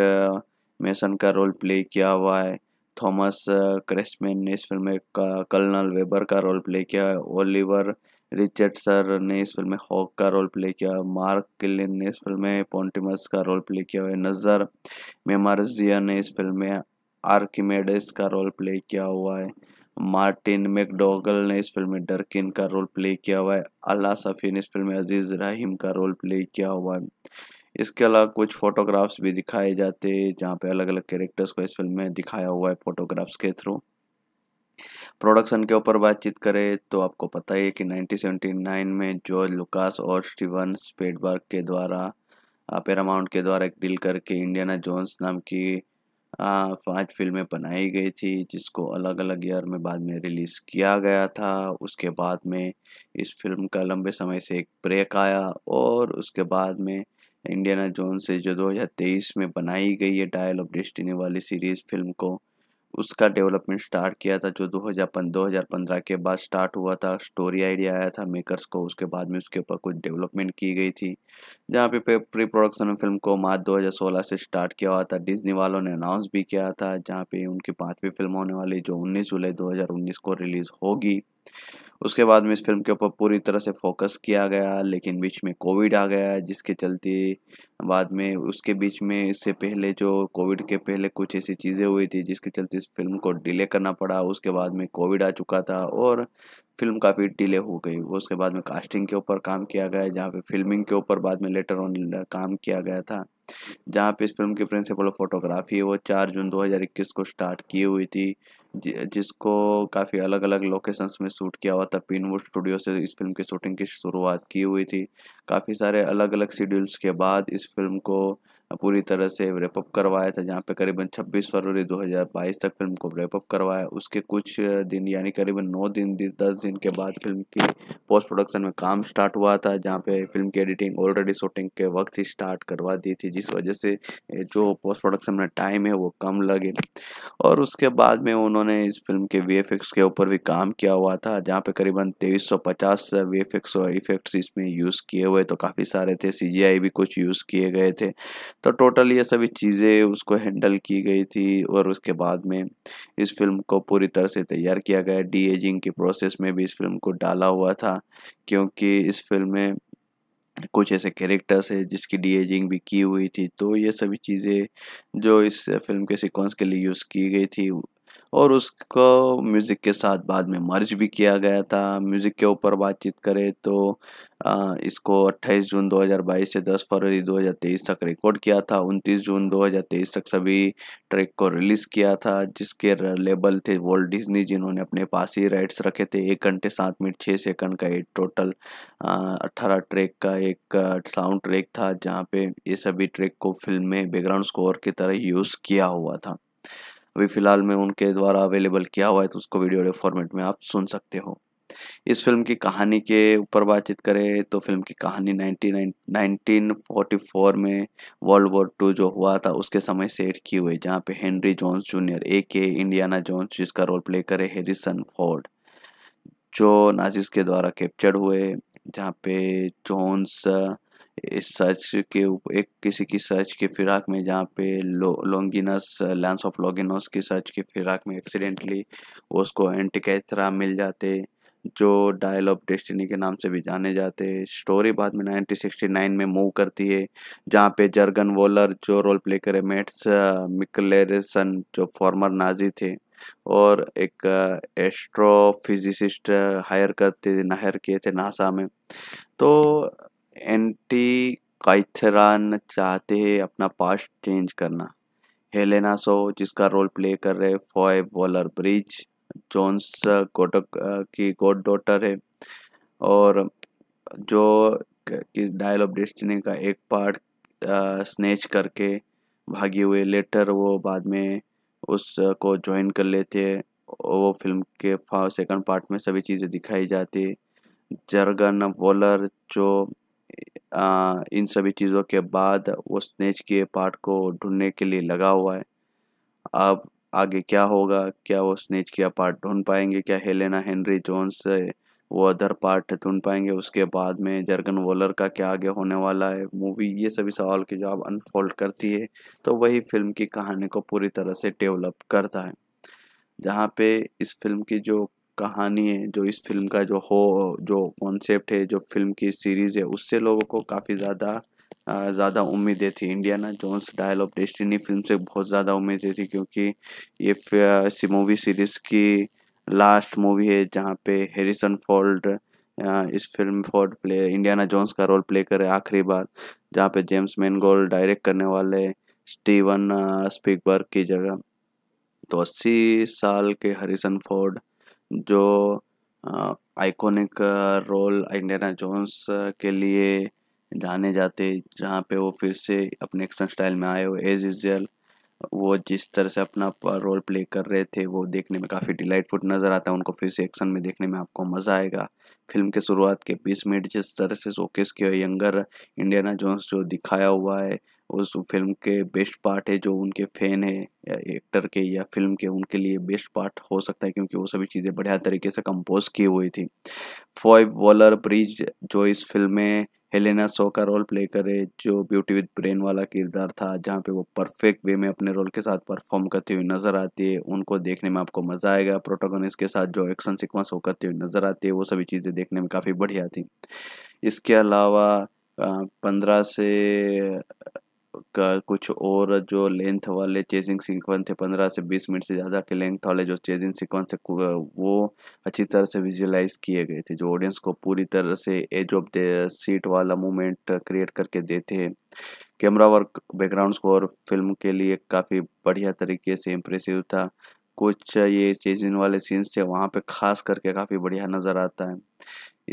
मेसन का रोल प्ले किया हुआ है थॉमस क्रेसमैन ने इस फिल्म में कर्नल वेबर का रोल प्ले किया है ओलिवर रिचर्ड सर ने इस फिल्म में हॉक का रोल प्ले किया मार्क किलिन ने इस फिल्म में पॉन्टिमस का रोल प्ले किया हुआ नज़र मेमारजिया ने इस फिल्म में आर्किमेडिस का रोल प्ले किया हुआ है मार्टिन मैकडोगल ने इस फिल्म में डरकिन का रोल प्ले किया हुआ है अला सफ़ी ने इस फिल्म में अजीज़ रहीम का रोल प्ले किया हुआ है इसके अलावा कुछ फ़ोटोग्राफ्स भी दिखाए जाते हैं जहाँ पे अलग अलग कैरेक्टर्स को इस फिल्म में दिखाया हुआ है फ़ोटोग्राफ्स के थ्रू प्रोडक्शन के ऊपर बातचीत करें तो आपको पता ही है कि 1979 में जॉर्ज लुकास और स्टीवन स्पेडबर्ग के द्वारा पेरामाउंट के द्वारा एक डील करके इंडियाना जोन्स नाम की पांच फिल्में बनाई गई थी जिसको अलग अलग ईयर में बाद में रिलीज़ किया गया था उसके बाद में इस फिल्म का लंबे समय से एक ब्रेक आया और उसके बाद में इंडियाना जोन से जो 2023 में बनाई गई है डायल ऑफ डेस्टिनी वाली सीरीज़ फिल्म को उसका डेवलपमेंट स्टार्ट किया था जो 2015 2015 के बाद स्टार्ट हुआ था स्टोरी आइडिया आया था मेकर्स को उसके बाद में उसके ऊपर कुछ डेवलपमेंट की गई थी जहाँ पे प्री प्रोडक्शन फिल्म को मार्च 2016 से स्टार्ट किया हुआ था डिज्नी वालों ने अनाउंस भी किया था जहाँ पे उनकी पाँचवीं फिल्म होने वाली जो उन्नीस जुलाई दो को रिलीज़ होगी उसके बाद में इस फिल्म के ऊपर पूरी तरह से फोकस किया गया लेकिन बीच में कोविड आ गया जिसके चलते बाद में उसके बीच में इससे पहले जो कोविड के पहले कुछ ऐसी चीज़ें हुई थी जिसके चलते इस फिल्म को डिले करना पड़ा उसके बाद में कोविड आ चुका था और फिल्म काफ़ी डिले हो गई उसके बाद में कास्टिंग के ऊपर काम किया गया जहाँ पे फिल्मिंग के ऊपर बाद में लेटर ऑन काम किया गया था जहाँ पे इस फिल्म की प्रिंसिपल फोटोग्राफी वो चार जून 2021 को स्टार्ट की हुई थी जिसको काफ़ी अलग अलग लोकेशंस में शूट किया हुआ था पिनवुड स्टूडियो से इस फिल्म की शूटिंग की शुरुआत की हुई थी काफ़ी सारे अलग अलग शेड्यूल्स के बाद इस फिल्म को पूरी तरह से रेपअप करवाया था जहाँ पे करीबन 26 फरवरी 2022 तक फिल्म को रेपअप करवाया उसके कुछ दिन यानी करीबन 9 दिन दस दिन के बाद फिल्म की पोस्ट प्रोडक्शन में काम स्टार्ट हुआ था जहाँ पे फिल्म की एडिटिंग ऑलरेडी शूटिंग के वक्त ही स्टार्ट करवा दी थी जिस वजह से जो पोस्ट प्रोडक्शन में टाइम है वो कम लगे और उसके बाद में उन्होंने इस फिल्म के वी के ऊपर भी काम किया हुआ था जहाँ पे करीबन तेईस सौ पचास वी इफेक्ट्स इसमें यूज़ किए हुए तो काफ़ी सारे थे सी भी कुछ यूज़ किए गए थे तो टोटल ये सभी चीज़ें उसको हैंडल की गई थी और उसके बाद में इस फिल्म को पूरी तरह से तैयार किया गया डी एजिंग के प्रोसेस में भी इस फिल्म को डाला हुआ था क्योंकि इस फिल्म में कुछ ऐसे कैरेक्टर्स है जिसकी डी एजिंग भी की हुई थी तो ये सभी चीज़ें जो इस फिल्म के सिक्वेंस के लिए यूज़ की गई थी और उसको म्यूज़िक के साथ बाद में मर्ज भी किया गया था म्यूज़िक के ऊपर बातचीत करें तो आ, इसको 28 जून 2022 से 10 फरवरी 2023 तक रिकॉर्ड किया था 29 जून 2023 तक सभी ट्रैक को रिलीज़ किया था जिसके लेबल थे वर्ल्ड डिज्नी जिन्होंने अपने पास ही राइट्स रखे थे एक घंटे सात मिनट छः सेकंड का एक टोटल अट्ठारह ट्रैक का एक साउंड ट्रैक था जहाँ पे ये सभी ट्रैक को फिल्म में बैकग्राउंड स्कोर की तरह यूज़ किया हुआ था अभी फ़िलहाल में उनके द्वारा अवेलेबल किया हुआ है तो उसको वीडियो फॉर्मेट में आप सुन सकते हो इस फिल्म की कहानी के ऊपर बातचीत करें तो फिल्म की कहानी 1944 में वर्ल्ड वॉर टू जो हुआ था उसके समय सेट की हुई जहाँ पे हेनरी जॉन्स जूनियर ए के इंडियाना जॉन्स जिसका रोल प्ले करे हेरिसन फोर्ड जो नाजिस के द्वारा कैप्चर्ड हुए जहाँ पे जोन्स इस सर्च के एक किसी की सर्च के फिराक में जहाँ पे लो लैंस ऑफ लॉगिनस की सर्च के फिराक में एक्सीडेंटली उसको एंटिकैथरा मिल जाते जो डायल ऑफ डेस्टिनी के नाम से भी जाने जाते स्टोरी बाद में 1969 में मूव करती है जहाँ पे जर्गन वोलर जो रोल प्ले करे मेट्स मिकलेरसन जो फॉर्मर नाजी थे और एक एस्ट्रोफिजिसिस्ट हायर करते हायर किए थे नासा में तो एंटी काइथरान चाहते हैं अपना पास्ट चेंज करना हेलेना सो जिसका रोल प्ले कर रहे फॉय वॉलर ब्रिज जोन्स गोटक की गोड डॉटर है और जो किस डायल ऑफ डेस्टिनी का एक पार्ट स्नेच uh, करके भागे हुए लेटर वो बाद में उसको uh, ज्वाइन कर लेते हैं वो फिल्म के सेकंड पार्ट में सभी चीज़ें दिखाई जाती है जर्गन वॉलर जो इन सभी चीज़ों के बाद वो स्नेच के पार्ट को ढूंढने के लिए लगा हुआ है अब आगे क्या होगा क्या वो स्नेच किया पार्ट ढूंढ पाएंगे क्या हेलेना हेनरी जोन्स वो अदर पार्ट ढूंढ पाएंगे उसके बाद में जर्गन वोलर का क्या आगे होने वाला है मूवी ये सभी सवाल के जवाब अनफोल्ड करती है तो वही फिल्म की कहानी को पूरी तरह से डेवलप करता है जहाँ पे इस फिल्म की जो कहानी है जो इस फिल्म का जो हो जो कॉन्सेप्ट है जो फिल्म की सीरीज़ है उससे लोगों को काफ़ी ज़्यादा ज़्यादा उम्मीदें थी Indiana Jones dial of destiny film से बहुत ज़्यादा उम्मीदें थी क्योंकि ये मूवी सीरीज़ की लास्ट मूवी है जहाँ पे हैरिसन फोल्ड इस film Ford play Indiana Jones का रोल प्ले करे आखिरी बार जहाँ पे जेम्स मैनगोल डायरेक्ट करने वाले स्टीवन स्पीकबर्ग की जगह तो अस्सी साल के हरिसन फोर्ड जो आइकॉनिक रोल इंडियाना जोन्स के लिए जाने जाते जहाँ पे वो फिर से अपने एक्शन स्टाइल में आए हो एज यूजल वो जिस तरह से अपना रोल प्ले कर रहे थे वो देखने में काफ़ी डिलाइटफुल नज़र आता है उनको फिर से एक्शन में देखने में आपको मज़ा आएगा फिल्म के शुरुआत के बीस मिनट जिस तरह से शोकेस किया यंगर इंडियाना जोन्स जो दिखाया हुआ है उस फिल्म के बेस्ट पार्ट है जो उनके फ़ैन है एक्टर के या फिल्म के उनके लिए बेस्ट पार्ट हो सकता है क्योंकि वो सभी चीज़ें बढ़िया तरीके से कंपोज की हुई थी फॉय वॉलर ब्रिज जो इस फिल्म में हेलेना सो का रोल प्ले करे जो ब्यूटी विद ब्रेन वाला किरदार था जहाँ पे वो परफेक्ट वे में अपने रोल के साथ परफॉर्म करती हुई नज़र आती है उनको देखने में आपको मज़ा आएगा प्रोटोगोनिस्ट के साथ जो एक्शन सिक्वेंस वो करती हुई नज़र आती है वो सभी चीज़ें देखने में काफ़ी बढ़िया थी इसके अलावा पंद्रह से का कुछ और जो लेंथ वाले चेजिंग सीक्वेंस थे पंद्रह से बीस मिनट से ज़्यादा के लेंथ वाले जो चेजिंग सीक्वेंस थे वो अच्छी तरह से विजुलाइज किए गए थे जो ऑडियंस को पूरी तरह से एज ऑफ द सीट वाला मूवमेंट क्रिएट करके देते हैं camera work background score film के लिए काफ़ी बढ़िया तरीके से इम्प्रेसिव था कुछ ये चेजिंग वाले सीन्स थे वहाँ पर खास करके काफ़ी बढ़िया नज़र आता है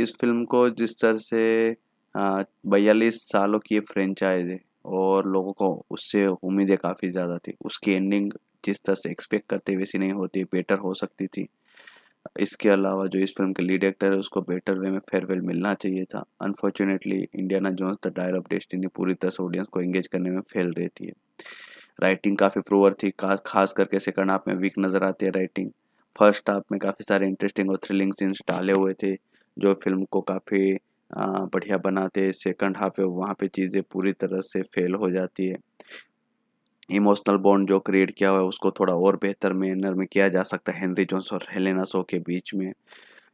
इस फिल्म को जिस तरह से बयालीस सालों की फ्रेंचाइज है और लोगों को उससे उम्मीदें काफ़ी ज़्यादा थी उसकी एंडिंग जिस तरह से एक्सपेक्ट करते वैसी नहीं होती बेटर हो सकती थी इसके अलावा जो इस फिल्म के लीड एक्टर है उसको बेटर वे में फेयरवेल मिलना चाहिए था unfortunately Indiana Jones the Dyer of destiny पूरी तरह से ऑडियंस को एंगेज करने में फेल रहती है राइटिंग काफ़ी प्रोवर थी खास करके सेकंड हाफ में वीक नज़र आती है राइटिंग फर्स्ट हाफ में काफ़ी सारे इंटरेस्टिंग और थ्रिलिंग सीन्स डाले हुए थे जो फिल्म को काफ़ी बढ़िया बनाते सेकंड हाफ है वहाँ पे चीज़ें पूरी तरह से फेल हो जाती है इमोशनल बॉन्ड जो क्रिएट किया हुआ है उसको थोड़ा और बेहतर मैनर में किया जा सकता है हेनरी जोन्स और हेलेना सो के बीच में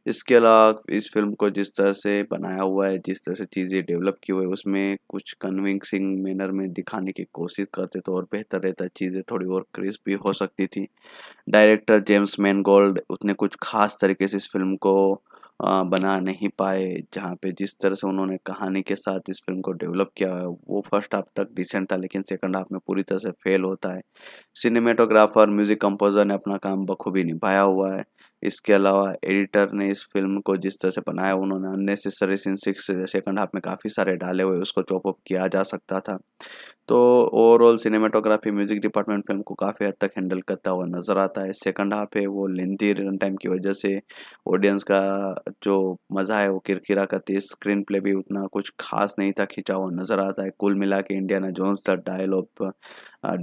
इसके अलावा इस फिल्म को जिस तरह से बनाया हुआ है जिस तरह से चीज़ें डेवलप की हुई है उसमें कुछ कन्विंसिंग मैनर में दिखाने की कोशिश करते तो और बेहतर रहता चीज़ें थोड़ी और क्रिस्प भी हो सकती थी डायरेक्टर जेम्स मैनगोल्ड उसने कुछ खास तरीके से इस फिल्म को बना नहीं पाए जहाँ पे जिस तरह से उन्होंने कहानी के साथ इस फिल्म को डेवलप किया है वो फर्स्ट हाफ तक डिसेंट था लेकिन सेकंड हाफ में पूरी तरह से फेल होता है सिनेमेटोग्राफर म्यूज़िक कंपोजर ने अपना काम बखूबी निभाया हुआ है इसके अलावा एडिटर ने इस फिल्म को जिस तरह से बनाया उन्होंने unnecessary scene six second half में काफ़ी सारे डाले हुए उसको चॉपअप किया जा सकता था तो overall cinematography music department film को काफ़ी हद तक हैंडल करता हुआ नज़र आता है सेकंड हाफ है वो लेंथी रन टाइम की वजह से ऑडियंस का जो मज़ा है वो किरकिरा करती है स्क्रीन प्ले भी उतना कुछ खास नहीं था खिंचा हुआ नज़र आता है कुल मिला के Indiana Jones the dial of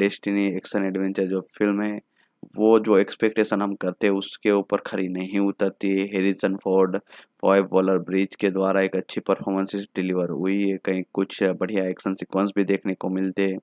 Destiny action adventure जो फिल्म है वो जो एक्सपेक्टेशन हम करते हैं उसके ऊपर खरी नहीं उतरती हेरिसन फोर्ड ओएब बॉलर ब्रिज के द्वारा एक अच्छी परफॉर्मेंस डिलीवर हुई है कहीं कुछ बढ़िया एक्शन सिक्वेंस भी देखने को मिलते हैं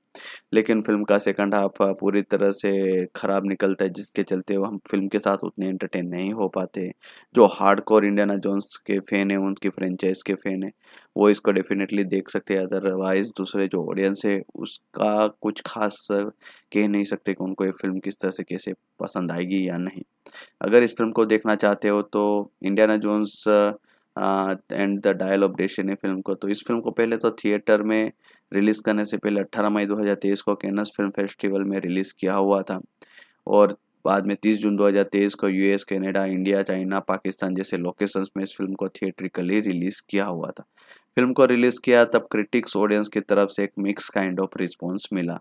लेकिन फिल्म का सेकंड हाफ पूरी तरह से ख़राब निकलता है जिसके चलते हम फिल्म के साथ उतने एंटरटेन नहीं हो पाते जो कोर इंडियाना जोन्स के फ़ैन हैं उनकी फ्रेंचाइज के फ़ैन हैं वो इसको डेफिनेटली देख सकते हैं अदरवाइज़ दूसरे जो ऑडियंस है उसका कुछ खास कह नहीं सकते कि उनको ये फिल्म किस तरह से कैसे पसंद आएगी या नहीं अगर इस फिल्म को देखना चाहते हो तो Indiana Jones and the dial of डेशन है फिल्म को तो इस फिल्म को पहले तो थिएटर में रिलीज़ करने से पहले 18 मई 2023 को कैनस फिल्म फेस्टिवल में रिलीज़ किया हुआ था और बाद में 30 जून 2023 को US Canada India China Pakistan जैसे लोकेशंस में इस फिल्म को थिएट्रिकली रिलीज़ किया हुआ था फिल्म को रिलीज़ किया तब क्रिटिक्स ऑडियंस की तरफ से एक मिक्स काइंड ऑफ रिस्पॉन्स मिला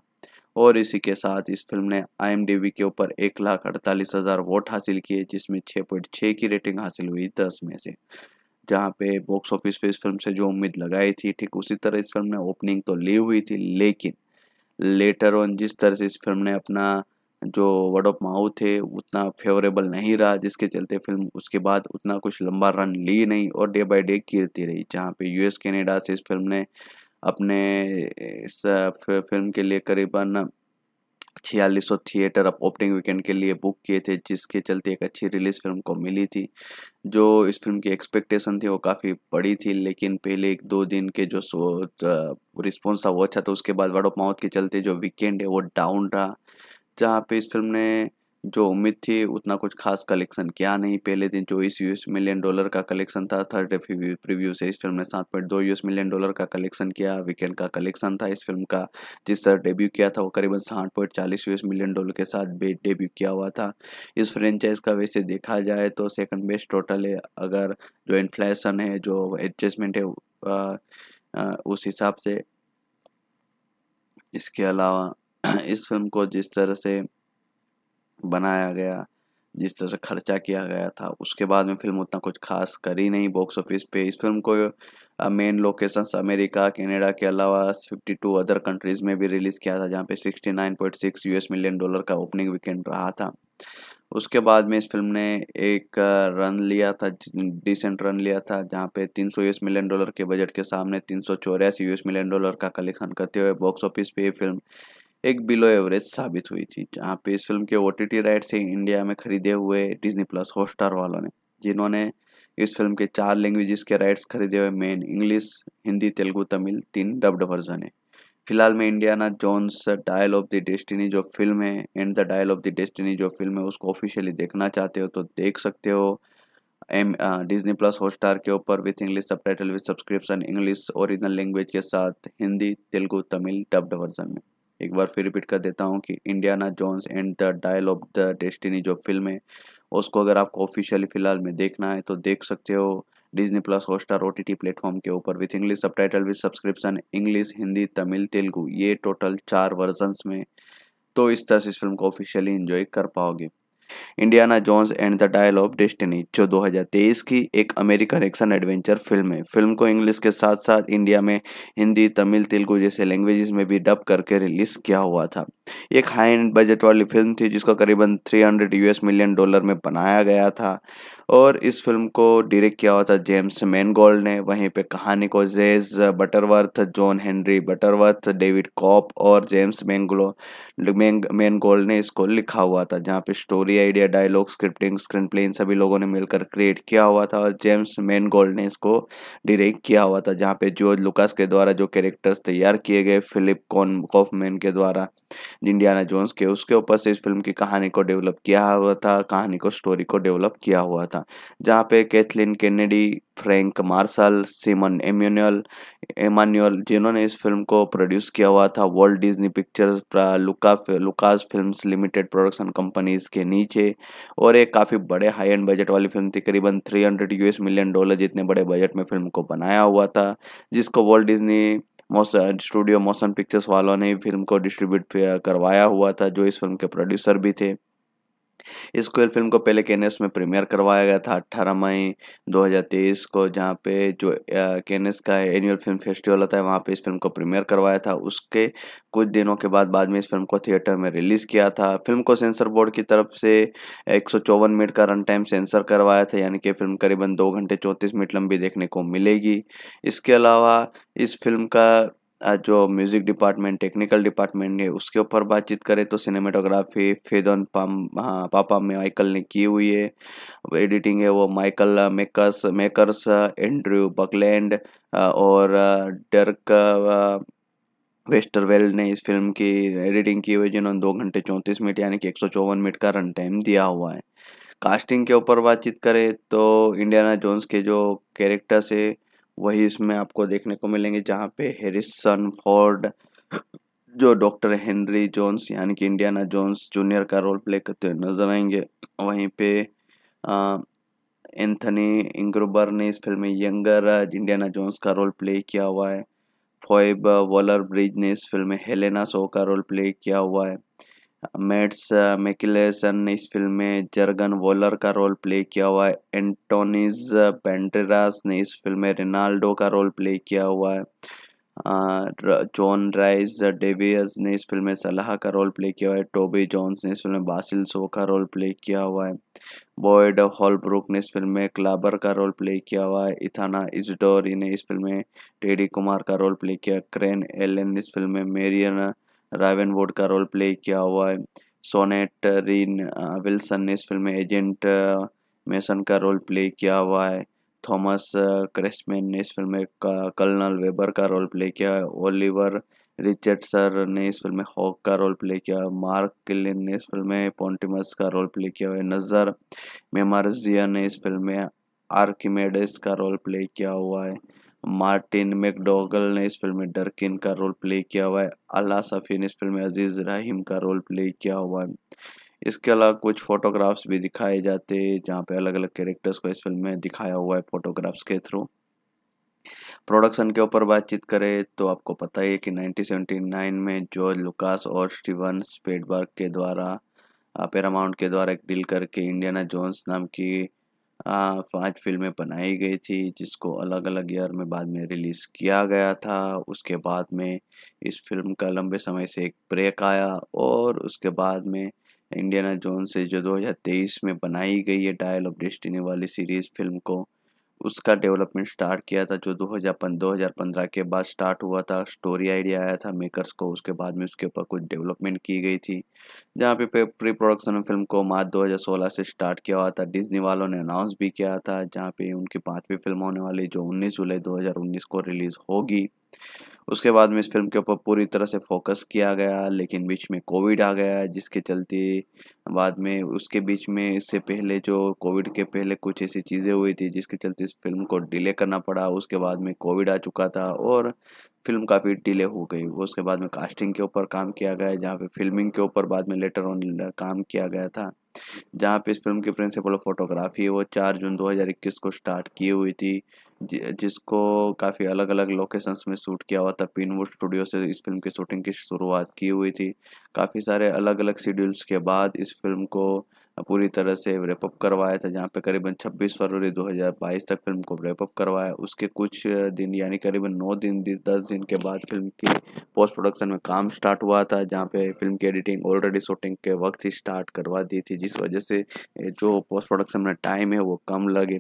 और इसी के साथ इस फिल्म ने आई के ऊपर एक लाख अड़तालीस हज़ार वोट हासिल किए जिसमें छः पॉइंट छः की रेटिंग हासिल हुई दस में से जहाँ पे बॉक्स ऑफिस पे इस फिल्म से जो उम्मीद लगाई थी ठीक उसी तरह इस फिल्म ने ओपनिंग तो ली हुई थी लेकिन लेटर ऑन जिस तरह से इस फिल्म ने अपना जो वर्ड ऑफ माउथ है उतना फेवरेबल नहीं रहा जिसके चलते फिल्म उसके बाद उतना कुछ लंबा रन ली नहीं और डे बाय डे गिरती रही जहाँ पे यूएस कनाडा से इस फिल्म ने अपने इस फिल्म के लिए करीबन छियालीस सौ थिएटर अब ओपनिंग वीकेंड के लिए बुक किए थे जिसके चलते एक अच्छी रिलीज़ फिल्म को मिली थी जो इस फिल्म की एक्सपेक्टेशन थी वो काफ़ी बड़ी थी लेकिन पहले एक दो दिन के जो सो रिस्पॉन्स था वो अच्छा था उसके बाद वर्ड ऑफ माउथ के चलते जो वीकेंड है वो डाउन रहा जहाँ पे इस फिल्म ने जो उम्मीद थी उतना कुछ खास कलेक्शन किया नहीं पहले दिन चौबीस यूएस मिलियन डॉलर का कलेक्शन था थर्ड प्रीव्यू से इस फिल्म ने सात पॉइंट दो यूएस मिलियन डॉलर का कलेक्शन किया वीकेंड का कलेक्शन था इस फिल्म का जिस तरह डेब्यू किया था वो करीबन साठ पॉइंट चालीस यूएस मिलियन डॉलर के साथ डेब्यू किया हुआ था इस फ्रेंचाइज का वैसे देखा जाए तो सेकंड बेस्ट टोटल है अगर जो इन्फ्लेशन है जो एडजस्टमेंट है आ, आ, उस हिसाब से इसके अलावा इस फिल्म को जिस तरह से बनाया गया जिस तरह से खर्चा किया गया था उसके बाद में फिल्म उतना कुछ खास करी नहीं बॉक्स ऑफिस पे इस फिल्म को मेन लोकेशंस अमेरिका कनाडा के अलावा 52 अदर कंट्रीज़ में भी रिलीज़ किया था जहाँ पे 69.6 यूएस मिलियन डॉलर का ओपनिंग वीकेंड रहा था उसके बाद में इस फिल्म ने एक रन लिया था डिसेंट रन लिया था जहाँ पे 300 यूएस मिलियन डॉलर के बजट के सामने तीन यूएस मिलियन डॉलर का कलेक्शन करते हुए बॉक्स ऑफिस पे ये फिल्म एक बिलो एवरेज साबित हुई थी जहाँ पे इस फिल्म के O T T right India में खरीदे हुए डिजनी प्लस हॉटस्टार वालों ने जिन्होंने इस फिल्म के चार लैंग्वेजेस के राइट्स खरीदे हुए मेन इंग्लिश हिंदी तेलुगु तमिल तीन डब्ड वर्जन है फिलहाल में Indiana Jones dial of the destiny जो फिल्म है and the dial of the destiny जो फिल्म है उसको ऑफिशियली देखना चाहते हो तो देख सकते हो एम डिजनी प्लस हॉटस्टार के ऊपर with English subtitle with subscription English original language के साथ हिंदी तेलुगु तमिल डब्ड वर्जन में एक बार फिर रिपीट कर देता हूँ कि Indiana Jones and the dial of the destiny जो फिल्म है उसको अगर आपको ऑफिशियली फ़िलहाल में देखना है तो देख सकते हो Disney plus Hotstar O T T platform के ऊपर with English subtitle with subscription English Hindi Tamil Telugu ये टोटल चार वर्जन्स में तो इस तरह से इस फिल्म को ऑफिशियली इन्जॉय कर पाओगे Indiana Jones and the dial of destiny जो 2023 की एक अमेरिकन एक्शन एडवेंचर फिल्म है फिल्म को इंग्लिश के साथ साथ इंडिया में हिंदी तमिल तेलुगु जैसे लैंग्वेजेस में भी डब करके रिलीज किया हुआ था एक हाई एंड बजट वाली फिल्म थी जिसको करीबन 300 यूएस मिलियन डॉलर में बनाया गया था और इस फिल्म को डायरेक्ट किया हुआ था जेम्स मैनगोल्ड ने वहीं पे कहानी को Jez Butterworth John Henry Butterworth David Koepp और जेम्स मैंगलो मैनगोल्ड ने इसको लिखा हुआ था जहाँ पे story idea dialogue scripting screenplay इन सभी लोगों ने मिलकर क्रिएट किया हुआ था और जेम्स मैनगोल्ड ने इसको डायरेक्ट किया हुआ था जहाँ पे जॉर्ज लुकास के द्वारा जो कैरेक्टर्स तैयार किए गए फिलिप कॉन कॉफमैन के द्वारा इंडियाना जोन्स के उसके ऊपर से इस फिल्म की कहानी को डेवलप किया हुआ था कहानी को स्टोरी को डेवलप किया हुआ था था जहाँ पे Kathleen Kennedy Frank Marshall Simon एम्यूनल एमान्यूअल जिन्होंने इस फिल्म को प्रोड्यूस किया हुआ था वर्ल्ड डिज्नी पिक्चर्स लुका Lucas films limited production companies के नीचे और एक काफ़ी बड़े हाई एंड बजट वाली फिल्म थी करीबन 300 यूएस मिलियन डॉलर जितने बड़े बजट में फिल्म को बनाया हुआ था जिसको world Disney motion studio motion pictures वालों ने फिल्म को डिस्ट्रीब्यूट करवाया हुआ था जो इस फिल्म के प्रोड्यूसर भी थे इस कोयल फिल्म को पहले केनेस में प्रीमियर करवाया गया था 18 मई 2023 को जहाँ पे जो केनेस का एनुअल फिल्म फेस्टिवल होता है वहाँ पे इस फिल्म को प्रीमियर करवाया था उसके कुछ दिनों के बाद बाद में इस फिल्म को थिएटर में रिलीज़ किया था फिल्म को सेंसर बोर्ड की तरफ से एक मिनट का रन टाइम सेंसर करवाया था यानी कि फिल्म करीबन दो घंटे चौंतीस मिनट लंबी देखने को मिलेगी इसके अलावा इस फिल्म का जो म्यूज़िक डिपार्टमेंट टेक्निकल डिपार्टमेंट है उसके ऊपर बातचीत करें तो सिनेमेटोग्राफी फेदन पाम हाँ पापा माइकल ने की हुई है एडिटिंग है वो Michael makers makers Andrew Buckland और डर्क वेस्टरवेल ने इस फिल्म की एडिटिंग की हुई जिन्होंने दो घंटे चौंतीस मिनट यानी कि एक सौ चौवन मिनट का रन टाइम दिया हुआ है कास्टिंग के ऊपर बातचीत करें तो इंडियाना जोन्स के जो कैरेक्टर्स है वही इसमें आपको देखने को मिलेंगे जहाँ पे हेरिसन फोर्ड जो डॉक्टर हेनरी जोन्स यानी कि इंडियाना जोन्स जूनियर का रोल प्ले करते हुए नजर आएंगे वहीं पे एंथनी इंग्रोबर ने इस फिल्म में यंगर इंडियाना जोन्स का रोल प्ले किया हुआ है फॉइब वॉलर ब्रिज ने इस फिल्म में हेलेना सो का रोल प्ले किया हुआ है मेट्स मैकिलेसन ने इस फिल्म में जर्गन वॉलर का रोल प्ले किया हुआ है एंटोनीज पेंटेरास ने इस फिल्म में रेनाल्डो का रोल प्ले किया हुआ है जॉन राइज डेवियस ने इस फिल्म में सलाह का रोल प्ले किया हुआ है टोबी जॉन्स ने इस फिल्म में बासिल सो का रोल प्ले किया हुआ है बॉयड हॉलब्रुक ने इस फिल्म में क्लाबर का रोल प्ले किया हुआ है इथाना इजडोरी ने इस फिल्म में टेडी कुमार का रोल प्ले किया क्रेन एलन ने इस फिल्म में मेरियन रावन वोड का रोल प्ले किया हुआ है सोनेट रीन विल्सन ने इस फिल्म में एजेंट मेसन uh, का रोल प्ले किया हुआ है थॉमस क्रेसमैन uh, ने इस फिल्म में कर्नल वेबर का रोल प्ले किया है ओलिवर रिचर्ड सर ने इस फिल्म में हॉक का रोल प्ले किया मार्क किलिन ने इस फिल्म में पॉन्टिमस का रोल प्ले किया हुआ नज़र मेमारजिया ने इस फिल्म में आर्किमेडिस का रोल प्ले किया हुआ है मार्टिन मैकडोगल ने इस फिल्म में डरकिन का रोल प्ले किया हुआ है अला सफ़ी ने इस फिल्म में अजीज़ राहिम का रोल प्ले किया हुआ है इसके अलावा कुछ फ़ोटोग्राफ्स भी दिखाए जाते हैं जहाँ पे अलग अलग कैरेक्टर्स को इस फिल्म में दिखाया हुआ है फ़ोटोग्राफ्स के थ्रू प्रोडक्शन के ऊपर बातचीत करें तो आपको पता ही है कि 1979 में जो लुकास और स्टीवन स्पेडबर्ग के द्वारा पेरामाउंट के द्वारा एक डील करके इंडियाना जोन्स नाम की पाँच फिल्में बनाई गई थी जिसको अलग अलग ईयर में बाद में रिलीज़ किया गया था उसके बाद में इस फिल्म का लंबे समय से एक ब्रेक आया और उसके बाद में इंडियाना जोन से जो 2023 में बनाई गई है डायल ऑफ डेस्टिनी वाली सीरीज़ फिल्म को उसका डेवलपमेंट स्टार्ट किया था जो 2015 के बाद स्टार्ट हुआ था स्टोरी आइडिया आया था मेकर्स को उसके बाद में उसके ऊपर कुछ डेवलपमेंट की गई थी जहाँ पे प्री प्रोडक्शन फिल्म को मार्च 2016 से स्टार्ट किया हुआ था डिज्नी वालों ने अनाउंस भी किया था जहाँ पे उनकी पाँचवीं फिल्म होने वाली जो उन्नीस जुलाई दो को रिलीज़ होगी उसके बाद में इस फिल्म के ऊपर पूरी तरह से फोकस किया गया लेकिन बीच में कोविड आ गया जिसके चलते बाद में उसके बीच में इससे पहले जो कोविड के पहले कुछ ऐसी चीज़ें हुई थी जिसके चलते इस फिल्म को डिले करना पड़ा उसके बाद में कोविड आ चुका था और फिल्म काफ़ी डिले हो गई उसके बाद में कास्टिंग के ऊपर काम किया गया जहाँ पे फिल्मिंग के ऊपर बाद में लेटर ऑन काम किया गया था जहाँ पे इस फिल्म की प्रिंसिपल फोटोग्राफी वो चार जून 2021 को स्टार्ट की हुई थी जिसको काफ़ी अलग अलग लोकेशंस में शूट किया हुआ था पिनवुड स्टूडियो से इस फिल्म की शूटिंग की शुरुआत की हुई थी काफ़ी सारे अलग अलग शेड्यूल्स के बाद इस फिल्म को पूरी तरह से रेपअप करवाया था जहाँ पे करीबन 26 फरवरी 2022 तक फिल्म को रेपअप करवाया उसके कुछ दिन यानी करीबन 9 दिन दस दिन के बाद फिल्म की पोस्ट प्रोडक्शन में काम स्टार्ट हुआ था जहाँ पे फिल्म की एडिटिंग ऑलरेडी शूटिंग के वक्त ही स्टार्ट करवा दी थी जिस वजह से जो पोस्ट प्रोडक्शन में टाइम है वो कम लगे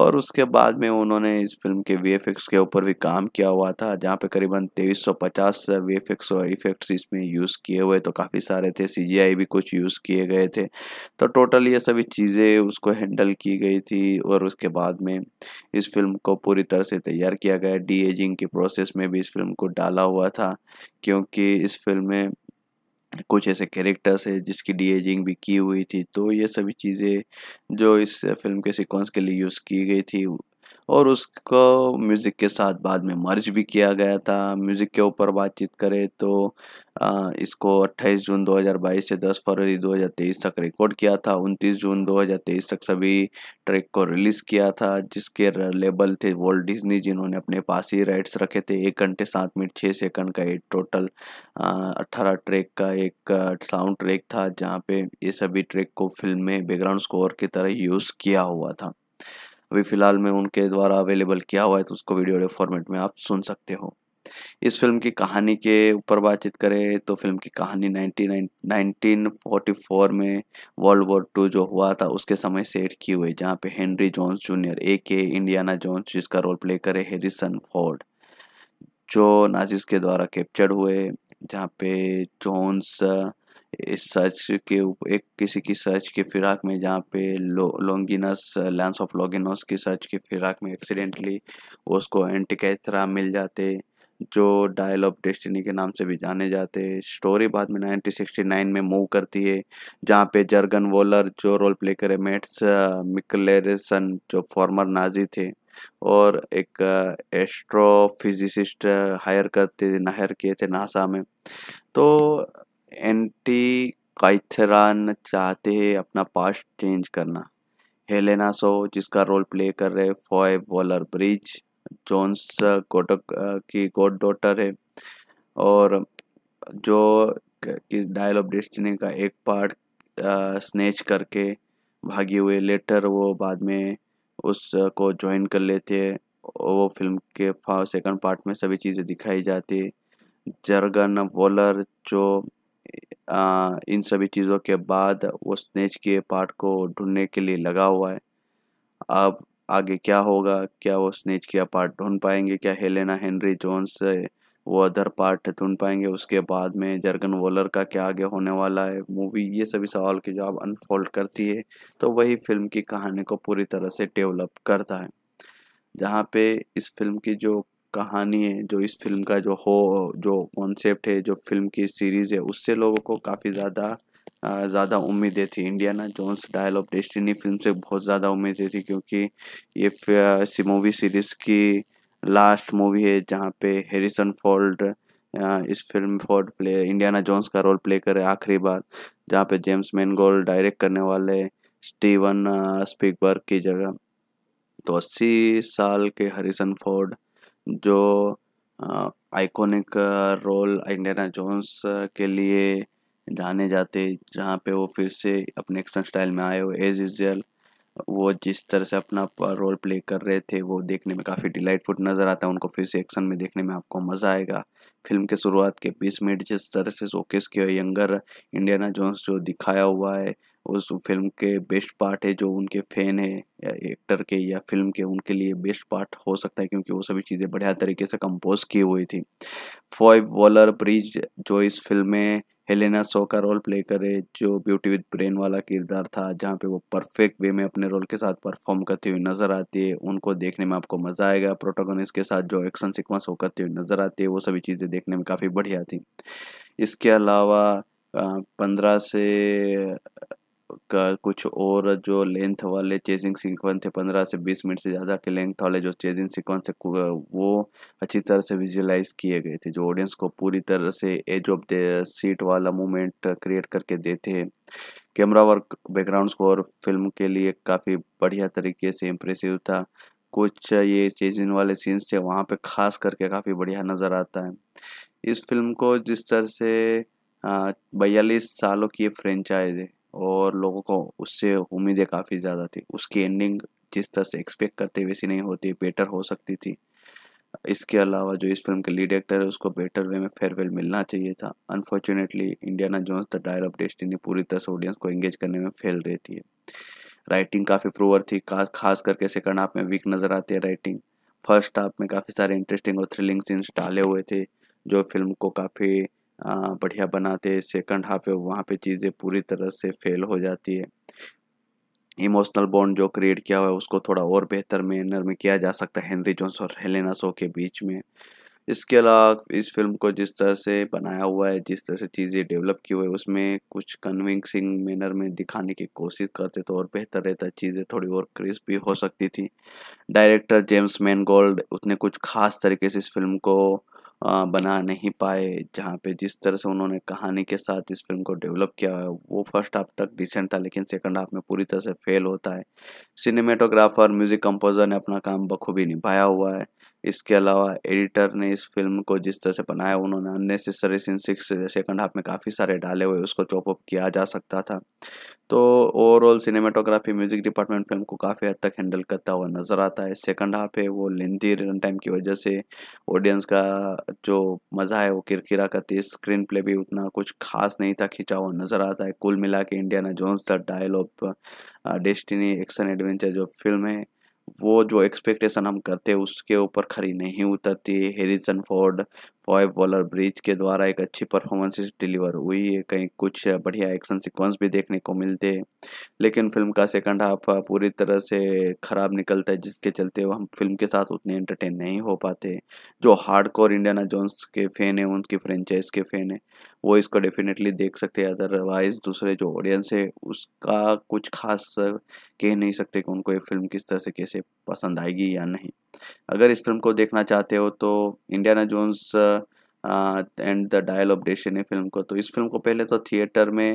और उसके बाद में उन्होंने इस फिल्म के वी के ऊपर भी काम किया हुआ था जहाँ पे करीबन तेईस सौ पचास वी इफेक्ट्स इसमें यूज़ किए हुए तो काफ़ी सारे थे सी भी कुछ यूज़ किए गए थे तो टोटल ये सभी चीज़ें उसको हैंडल की गई थी और उसके बाद में इस फिल्म को पूरी तरह से तैयार किया गया डी एजिंग के प्रोसेस में भी इस फिल्म को डाला हुआ था क्योंकि इस फिल्म में कुछ ऐसे कैरेक्टर्स है जिसकी डी एजिंग भी की हुई थी तो ये सभी चीज़ें जो इस फिल्म के सिक्वेंस के लिए यूज़ की गई थी और उसको म्यूज़िक के साथ बाद में मर्ज भी किया गया था म्यूज़िक के ऊपर बातचीत करें तो आ, इसको 28 जून 2022 से 10 फरवरी 2023 तक रिकॉर्ड किया था 29 जून 2023 तक सभी ट्रैक को रिलीज़ किया था जिसके लेबल थे वर्ल्ड डिज्नी जिन्होंने अपने पास ही राइट्स रखे थे एक घंटे सात मिनट छः सेकंड का एक टोटल अट्ठारह ट्रैक का एक साउंड ट्रैक था जहाँ पे ये सभी ट्रैक को फिल्म में बैकग्राउंड स्कोर की तरह यूज़ किया हुआ था अभी फ़िलहाल में उनके द्वारा अवेलेबल किया हुआ है तो उसको वीडियो फॉर्मेट में आप सुन सकते हो इस फिल्म की कहानी के ऊपर बातचीत करें तो फिल्म की कहानी 1944 में वर्ल्ड वॉर टू जो हुआ था उसके समय एड की हुई जहाँ पे हेनरी जॉन्स जूनियर ए के इंडियाना जॉन्स जिसका रोल प्ले करे हेरिसन फोर्ड जो नाजिस के द्वारा कैप्चर्ड हुए जहाँ पे जोन्स इस सर्च के एक किसी की सर्च के फिराक में जहाँ पे लो लैंस ऑफ लॉगिनस की सर्च के फिराक में एक्सीडेंटली उसको एंटिकैथरा मिल जाते जो डायल ऑफ डेस्टिनी के नाम से भी जाने जाते स्टोरी बाद में 1969 में मूव करती है जहाँ पे जर्गन वोलर जो रोल प्ले करे मेट्स मिकलेरसन जो फॉर्मर नाजी थे और एक एस्ट्रोफिजिसिस्ट हायर करते हायर किए थे नासा में तो एंटी काइथरान चाहते हैं अपना पास्ट चेंज करना हेलेना सो जिसका रोल प्ले कर रहे फॉय वॉलर ब्रिज जोन्स कोटक की गोड डॉटर है और जो किस डायल ऑफ डेस्टिनी का एक पार्ट स्नेच uh, करके भागी हुए लेटर वो बाद में उसको uh, ज्वाइन कर लेते हैं वो फिल्म के सेकंड पार्ट में सभी चीज़ें दिखाई जाती है जर्गन वॉलर जो इन सभी चीज़ों के बाद वो स्नेच के पार्ट को ढूंढने के लिए लगा हुआ है अब आगे क्या होगा क्या वो स्नेच के पार्ट ढूंढ पाएंगे क्या हेलेना हेनरी जोन्स वो अदर पार्ट ढूंढ पाएंगे उसके बाद में जर्गन वोलर का क्या आगे होने वाला है मूवी ये सभी सवाल के जवाब अनफोल्ड करती है तो वही फिल्म की कहानी को पूरी तरह से डेवलप करता है जहाँ पे इस फिल्म की जो कहानी है जो इस फिल्म का जो हो जो कॉन्सेप्ट है जो फिल्म की सीरीज़ है उससे लोगों को काफ़ी ज़्यादा ज़्यादा उम्मीदें थी Indiana Jones dial of destiny film से बहुत ज़्यादा उम्मीदें थी क्योंकि ये मूवी सीरीज़ की लास्ट मूवी है जहाँ पे हैरिसन फोल्ड इस film Ford play Indiana Jones का रोल प्ले करे आखिरी बार जहाँ पे जेम्स मैनगोल डायरेक्ट करने वाले स्टीवन स्पीकबर्ग की जगह तो अस्सी साल के हरिसन फोर्ड जो आइकॉनिक रोल इंडियाना जोन्स के लिए जाने जाते जहाँ पे वो फिर से अपने एक्शन स्टाइल में आए हो एज यूजल वो जिस तरह से अपना रोल प्ले कर रहे थे वो देखने में काफ़ी डिलाइटफुल नज़र आता है उनको फिर से एक्शन में देखने में आपको मज़ा आएगा फिल्म के शुरुआत के बीस मिनट जिस तरह से शोकेस किया यंगर इंडियाना जोन्स जो दिखाया हुआ है उस फिल्म के बेस्ट पार्ट है जो उनके फ़ैन है या एक्टर के या फिल्म के उनके लिए बेस्ट पार्ट हो सकता है क्योंकि वो सभी चीज़ें बढ़िया तरीके से कंपोज की हुई थी फॉय वॉलर ब्रिज जो इस फिल्म में हेलेना सो का रोल प्ले करे जो ब्यूटी विद ब्रेन वाला किरदार था जहाँ पे वो परफेक्ट वे में अपने रोल के साथ परफॉर्म करती हुई नज़र आती है उनको देखने में आपको मज़ा आएगा प्रोटोगोनिस्ट के साथ जो एक्शन सिक्वेंस वो करती हुई नज़र आती है वो सभी चीज़ें देखने में काफ़ी बढ़िया थी इसके अलावा पंद्रह से का कुछ और जो लेंथ वाले चेजिंग सीक्वेंस थे पंद्रह से बीस मिनट से ज़्यादा के लेंथ वाले जो चेजिंग सीक्वेंस थे वो अच्छी तरह से विजुअलाइज किए गए थे जो ऑडियंस को पूरी तरह से एज ऑफ द सीट वाला मूवमेंट क्रिएट करके देते हैं कैमरा वर्क बैकग्राउंड को और फिल्म के लिए काफ़ी बढ़िया तरीके से इम्प्रेसिव था कुछ ये चेजिंग वाले सीन्स थे वहाँ पर खास करके काफ़ी बढ़िया नज़र आता है इस फिल्म को जिस तरह से बयालीस सालों की फ्रेंचाइज है और लोगों को उससे उम्मीदें काफ़ी ज़्यादा थी उसकी एंडिंग जिस तरह से एक्सपेक्ट करते वैसी नहीं होती बेटर हो सकती थी इसके अलावा जो इस फिल्म के लीड एक्टर है उसको बेटर वे में फेयरवेल मिलना चाहिए था unfortunately Indiana Jones the Dyer of destiny पूरी तरह से ऑडियंस को एंगेज करने में फेल रहती है राइटिंग काफ़ी प्रोवर थी खास खास करके सेकंड हाफ में वीक नज़र आती है राइटिंग फर्स्ट हाफ में काफ़ी सारे इंटरेस्टिंग और थ्रिलिंग सीन्स डाले हुए थे जो फिल्म को काफ़ी बढ़िया बनाते हैं सेकंड हाफ है वहाँ पे चीज़ें पूरी तरह से फेल हो जाती है इमोशनल बॉन्ड जो क्रिएट किया हुआ है उसको थोड़ा और बेहतर मैनर में किया जा सकता है हेनरी जोन्स और हेलेना सो के बीच में इसके अलावा इस फिल्म को जिस तरह से बनाया हुआ है जिस तरह से चीज़ें डेवलप की हुई है उसमें कुछ कन्विंसिंग मैनर में दिखाने की कोशिश करते तो और बेहतर रहता चीज़ें थोड़ी और क्रिस्प भी हो सकती थी डायरेक्टर जेम्स मैनगोल्ड उसने कुछ खास तरीके से इस फिल्म को बना नहीं पाए जहाँ पे जिस तरह से उन्होंने कहानी के साथ इस फिल्म को डेवलप किया है वो फर्स्ट हाफ तक डिसेंट था लेकिन सेकंड हाफ में पूरी तरह से फेल होता है सिनेमेटोग्राफर म्यूज़िक कंपोजर ने अपना काम बखूबी निभाया हुआ है इसके अलावा एडिटर ने इस फिल्म को जिस तरह से बनाया उन्होंने unnecessary scene six second half में काफ़ी सारे डाले हुए उसको चॉपअप किया जा सकता था तो overall cinematography music department film को काफ़ी हद तक हैंडल करता हुआ नज़र आता है सेकंड हाफ है वो लेंथी रन टाइम की वजह से ऑडियंस का जो मज़ा है वो किरकिरा करती है स्क्रीन प्ले भी उतना कुछ खास नहीं था खिंचा हुआ नज़र आता है कुल मिला के Indiana Jones the dial of destiny action adventure जो फिल्म है वो जो एक्सपेक्टेशन हम करते हैं उसके ऊपर खरी नहीं उतरती Harrison Ford Phoebe Waller Bridge के द्वारा एक अच्छी परफॉर्मेंस डिलीवर हुई है कहीं कुछ बढ़िया एक्शन सीक्वेंस भी देखने को मिलते हैं लेकिन फिल्म का सेकंड हाफ पूरी तरह से ख़राब निकलता है जिसके चलते हम फिल्म के साथ उतने एंटरटेन नहीं हो पाते जो हार्डकोर इंडियाना जोन्स के फ़ैन हैं उनकी फ्रेंचाइज के फ़ैन हैं वो इसको डेफिनेटली देख सकते हैं अदरवाइज़ दूसरे जो ऑडियंस है उसका कुछ खास कह नहीं सकते कि उनको ये फिल्म किस तरह से कैसे पसंद आएगी या नहीं अगर इस फिल्म को देखना चाहते हो तो Indiana Jones and the dial of destiny film को तो इस फिल्म को पहले तो थिएटर में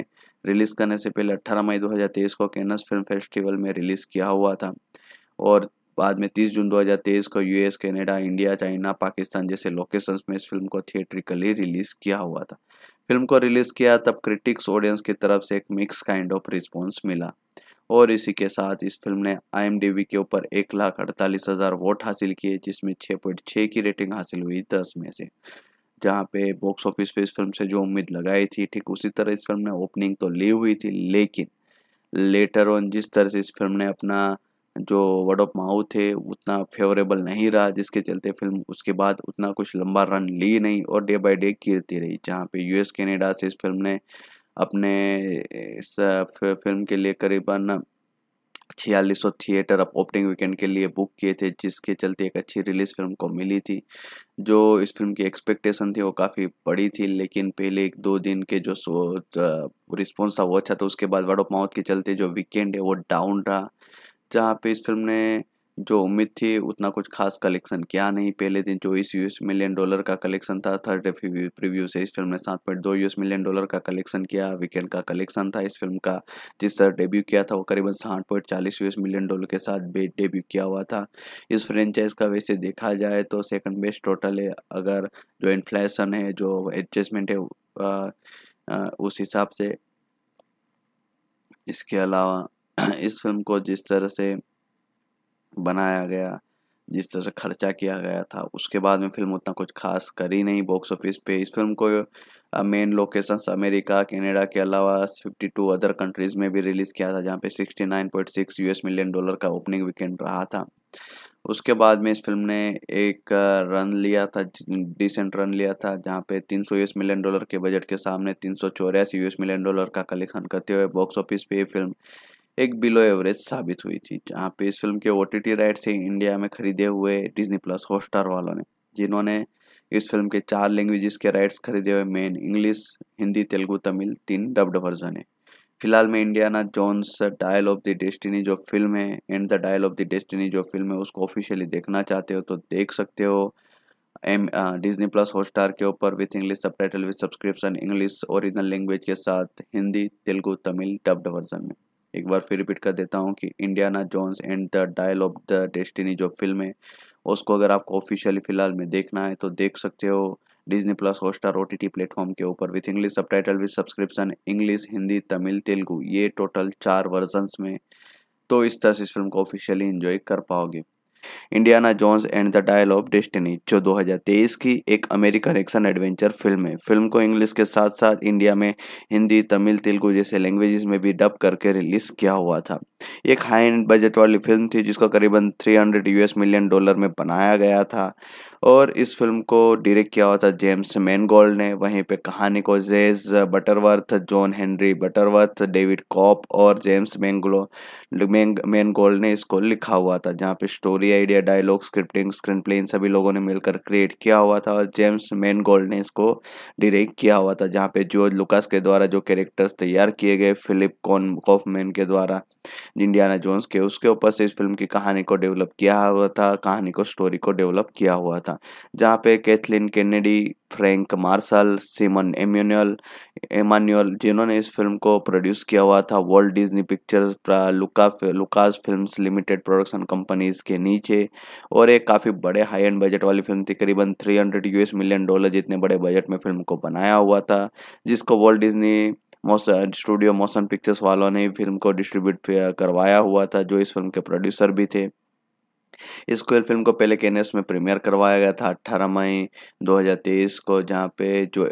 रिलीज़ करने से पहले 18 मई 2023 को कैनस फिल्म फेस्टिवल में रिलीज़ किया हुआ था और बाद में 30 जून 2023 को US Canada India China Pakistan जैसे लोकेशंस में इस फिल्म को थिएट्रिकली रिलीज़ किया हुआ था फिल्म को रिलीज़ किया तब क्रिटिक्स ऑडियंस की तरफ से एक मिक्स काइंड ऑफ रिस्पॉन्स मिला और इसी के साथ इस फिल्म ने आई के ऊपर एक लाख अड़तालीस हज़ार वोट हासिल किए जिसमें छः पॉइंट छः की रेटिंग हासिल हुई दस में से जहाँ पे बॉक्स ऑफिस पे इस फिल्म से जो उम्मीद लगाई थी ठीक उसी तरह इस फिल्म ने ओपनिंग तो ली हुई थी लेकिन लेटर ऑन जिस तरह से इस फिल्म ने अपना जो वर्ड ऑफ माउथ है उतना फेवरेबल नहीं रहा जिसके चलते फिल्म उसके बाद उतना कुछ लंबा रन ली नहीं और डे बाय डे गिरती रही जहाँ पे यूएस कनाडा से इस फिल्म ने अपने इस फिल्म के लिए करीबन छियालीस सौ थिएटर अब ओपनिंग वीकेंड के लिए बुक किए थे जिसके चलते एक अच्छी रिलीज फिल्म को मिली थी जो इस फिल्म की एक्सपेक्टेशन थी वो काफ़ी बड़ी थी लेकिन पहले एक दो दिन के जो सो रिस्पॉन्स था वो अच्छा था उसके बाद वर्ड ऑफ माउथ के चलते जो वीकेंड है वो डाउन रहा जहाँ पे इस फिल्म ने जो उम्मीद थी उतना कुछ खास कलेक्शन किया नहीं पहले दिन चौबीस यूएस मिलियन डॉलर का कलेक्शन था थर्ड डे प्रीव्यू से इस फिल्म ने सात पॉइंट दो यूएस मिलियन डॉलर का कलेक्शन किया वीकेंड का कलेक्शन था इस फिल्म का जिस तरह डेब्यू किया था वो करीबन साठ पॉइंट चालीस यूएस मिलियन डॉलर के साथ डेब्यू किया हुआ था इस फ्रेंचाइज का वैसे देखा जाए तो सेकंड बेस्ट टोटल है अगर जो इन्फ्लेशन है जो एडजस्टमेंट है आ, आ, उस हिसाब से इसके अलावा इस फिल्म को जिस तरह से बनाया गया जिस तरह से खर्चा किया गया था उसके बाद में फिल्म उतना कुछ खास करी नहीं बॉक्स ऑफिस पे इस फिल्म को मेन लोकेशंस अमेरिका कनाडा के अलावा 52 अदर कंट्रीज़ में भी रिलीज़ किया था जहाँ पे 69.6 यूएस मिलियन डॉलर का ओपनिंग वीकेंड रहा था उसके बाद में इस फिल्म ने एक रन लिया था डिसेंट रन लिया था जहाँ पे 300 यूएस मिलियन डॉलर के बजट के सामने तीन यूएस मिलियन डॉलर का कलेक्शन करते हुए बॉक्स ऑफिस पे ये फिल्म एक बिलो एवरेज साबित हुई थी जहाँ पे इस फिल्म के O T T right India में खरीदे हुए डिजनी प्लस हॉटस्टार वालों ने जिन्होंने इस फिल्म के चार लैंग्वेजेस के राइट्स खरीदे हुए मेन इंग्लिश हिंदी तेलुगु तमिल तीन डब्ड वर्जन है फिलहाल में Indiana Jones dial of the destiny जो फिल्म है and the dial of the destiny जो फिल्म है उसको ऑफिशियली देखना चाहते हो तो देख सकते हो एम डिजनी प्लस हॉटस्टार के ऊपर with English subtitle with subscription English original language के साथ हिंदी तेलुगु तमिल डब्ड वर्जन में एक बार फिर रिपीट कर देता हूँ कि Indiana Jones and the dial of the destiny जो फिल्म है उसको अगर आपको ऑफिशियली फ़िलहाल में देखना है तो देख सकते हो Disney plus Hotstar O T T platform के ऊपर with English subtitle with subscription English Hindi Tamil Telugu ये टोटल चार वर्जन्स में तो इस तरह से इस फिल्म को ऑफिशियली इन्जॉय कर पाओगे Indiana Jones and the dial of destiny जो 2023 की एक अमेरिकन एक्शन एडवेंचर फिल्म है फिल्म को इंग्लिश के साथ साथ इंडिया में हिंदी तमिल तेलुगु जैसे लैंग्वेजेस में भी डब करके रिलीज किया हुआ था एक हाई एंड बजट वाली फिल्म थी जिसको करीबन 300 यूएस मिलियन डॉलर में बनाया गया था और इस फिल्म को डायरेक्ट किया हुआ था जेम्स मैनगोल्ड ने वहीं पे कहानी को Jez Butterworth John Henry Butterworth David Koepp और जेम्स मैंगलो मैनगोल्ड ने इसको लिखा हुआ था जहाँ पे story idea dialogue scripting screenplay इन सभी लोगों ने मिलकर क्रिएट किया हुआ था और जेम्स मेन गोल्ड ने इसको डायरेक्ट किया हुआ था जहाँ पे जॉर्ज लुकास के द्वारा जो कैरेक्टर्स तैयार किए गए फिलिप कॉन कॉफमैन के द्वारा इंडियाना जोन्स के उसके ऊपर से इस फिल्म की कहानी को डेवलप किया हुआ था कहानी को स्टोरी को डेवलप किया हुआ था जहाँ पे Kathleen Kennedy Frank Marshall Simon Emmanuel Emmanuel जिन्होंने इस फिल्म को प्रोड्यूस किया हुआ था वर्ल्ड डिज्नी पिक्चर्स लुका Lucas films limited production companies के नीचे और एक काफ़ी बड़े हाई एंड बजट वाली फिल्म थी करीबन three hundred US million dollar जितने बड़े बजट में फिल्म को बनाया हुआ था जिसको world Disney motion studio motion pictures वालों ने फिल्म को डिस्ट्रीब्यूट करवाया हुआ था जो इस फिल्म के प्रोड्यूसर भी थे इस कोयल फिल्म को पहले केनेस में प्रीमियर करवाया गया था 18 मई 2023 को जहाँ पे जो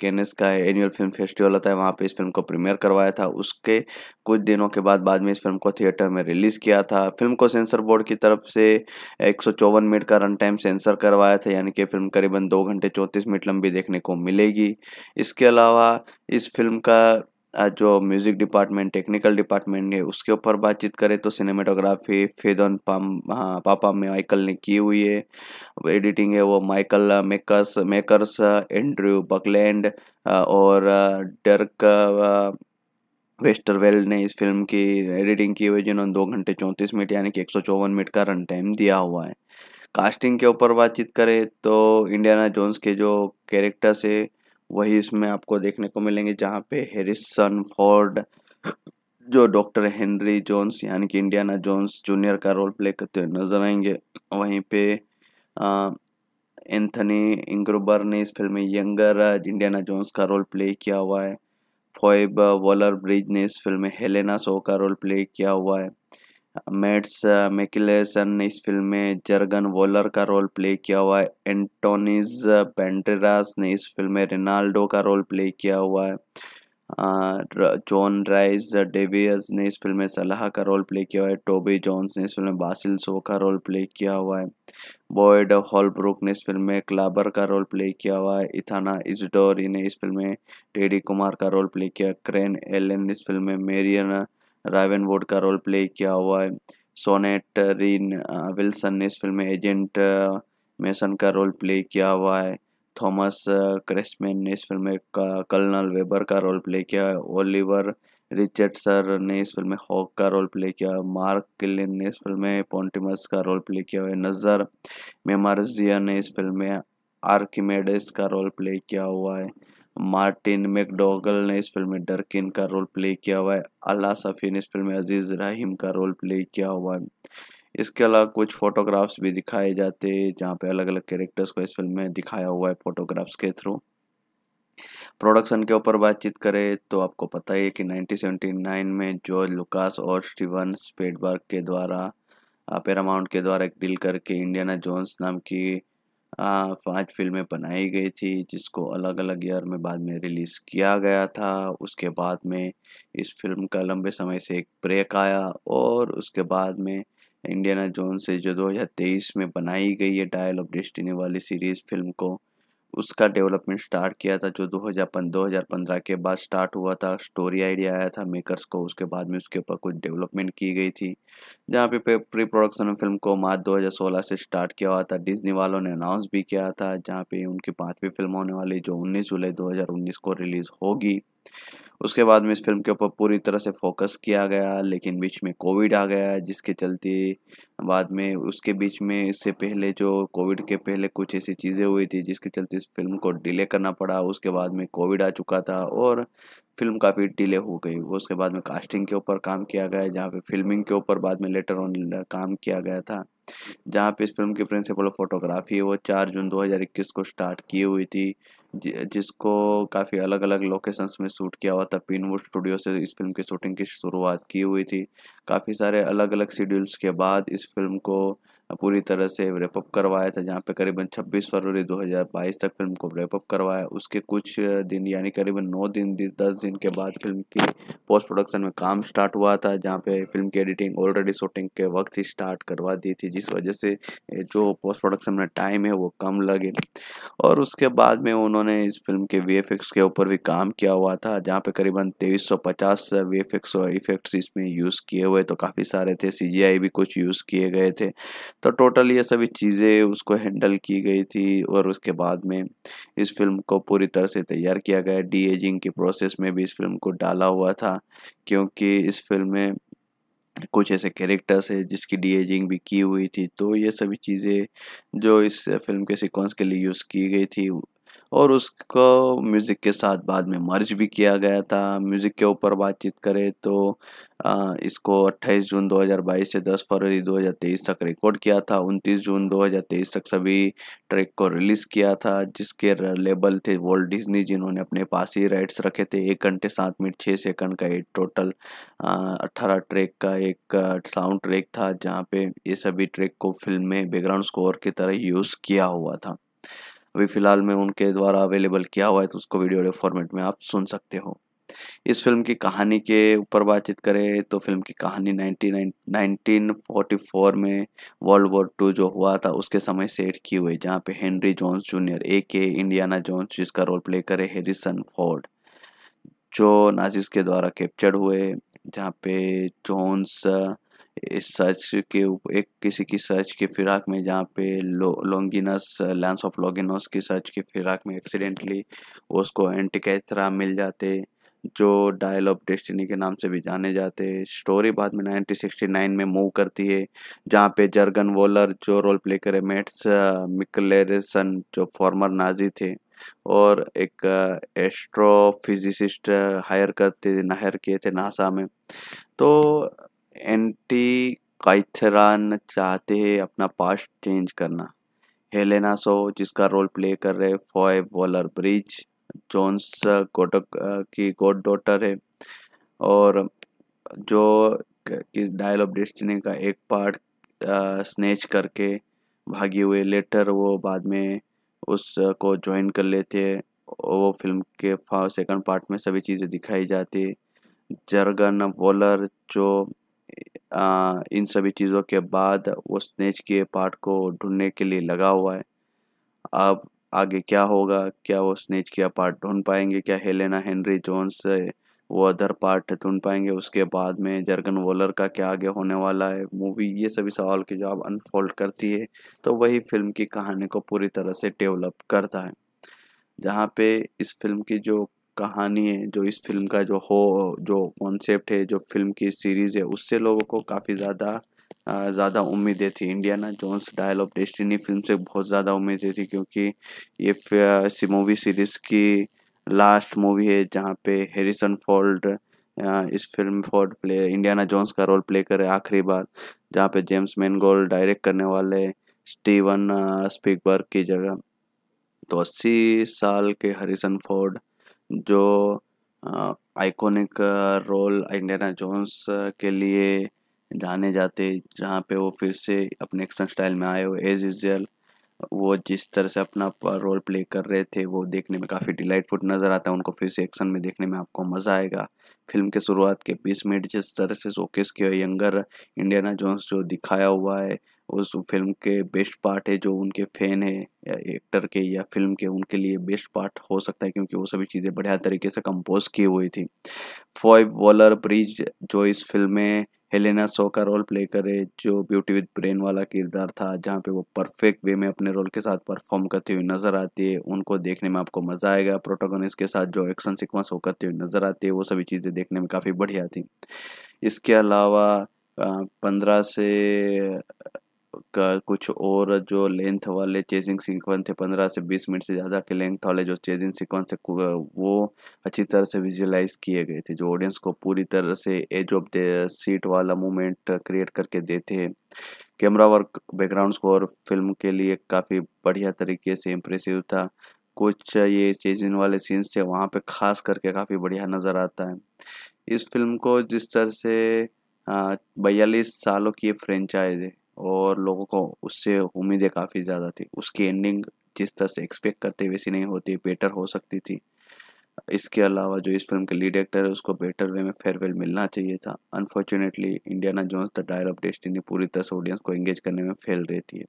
केनेस का एनुअल फिल्म फेस्टिवल होता है वहाँ पे इस फिल्म को प्रीमियर करवाया था उसके कुछ दिनों के बाद बाद में इस फिल्म को थिएटर में रिलीज़ किया था फिल्म को सेंसर बोर्ड की तरफ से एक मिनट का रन टाइम सेंसर करवाया था यानी कि फिल्म करीबन दो घंटे चौंतीस मिनट लंबी देखने को मिलेगी इसके अलावा इस फिल्म का जो म्यूज़िक डिपार्टमेंट टेक्निकल डिपार्टमेंट है उसके ऊपर बातचीत करें तो सिनेमेटोग्राफी फेदन पाम हाँ पापा माइकल ने की हुई है एडिटिंग है वो Michael makers makers Andrew Buckland और डर्क वेस्टरवेल ने इस फिल्म की एडिटिंग की हुई जिन्होंने दो घंटे चौंतीस मिनट यानी कि एक सौ चौवन मिनट का रन टाइम दिया हुआ है कास्टिंग के ऊपर बातचीत करें तो इंडियाना जोन्स के जो कैरेक्टर्स है वही इसमें आपको देखने को मिलेंगे जहाँ पे हेरिसन फोर्ड जो डॉक्टर हेनरी जोन्स यानी कि इंडियाना जोन्स जूनियर का रोल प्ले करते हुए नजर आएंगे वहीं पे एंथनी इंग्रोबर ने इस फिल्म में यंगर इंडियाना जोन्स का रोल प्ले किया हुआ है फॉइब वॉलर ब्रिज ने इस फिल्म में हेलेना सो का रोल प्ले किया हुआ है मेट्स मेकिलेसन ने इस फिल्म में जर्गन वॉलर का रोल प्ले किया हुआ है एंटोनीज पेंड्रेरास ने इस फिल्म में रेनाल्डो का रोल प्ले किया हुआ है जॉन राइज डेवियस ने इस फिल्म में सलाह का रोल प्ले किया हुआ है टोबी जॉन्स ने इस फिल्म में बासिल सो का रोल प्ले किया हुआ है बॉयड हॉलब्रुक ने इस फिल्म में क्लाबर का रोल प्ले किया हुआ है इथाना इजडोरी ने इस फिल्म में टेडी कुमार का रोल प्ले किया क्रेन एलन ने इस फिल्म में मेरियन रावन वोड का रोल प्ले किया हुआ है सोनेट रीन विल्सन ने इस फिल्म में एजेंट मेसन का रोल प्ले किया हुआ है थॉमस क्रेसमैन ने इस फिल्म में कर्नल वेबर का रोल प्ले किया है ओलिवर रिचर्ड सर ने इस फिल्म में हॉक का रोल प्ले किया है मार्क किलिन ने इस फिल्म में पॉन्टिमस का रोल प्ले किया है नज़र मेमारजिया ने इस फिल्म में आर्किमेडिस का रोल प्ले किया हुआ है मार्टिन मैकडोगल ने इस फिल्म में डरकिन का रोल प्ले किया हुआ है अला सफ़ी ने इस फिल्म में अजीज़ राहिम का रोल प्ले किया हुआ है इसके अलावा कुछ फ़ोटोग्राफ्स भी दिखाए जाते हैं जहाँ पे अलग अलग कैरेक्टर्स को इस फिल्म में दिखाया हुआ है फ़ोटोग्राफ्स के थ्रू प्रोडक्शन के ऊपर बातचीत करें तो आपको पता ही है कि 1979 में जो लुकास और स्टीवन स्पेडबर्ग के द्वारा पेरामाउंट के द्वारा एक डील करके इंडियाना जोन्स नाम की पांच फिल्में बनाई गई थी जिसको अलग अलग ईयर में बाद में रिलीज़ किया गया था उसके बाद में इस फिल्म का लंबे समय से एक ब्रेक आया और उसके बाद में इंडियाना जोन से जो 2023 में बनाई गई है डायल ऑफ डेस्टिनी वाली सीरीज़ फिल्म को उसका डेवलपमेंट स्टार्ट किया था जो 2015 के बाद स्टार्ट हुआ था स्टोरी आइडिया आया था मेकर्स को उसके बाद में उसके ऊपर कुछ डेवलपमेंट की गई थी जहाँ पे प्री प्रोडक्शन फिल्म को मार्च 2016 से स्टार्ट किया हुआ था डिज्नी वालों ने अनाउंस भी किया था जहाँ पे उनकी पाँचवीं फिल्म होने वाली जो उन्नीस जुलाई दो को रिलीज़ होगी उसके बाद में इस फिल्म के ऊपर पूरी तरह से फोकस किया गया लेकिन बीच में कोविड आ गया जिसके चलते बाद में उसके बीच में इससे पहले जो कोविड के पहले कुछ ऐसी चीज़ें हुई थी जिसके चलते इस फिल्म को डिले करना पड़ा उसके बाद में कोविड आ चुका था और फिल्म काफ़ी डिले हो गई वो उसके बाद में कास्टिंग के ऊपर काम किया गया जहाँ पे फिल्मिंग के ऊपर बाद में लेटर ऑन काम किया गया था जहाँ पे इस फिल्म की प्रिंसिपल फोटोग्राफी वो चार जून 2021 को स्टार्ट की हुई थी जिसको काफ़ी अलग अलग लोकेशंस में शूट किया हुआ था पिनवुड स्टूडियो से इस फिल्म की शूटिंग की शुरुआत की हुई थी काफ़ी सारे अलग अलग शेड्यूल्स के बाद इस फिल्म को पूरी तरह से रेपअप करवाया था जहाँ पे करीबन 26 फरवरी 2022 तक फिल्म को रेपअप करवाया उसके कुछ दिन यानी करीबन 9 दिन दस दिन के बाद फिल्म की पोस्ट प्रोडक्शन में काम स्टार्ट हुआ था जहाँ पे फिल्म की एडिटिंग ऑलरेडी शूटिंग के वक्त ही स्टार्ट करवा दी थी जिस वजह से जो पोस्ट प्रोडक्शन में टाइम है वो कम लगे और उसके बाद में उन्होंने इस फिल्म के वी के ऊपर भी काम किया हुआ था जहाँ पे करीबन तेईस सौ पचास इफेक्ट्स इसमें यूज़ किए हुए तो काफ़ी सारे थे सी भी कुछ यूज़ किए गए थे तो टोटल ये सभी चीज़ें उसको हैंडल की गई थी और उसके बाद में इस फिल्म को पूरी तरह से तैयार किया गया डी एजिंग के प्रोसेस में भी इस फिल्म को डाला हुआ था क्योंकि इस फिल्म में कुछ ऐसे कैरेक्टर्स है जिसकी डी एजिंग भी की हुई थी तो ये सभी चीज़ें जो इस फिल्म के सिक्वेंस के लिए यूज़ की गई थी और उसको म्यूज़िक के साथ बाद में मर्ज भी किया गया था म्यूज़िक के ऊपर बातचीत करें तो आ, इसको 28 जून 2022 से 10 फरवरी 2023 तक रिकॉर्ड किया था 29 जून 2023 तक सभी ट्रैक को रिलीज़ किया था जिसके लेबल थे वॉल्ट डिज्नी जिन्होंने अपने पास ही राइट्स रखे थे एक घंटे सात मिनट छः सेकंड का एक टोटल अट्ठारह ट्रैक का एक साउंड ट्रैक था जहाँ पे ये सभी ट्रैक को फिल्म में बैकग्राउंड स्कोर की तरह यूज़ किया हुआ था अभी फ़िलहाल में उनके द्वारा अवेलेबल किया हुआ है तो उसको वीडियो फॉर्मेट में आप सुन सकते हो इस फिल्म की कहानी के ऊपर बातचीत करें तो फिल्म की कहानी 1944 में वर्ल्ड वॉर टू जो हुआ था उसके समय एड की हुई जहाँ पे हेनरी जोन्स जूनियर ए के इंडियाना जॉन्स जिसका रोल प्ले करे हेरिसन फोर्ड जो नाजिस के द्वारा कैप्चर्ड हुए जहाँ पे जोन्स इस सर्च के एक किसी की सर्च के फिराक में जहाँ पे लो लैंस ऑफ लॉगिनस की सर्च के फिराक में एक्सीडेंटली उसको एंटिकैथरा मिल जाते जो डायल ऑफ डेस्टिनी के नाम से भी जाने जाते स्टोरी बाद में 1969 में मूव करती है जहाँ पे जर्गन वॉलर जो रोल प्ले करे मेट्स मिकलेरसन जो फॉर्मर नाजी थे और एक एस्ट्रोफिजिसिस्ट हायर करते हायर किए थे नासा में तो एंटी काइथरान चाहते हैं अपना पास्ट चेंज करना हेलेना सो जिसका रोल प्ले कर रहे फॉय वॉलर ब्रिज जोन्स गोटक की गोड डॉटर है और जो किस डायल ऑफ डेस्टिनी का एक पार्ट स्नेच uh, करके भागी हुए लेटर वो बाद में उसको uh, ज्वाइन कर लेते हैं वो फिल्म के सेकंड पार्ट में सभी चीज़ें दिखाई जाती है जर्गन वॉलर जो इन सभी चीज़ों के बाद वो स्नेच के पार्ट को ढूंढने के लिए लगा हुआ है अब आगे क्या होगा क्या वो स्नेच के पार्ट ढूंढ पाएंगे क्या हेलेना हेनरी जोन्स वो अदर पार्ट ढूंढ पाएंगे उसके बाद में जर्गन वोलर का क्या आगे होने वाला है मूवी ये सभी सवाल के जवाब अनफोल्ड करती है तो वही फिल्म की कहानी को पूरी तरह से डेवलप करता है जहाँ पे इस फिल्म की जो कहानी है जो इस फिल्म का जो हो जो कॉन्सेप्ट है जो फिल्म की सीरीज़ है उससे लोगों को काफ़ी ज़्यादा ज़्यादा उम्मीदें थी Indiana Jones dial of destiny film से बहुत ज़्यादा उम्मीदें थी क्योंकि ये मूवी सीरीज़ की लास्ट मूवी है जहाँ पे हैरिसन फोल्ड इस film Ford play Indiana Jones का रोल प्ले करे आखिरी बार जहाँ पे जेम्स मैनगोल डायरेक्ट करने वाले स्टीवन स्पीकबर्ग की जगह तो अस्सी साल के हरिसन फोर्ड जो आइकॉनिक रोल इंडियाना जोन्स के लिए जाने जाते जहाँ पे वो फिर से अपने एक्शन स्टाइल में आए हो एज यूजल वो जिस तरह से अपना रोल प्ले कर रहे थे वो देखने में काफ़ी डिलाइटफुल नज़र आता है उनको फिर से एक्शन में देखने में आपको मज़ा आएगा फिल्म के शुरुआत के बीस मिनट जिस तरह से शोकेस किया यंगर इंडियाना जोन्स जो दिखाया हुआ है उस फिल्म के बेस्ट पार्ट है जो उनके फ़ैन है या एक्टर के या फिल्म के उनके लिए बेस्ट पार्ट हो सकता है क्योंकि वो सभी चीज़ें बढ़िया तरीके से कंपोज की हुई थी फॉय वॉलर ब्रिज जो इस फिल्म में हेलेना सो का रोल प्ले करे जो ब्यूटी विद ब्रेन वाला किरदार था जहाँ पे वो परफेक्ट वे में अपने रोल के साथ परफॉर्म करती हुई नज़र आती है उनको देखने में आपको मज़ा आएगा प्रोटोगोनिस्ट के साथ जो एक्शन सिक्वेंस वो करती हुई नज़र आती है वो सभी चीज़ें देखने में काफ़ी बढ़िया थी इसके अलावा पंद्रह से का कुछ और जो लेंथ वाले चेजिंग सीक्वेंस थे पंद्रह से बीस मिनट से ज़्यादा के लेंथ वाले जो चेजिंग सीक्वेंस थे वो अच्छी तरह से विजुअलाइज किए गए थे जो ऑडियंस को पूरी तरह से एज ऑफ द सीट वाला मूवमेंट क्रिएट करके देते कैमरा वर्क बैकग्राउंड को और फिल्म के लिए काफ़ी बढ़िया तरीके से इम्प्रेसिव था कुछ ये चेजिंग वाले सीन्स थे वहाँ पर खास करके काफ़ी बढ़िया नज़र आता है इस फिल्म को जिस तरह से हाँ, बयालीस सालों की फ्रेंचाइज है और लोगों को उससे उम्मीदें काफ़ी ज़्यादा थी उसकी एंडिंग जिस तरह से एक्सपेक्ट करते वैसी नहीं होती बेटर हो सकती थी इसके अलावा जो इस फिल्म के लीड एक्टर है उसको बेटर वे में फेयरवेल मिलना चाहिए था unfortunately Indiana Jones the Dyer of destiny पूरी तरह से ऑडियंस को एंगेज करने में फेल रहती है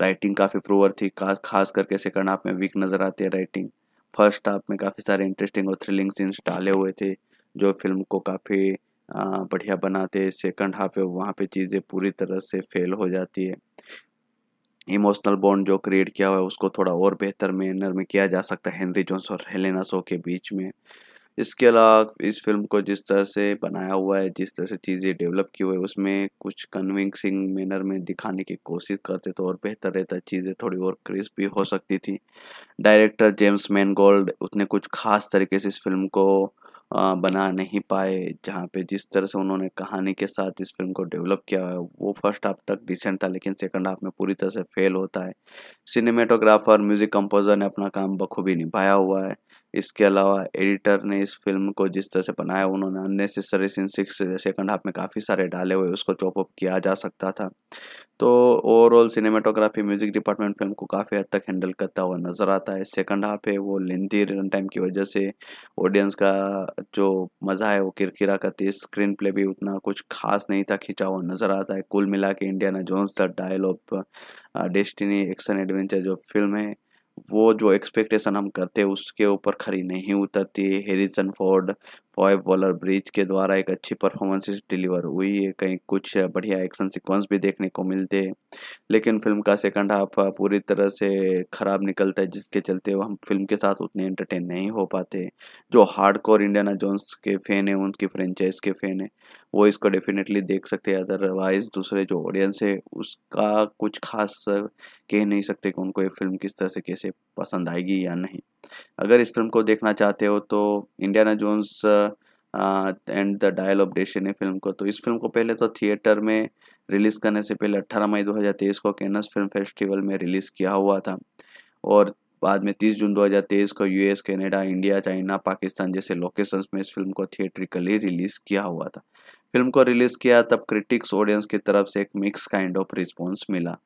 राइटिंग काफ़ी प्रोवर थी खास करके सेकंड हाफ में वीक नज़र आती है राइटिंग फर्स्ट हाफ में काफ़ी सारे इंटरेस्टिंग और थ्रिलिंग सीन्स डाले हुए थे जो फिल्म को काफ़ी बढ़िया बनाते सेकंड हाफ है वहाँ पे चीज़ें पूरी तरह से फेल हो जाती है इमोशनल बॉन्ड जो क्रिएट किया हुआ है उसको थोड़ा और बेहतर मैनर में किया जा सकता है हेनरी जोन्स और हेलेना सो के बीच में इसके अलावा इस फिल्म को जिस तरह से बनाया हुआ है जिस तरह से चीज़ें डेवलप की हुई है उसमें कुछ कन्विंसिंग मैनर में दिखाने की कोशिश करते तो और बेहतर रहता चीज़ें थोड़ी और क्रिस्प भी हो सकती थी डायरेक्टर जेम्स मैनगोल्ड उसने कुछ खास तरीके से इस फिल्म को बना नहीं पाए जहाँ पे जिस तरह से उन्होंने कहानी के साथ इस फिल्म को डेवलप किया है वो फर्स्ट हाफ तक डिसेंट था लेकिन सेकंड हाफ में पूरी तरह से फेल होता है सिनेमेटोग्राफर म्यूज़िक कंपोजर ने अपना काम बखूबी निभाया हुआ है इसके अलावा एडिटर ने इस फिल्म को जिस तरह से बनाया उन्होंने unnecessary scene six second half में काफ़ी सारे डाले हुए उसको चॉपअप किया जा सकता था तो overall cinematography music department film को काफ़ी हद तक हैंडल करता हुआ नज़र आता है सेकंड हाफ है वो लेंथी रन टाइम की वजह से ऑडियंस का जो मज़ा है वो किरकिरा करती है स्क्रीन प्ले भी उतना कुछ खास नहीं था खिंचा हुआ नज़र आता है कुल मिला के Indiana Jones the dialogue destiny action adventure जो फिल्म है वो जो एक्सपेक्टेशन हम करते हैं उसके ऊपर खरी नहीं उतरती Harrison Ford Phoebe Waller Bridge के द्वारा एक अच्छी परफॉर्मेंस डिलीवर हुई है कहीं कुछ बढ़िया एक्शन सीक्वेंस भी देखने को मिलते हैं लेकिन फिल्म का सेकंड हाफ पूरी तरह से ख़राब निकलता है जिसके चलते हम फिल्म के साथ उतने एंटरटेन नहीं हो पाते जो हार्डकोर इंडियाना जोन्स के फ़ैन हैं उनकी फ्रेंचाइज के फ़ैन हैं वो इसको डेफिनेटली देख सकते हैं अदरवाइज़ दूसरे जो ऑडियंस है उसका कुछ खास कह नहीं सकते कि उनको ये फिल्म किस तरह से कैसे पसंद आएगी या नहीं अगर इस फिल्म को देखना चाहते हो तो Indiana Jones and the dial of डेशन film को तो इस फिल्म को पहले तो थिएटर में रिलीज़ करने से पहले 18 मई 2023 को कैनस फिल्म फेस्टिवल में रिलीज़ किया हुआ था और बाद में 30 जून 2023 को US Canada India China Pakistan जैसे लोकेशंस में इस फिल्म को थिएट्रिकली रिलीज़ किया हुआ था फिल्म को रिलीज़ किया तब क्रिटिक्स ऑडियंस की तरफ से एक मिक्स काइंड ऑफ रिस्पॉन्स मिला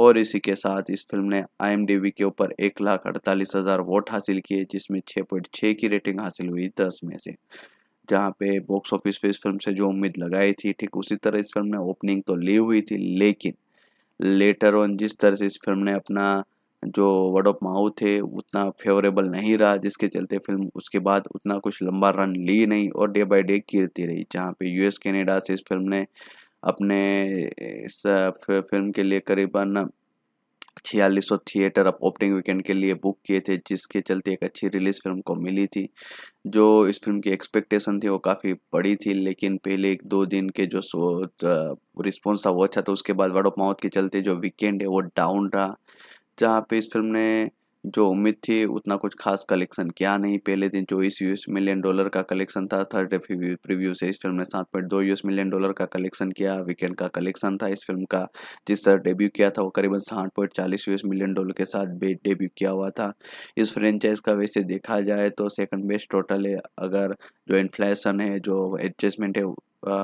और इसी के साथ इस फिल्म ने आई के ऊपर एक लाख अड़तालीस हज़ार वोट हासिल किए जिसमें छः पॉइंट छः की रेटिंग हासिल हुई दस में से जहाँ पे बॉक्स ऑफिस पे इस फिल्म से जो उम्मीद लगाई थी ठीक उसी तरह इस फिल्म ने ओपनिंग तो ली हुई थी लेकिन लेटर ऑन जिस तरह से इस फिल्म ने अपना जो वर्ड ऑफ माउथ है उतना फेवरेबल नहीं रहा जिसके चलते फिल्म उसके बाद उतना कुछ लंबा रन ली नहीं और डे बाय डे गिरती रही जहाँ पे यूएस कनाडा से इस फिल्म ने अपने इस फिल्म के लिए करीबन छियालीस सौ थिएटर अब ओपनिंग वीकेंड के लिए बुक किए थे जिसके चलते एक अच्छी रिलीज़ फिल्म को मिली थी जो इस फिल्म की एक्सपेक्टेशन थी वो काफ़ी बड़ी थी लेकिन पहले एक दो दिन के जो सो रिस्पॉन्स था वो अच्छा था उसके बाद वर्ड ऑफ माउथ के चलते जो वीकेंड है वो डाउन रहा जहाँ पे इस फिल्म ने जो उम्मीद थी उतना कुछ खास कलेक्शन किया नहीं पहले दिन चौबीस यूएस मिलियन डॉलर का कलेक्शन था थर्ड प्रीव्यू से इस फिल्म ने सात पॉइंट दो यूएस मिलियन डॉलर का कलेक्शन किया वीकेंड का कलेक्शन था इस फिल्म का जिस तरह डेब्यू किया था वो करीबन साठ पॉइंट चालीस यूएस मिलियन डॉलर के साथ डेब्यू किया हुआ था इस फ्रेंचाइज का वैसे देखा जाए तो सेकंड बेस्ट टोटल है अगर जो इन्फ्लेशन है जो एडजस्टमेंट है आ,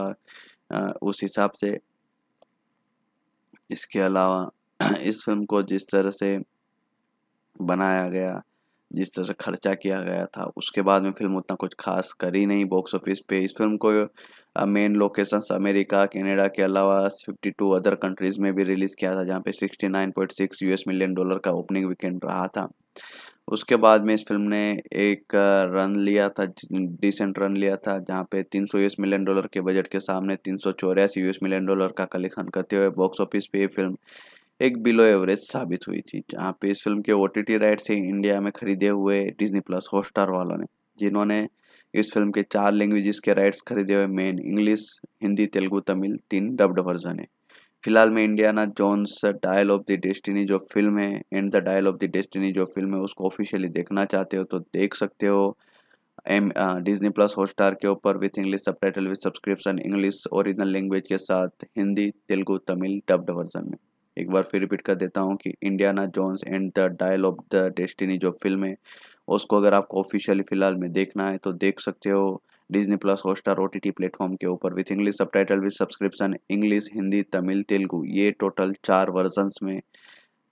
आ, उस हिसाब से इसके अलावा इस फिल्म को जिस तरह से बनाया गया जिस तरह से खर्चा किया गया था उसके बाद में फिल्म उतना कुछ खास करी नहीं बॉक्स ऑफिस पे इस फिल्म को मेन लोकेशंस अमेरिका कनाडा के अलावा 52 अदर कंट्रीज़ में भी रिलीज़ किया था जहाँ पे 69.6 यूएस मिलियन डॉलर का ओपनिंग वीकेंड रहा था उसके बाद में इस फिल्म ने एक रन लिया था डिसेंट रन लिया था जहाँ पे 300 यूएस मिलियन डॉलर के बजट के सामने तीन यूएस मिलियन डॉलर का कलेक्शन करते हुए बॉक्स ऑफिस पे ये फिल्म एक बिलो एवरेज साबित हुई थी जहाँ पे इस फिल्म के O T T rights India में खरीदे हुए डिजनी प्लस हॉटस्टार वालों ने जिन्होंने इस फिल्म के चार लैंग्वेजेस के राइट्स खरीदे हुए मेन इंग्लिश हिंदी तेलुगू तमिल तीन डब्ड वर्जन है फिलहाल में Indiana Jones dial of the destiny जो फिल्म है and the dial of the destiny जो फिल्म है उसको ऑफिशियली देखना चाहते हो तो देख सकते हो एम डिजनी प्लस हॉटस्टार के ऊपर with English subtitle with subscription English original language के साथ हिंदी तेलुगू तमिल डब्ड वर्जन में एक बार फिर रिपीट कर देता हूँ कि Indiana Jones and the dial of the destiny जो फिल्म है उसको अगर आपको ऑफिशियली फ़िलहाल में देखना है तो देख सकते हो Disney plus Hotstar O T platform के ऊपर with English subtitle with subscription English Hindi Tamil Telugu ये टोटल चार वर्जन्स में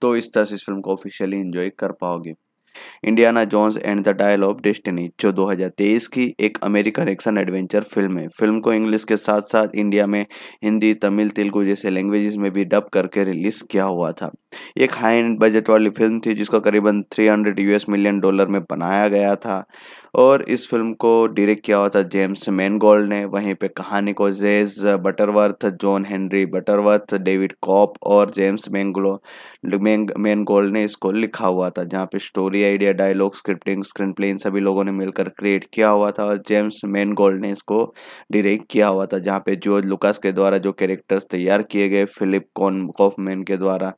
तो इस तरह से इस फिल्म को ऑफिशियली इन्जॉय कर पाओगे Indiana Jones and the dial of destiny जो 2023 की एक अमेरिकन एक्शन एडवेंचर फिल्म है फिल्म को इंग्लिश के साथ साथ इंडिया में हिंदी तमिल तेलुगु जैसे लैंग्वेजेस में भी डब करके रिलीज किया हुआ था एक हाई एंड बजट वाली फिल्म थी जिसको करीबन 300 यूएस मिलियन डॉलर में बनाया गया था और इस फिल्म को डायरेक्ट किया हुआ था जेम्स मैनगोल्ड ने वहीं पे कहानी को Jez Butterworth John Henry Butterworth David Koepp और जेम्स मैंगलो मैनगोल्ड ने इसको लिखा हुआ था जहाँ पे story idea dialogue scripting screenplay इन सभी लोगों ने मिलकर क्रिएट किया हुआ था और जेम्स मैनगोल्ड ने इसको डायरेक्ट किया हुआ था जहाँ पे जॉर्ज लुकास के द्वारा जो कैरेक्टर्स तैयार किए गए फिलिप कॉन कॉफमैन के द्वारा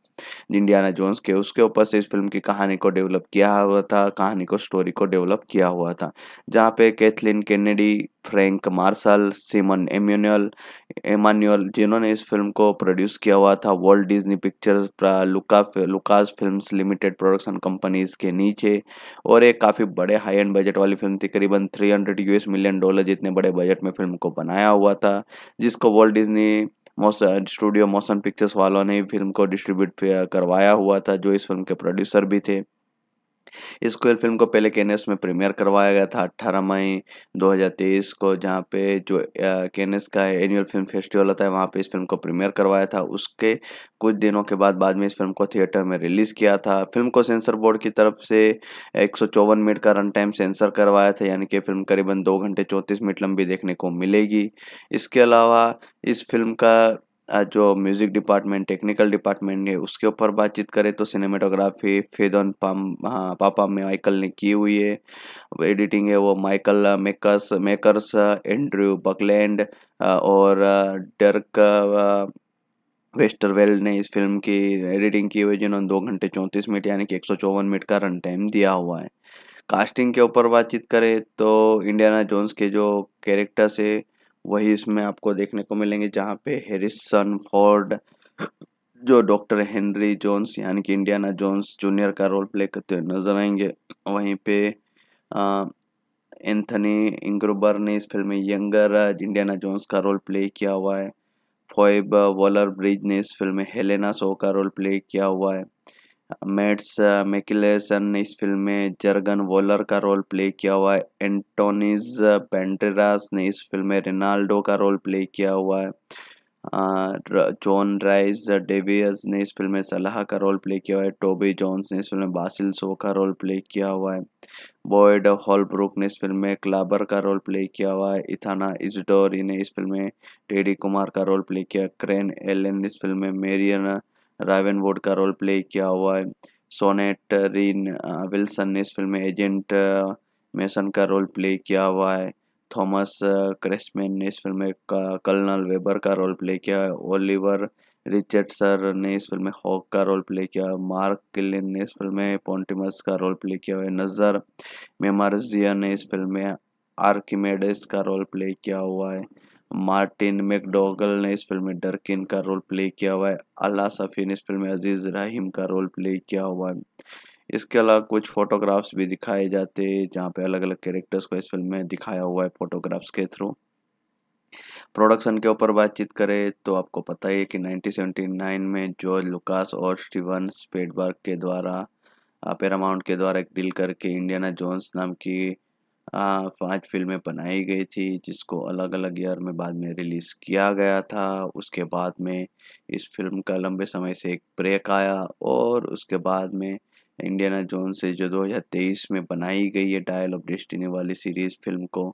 इंडियाना जोन्स के उसके ऊपर से इस फिल्म की कहानी को डेवलप किया हुआ था कहानी को स्टोरी को डेवलप किया हुआ था जहाँ पे Kathleen Kennedy Frank Marshall Simon एम्यूनल एमान्यूअल जिन्होंने इस फिल्म को प्रोड्यूस किया हुआ था वर्ल्ड डिज्नी पिक्चर्स लुका Lucas film limited production companies के नीचे और एक काफ़ी बड़े हाई एंड बजट वाली फिल्म थी करीबन 300 यूएस मिलियन डॉलर जितने बड़े बजट में फिल्म को बनाया हुआ था जिसको world Disney motion studio motion pictures वालों ने फिल्म को डिस्ट्रीब्यूट करवाया हुआ था जो इस फिल्म के प्रोड्यूसर भी थे स्क्वेयर फिल्म को पहले केनेस में प्रीमियर करवाया गया था 18 मई 2023 को जहाँ पे जो केनेस का एनुअल फिल्म फेस्टिवल होता है वहाँ पे इस फिल्म को प्रीमियर करवाया था उसके कुछ दिनों के बाद बाद में इस फिल्म को थिएटर में रिलीज़ किया था फिल्म को सेंसर बोर्ड की तरफ से एक मिनट का रन टाइम सेंसर करवाया था यानी कि फिल्म करीबन दो घंटे चौंतीस मिनट लंबी देखने को मिलेगी इसके अलावा इस फिल्म का जो म्यूज़िक डिपार्टमेंट टेक्निकल डिपार्टमेंट है उसके ऊपर बातचीत करें तो सिनेमेटोग्राफी फेदन पाम हाँ पापा माइकल ने की हुई है एडिटिंग है वो Michael makers makers Andrew Buckland और डर्क वेस्टरवेल ने इस फिल्म की एडिटिंग की हुई जिन्होंने दो घंटे चौंतीस मिनट यानी कि एक सौ चौवन मिनट का रन टाइम दिया हुआ है कास्टिंग के ऊपर बातचीत करें तो इंडियाना जोन्स के जो कैरेक्टर्स है वही इसमें आपको देखने को मिलेंगे जहाँ पे हेरिसन फोर्ड जो डॉक्टर हेनरी जोन्स यानी कि इंडियाना जोन्स जूनियर का रोल प्ले करते हुए नजर आएंगे वहीं पे एंथनी इंग्रोबर ने इस फिल्म में यंगर इंडियाना जोन्स का रोल प्ले किया हुआ है फॉइब वॉलर ब्रिज ने इस फिल्म में हेलेना सो का रोल प्ले किया हुआ है मेट्स मेकिलेसन ने इस फिल्म में जर्गन वॉलर का रोल प्ले किया हुआ है एंटोनीज पेंड्रेरास ने इस फिल्म में रेनाल्डो का रोल प्ले किया हुआ है जॉन राइज डेवियस ने इस फिल्म में सलाह का रोल प्ले किया हुआ है टोबी जॉन्स ने इस फिल्म में बासिल सो का रोल प्ले किया हुआ है बॉयड हॉलब्रुक ने इस फिल्म में क्लाबर का रोल प्ले किया हुआ है इथाना इजडोरी ने इस फिल्म में टेडी कुमार का रोल प्ले किया क्रेन एलन ने इस फिल्म में मेरियन रावन वोड का रोल प्ले किया हुआ है सोनेट रीन विल्सन ने इस फिल्म में एजेंट मेसन का रोल प्ले किया हुआ है थॉमस क्रेसमैन ने इस फिल्म में कर्नल वेबर का रोल प्ले किया है ओलिवर रिचर्ड सर ने इस फिल्म में हॉक का रोल प्ले किया मार्क किलिन ने इस फिल्म में पॉन्टिमस का रोल प्ले किया हुआ नज़र मेमारजिया ने इस फिल्म में आर्किमेडिस का रोल प्ले किया हुआ है मार्टिन मैकडोगल ने इस फिल्म में डरकिन का रोल प्ले किया हुआ है अल्लाह सफ़ी ने इस फिल्म में अजीज़ रहीम का रोल प्ले किया हुआ है इसके अलावा कुछ फ़ोटोग्राफ्स भी दिखाए जाते हैं जहाँ पे अलग अलग कैरेक्टर्स को इस फिल्म में दिखाया हुआ है फ़ोटोग्राफ्स के थ्रू प्रोडक्शन के ऊपर बातचीत करें तो आपको पता ही है कि 1979 में जॉर्ज लुकास और स्टीवन स्पेडबर्ग के द्वारा पेरामाउंट के द्वारा एक डील करके इंडियाना जोन्स नाम की पांच फिल्में बनाई गई थी जिसको अलग अलग ईयर में बाद में रिलीज़ किया गया था उसके बाद में इस फिल्म का लंबे समय से एक ब्रेक आया और उसके बाद में इंडियाना जोन से जो 2023 में बनाई गई है डायल ऑफ डेस्टिनी वाली सीरीज़ फिल्म को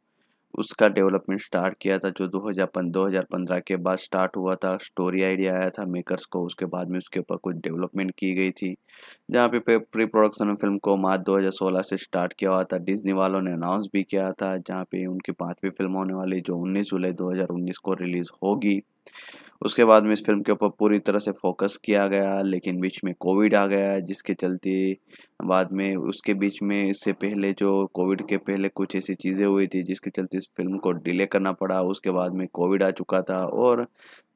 उसका डेवलपमेंट स्टार्ट किया था जो 2015 के बाद स्टार्ट हुआ था स्टोरी आइडिया आया था मेकर्स को उसके बाद में उसके ऊपर कुछ डेवलपमेंट की गई थी जहाँ पे प्री प्रोडक्शन फिल्म को मार्च 2016 से स्टार्ट किया हुआ था डिज्नी वालों ने अनाउंस भी किया था जहाँ पे उनकी पाँचवीं फिल्म होने वाली जो उन्नीस जुलाई 2019 को रिलीज़ होगी उसके बाद में इस फिल्म के ऊपर पूरी तरह से फोकस किया गया लेकिन बीच में कोविड आ गया जिसके चलते बाद में उसके बीच में इससे पहले जो कोविड के पहले कुछ ऐसी चीज़ें हुई थी जिसके चलते इस फिल्म को डिले करना पड़ा उसके बाद में कोविड आ चुका था और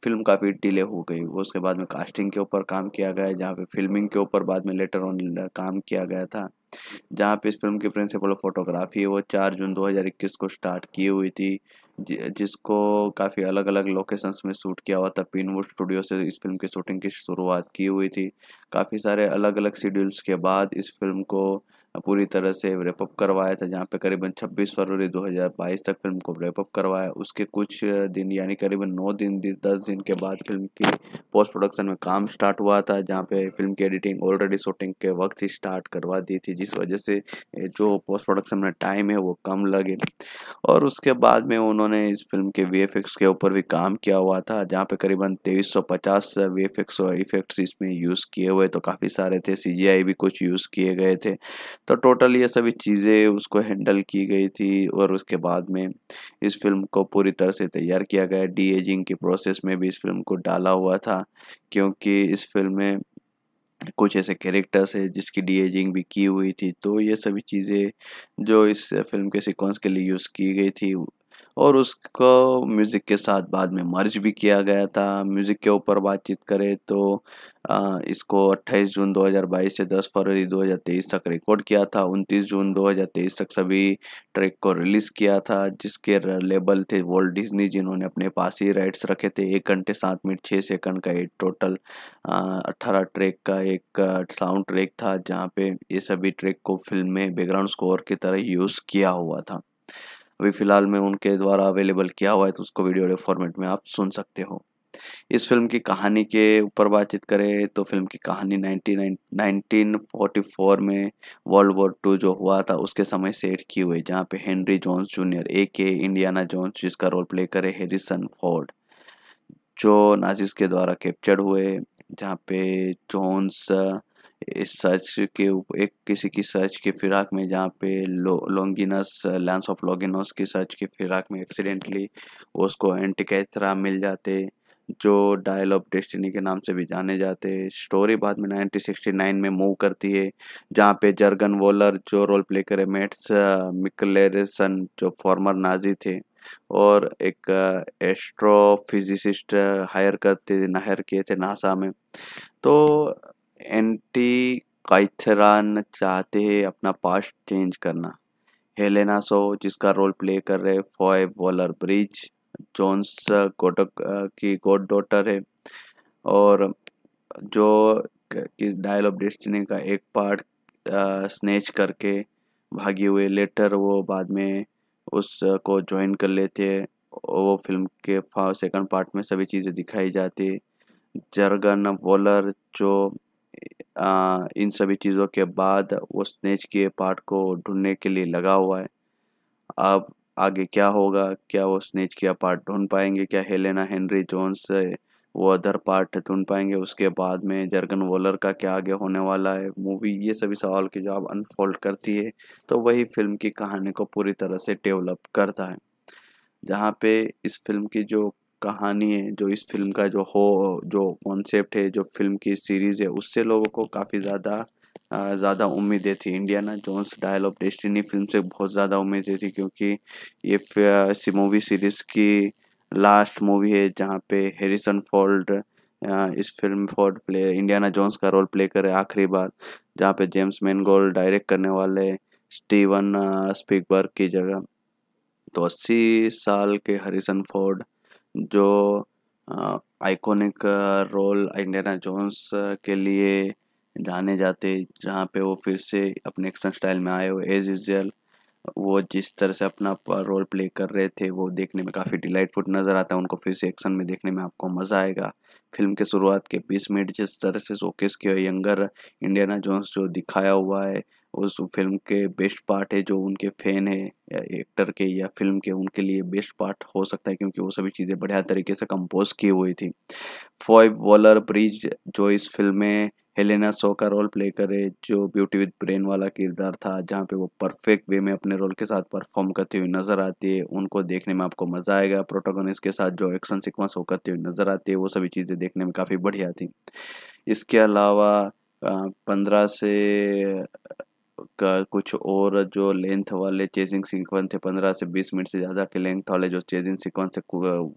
फिल्म काफ़ी डिले हो गई उसके बाद में कास्टिंग के ऊपर काम किया गया जहाँ पे फिल्मिंग के ऊपर बाद में लेटर ऑन काम किया गया था जहाँ पे इस फिल्म की प्रिंसिपल फोटोग्राफी वो चार जून 2021 को स्टार्ट की हुई थी जिसको काफ़ी अलग अलग लोकेशंस में शूट किया हुआ था पिनवुड स्टूडियो से इस फिल्म की शूटिंग की शुरुआत की हुई थी काफ़ी सारे अलग अलग शेड्यूल्स के बाद इस फिल्म को पूरी तरह से रेपअप करवाया था जहाँ पे करीबन 26 फरवरी 2022 तक फिल्म को रेपअप करवाया उसके कुछ दिन यानी करीबन 9 दिन दस दिन के बाद फिल्म की पोस्ट प्रोडक्शन में काम स्टार्ट हुआ था जहाँ पे फिल्म की एडिटिंग ऑलरेडी शूटिंग के वक्त ही स्टार्ट करवा दी थी जिस वजह से जो पोस्ट प्रोडक्शन में टाइम है वो कम लगे और उसके बाद में उन्होंने इस फिल्म के वी के ऊपर भी काम किया हुआ था जहाँ पे करीबन तेईस सौ पचास वी इफेक्ट्स इसमें यूज़ किए हुए तो काफ़ी सारे थे सी भी कुछ यूज़ किए गए थे तो टोटल ये सभी चीज़ें उसको हैंडल की गई थी और उसके बाद में इस फिल्म को पूरी तरह से तैयार किया गया डी एजिंग के प्रोसेस में भी इस फिल्म को डाला हुआ था क्योंकि इस फिल्म में कुछ ऐसे कैरेक्टर्स है जिसकी डी एजिंग भी की हुई थी तो ये सभी चीज़ें जो इस फिल्म के सिक्वेंस के लिए यूज़ की गई थी और उसको म्यूज़िक के साथ बाद में मर्ज भी किया गया था म्यूज़िक के ऊपर बातचीत करें तो इसको 28 जून 2022 से 10 फरवरी 2023 तक रिकॉर्ड किया था 29 जून 2023 तक सभी ट्रैक को रिलीज़ किया था जिसके लेबल थे वर्ल्ड डिज्नी जिन्होंने अपने पास ही राइट्स रखे थे एक घंटे सात मिनट छः सेकंड का एक टोटल अट्ठारह ट्रैक का एक साउंड ट्रैक था जहाँ पे ये सभी ट्रैक को फिल्म में बैकग्राउंड स्कोर की तरह यूज़ किया हुआ था अभी फ़िलहाल में उनके द्वारा अवेलेबल किया हुआ है तो उसको वीडियो फॉर्मेट में आप सुन सकते हो इस फिल्म की कहानी के ऊपर बातचीत करें तो फिल्म की कहानी 1944 में वर्ल्ड वॉर टू जो हुआ था उसके समय एड की हुई जहाँ पे हेनरी जॉन्स जूनियर ए के इंडियाना जॉन्स जिसका रोल प्ले करे हेरिसन फोर्ड जो नाजिस के द्वारा कैप्चर्ड हुए जहाँ पे जोन्स इस सर्च के एक किसी की सर्च के फिराक में जहाँ पे लॉन्गिनस लैंस ऑफ लॉगिनस की सर्च के फिराक में एक्सीडेंटली उसको एंटिकैथरा मिल जाते जो डायल ऑफ डेस्टिनी के नाम से भी जाने जाते स्टोरी बाद में 1969 में मूव करती है जहाँ पे जर्गन वोलर जो रोल प्ले करे मेट्स मिकलेरसन जो फॉर्मर नाजी थे और एक एस्ट्रोफिजिसिस्ट हायर करते हायर किए थे नासा में तो एंटी काइथरान चाहते हैं अपना पास्ट चेंज करना हेलेना सो जिसका रोल प्ले कर रहे फॉय वॉलर ब्रिज जोन्स गोटक की गोड डॉटर है और जो किस डायल ऑफ डेस्टिनी का एक पार्ट स्नेच uh, करके भागे हुए लेटर वो बाद में उसको uh, ज्वाइन कर लेते हैं वो फिल्म के सेकंड पार्ट में सभी चीज़ें दिखाई जाती है जर्गन वॉलर जो इन सभी चीज़ों के बाद वो स्नेच के पार्ट को ढूंढने के लिए लगा हुआ है अब आगे क्या होगा क्या वो स्नेच के पार्ट ढूंढ पाएंगे क्या हेलेना हेनरी जोन्स वो अदर पार्ट ढूंढ पाएंगे उसके बाद में जर्गन वोलर का क्या आगे होने वाला है मूवी ये सभी सवाल के जवाब अनफोल्ड करती है तो वही फिल्म की कहानी को पूरी तरह से डेवलप करता है जहाँ पे इस फिल्म की जो कहानी है जो इस फिल्म का जो हो जो कॉन्सेप्ट है जो फिल्म की सीरीज़ है उससे लोगों को काफ़ी ज़्यादा ज़्यादा उम्मीदें थी Indiana Jones dial of destiny film से बहुत ज़्यादा उम्मीदें थी क्योंकि ये मूवी सीरीज़ की लास्ट मूवी है जहाँ पे हैरिसन फोल्ड इस film Ford play Indiana Jones का रोल प्ले करे आखिरी बार जहाँ पे जेम्स मैनगोल डायरेक्ट करने वाले स्टीवन स्पीकबर्ग की जगह तो अस्सी साल के हरिसन फोर्ड जो आइकॉनिक रोल इंडियाना जोन्स के लिए जाने जाते जहाँ पे वो फिर से अपने एक्शन स्टाइल में आए हुए एज यूजल वो जिस तरह से अपना रोल प्ले कर रहे थे वो देखने में काफ़ी डिलाइटफुल नज़र आता है उनको फिर से एक्शन में देखने में आपको मज़ा आएगा फिल्म के शुरुआत के बीस मिनट जिस तरह से शोकेस किया यंगर इंडियाना जोन्स जो दिखाया हुआ है उस फिल्म के बेस्ट पार्ट है जो उनके फैन है एक्टर के या फिल्म के उनके लिए बेस्ट पार्ट हो सकता है क्योंकि वो सभी चीज़ें बढ़िया तरीके से कंपोज की हुई थी फॉय वॉलर ब्रिज जो इस फिल्म में हेलेना सो का रोल प्ले करे जो ब्यूटी विद ब्रेन वाला किरदार था जहाँ पे वो परफेक्ट वे में अपने रोल के साथ परफॉर्म करती हुई नज़र आती है उनको देखने में आपको मज़ा आएगा प्रोटोगोनिस्ट के साथ जो एक्शन सिक्वेंस वो करती हुई नज़र आती है वो सभी चीज़ें देखने में काफ़ी बढ़िया थी इसके अलावा पंद्रह से का कुछ और जो लेंथ वाले चेजिंग सीक्वेंस थे पंद्रह से बीस मिनट से ज़्यादा के लेंथ वाले जो चेजिंग सीक्वेंस थे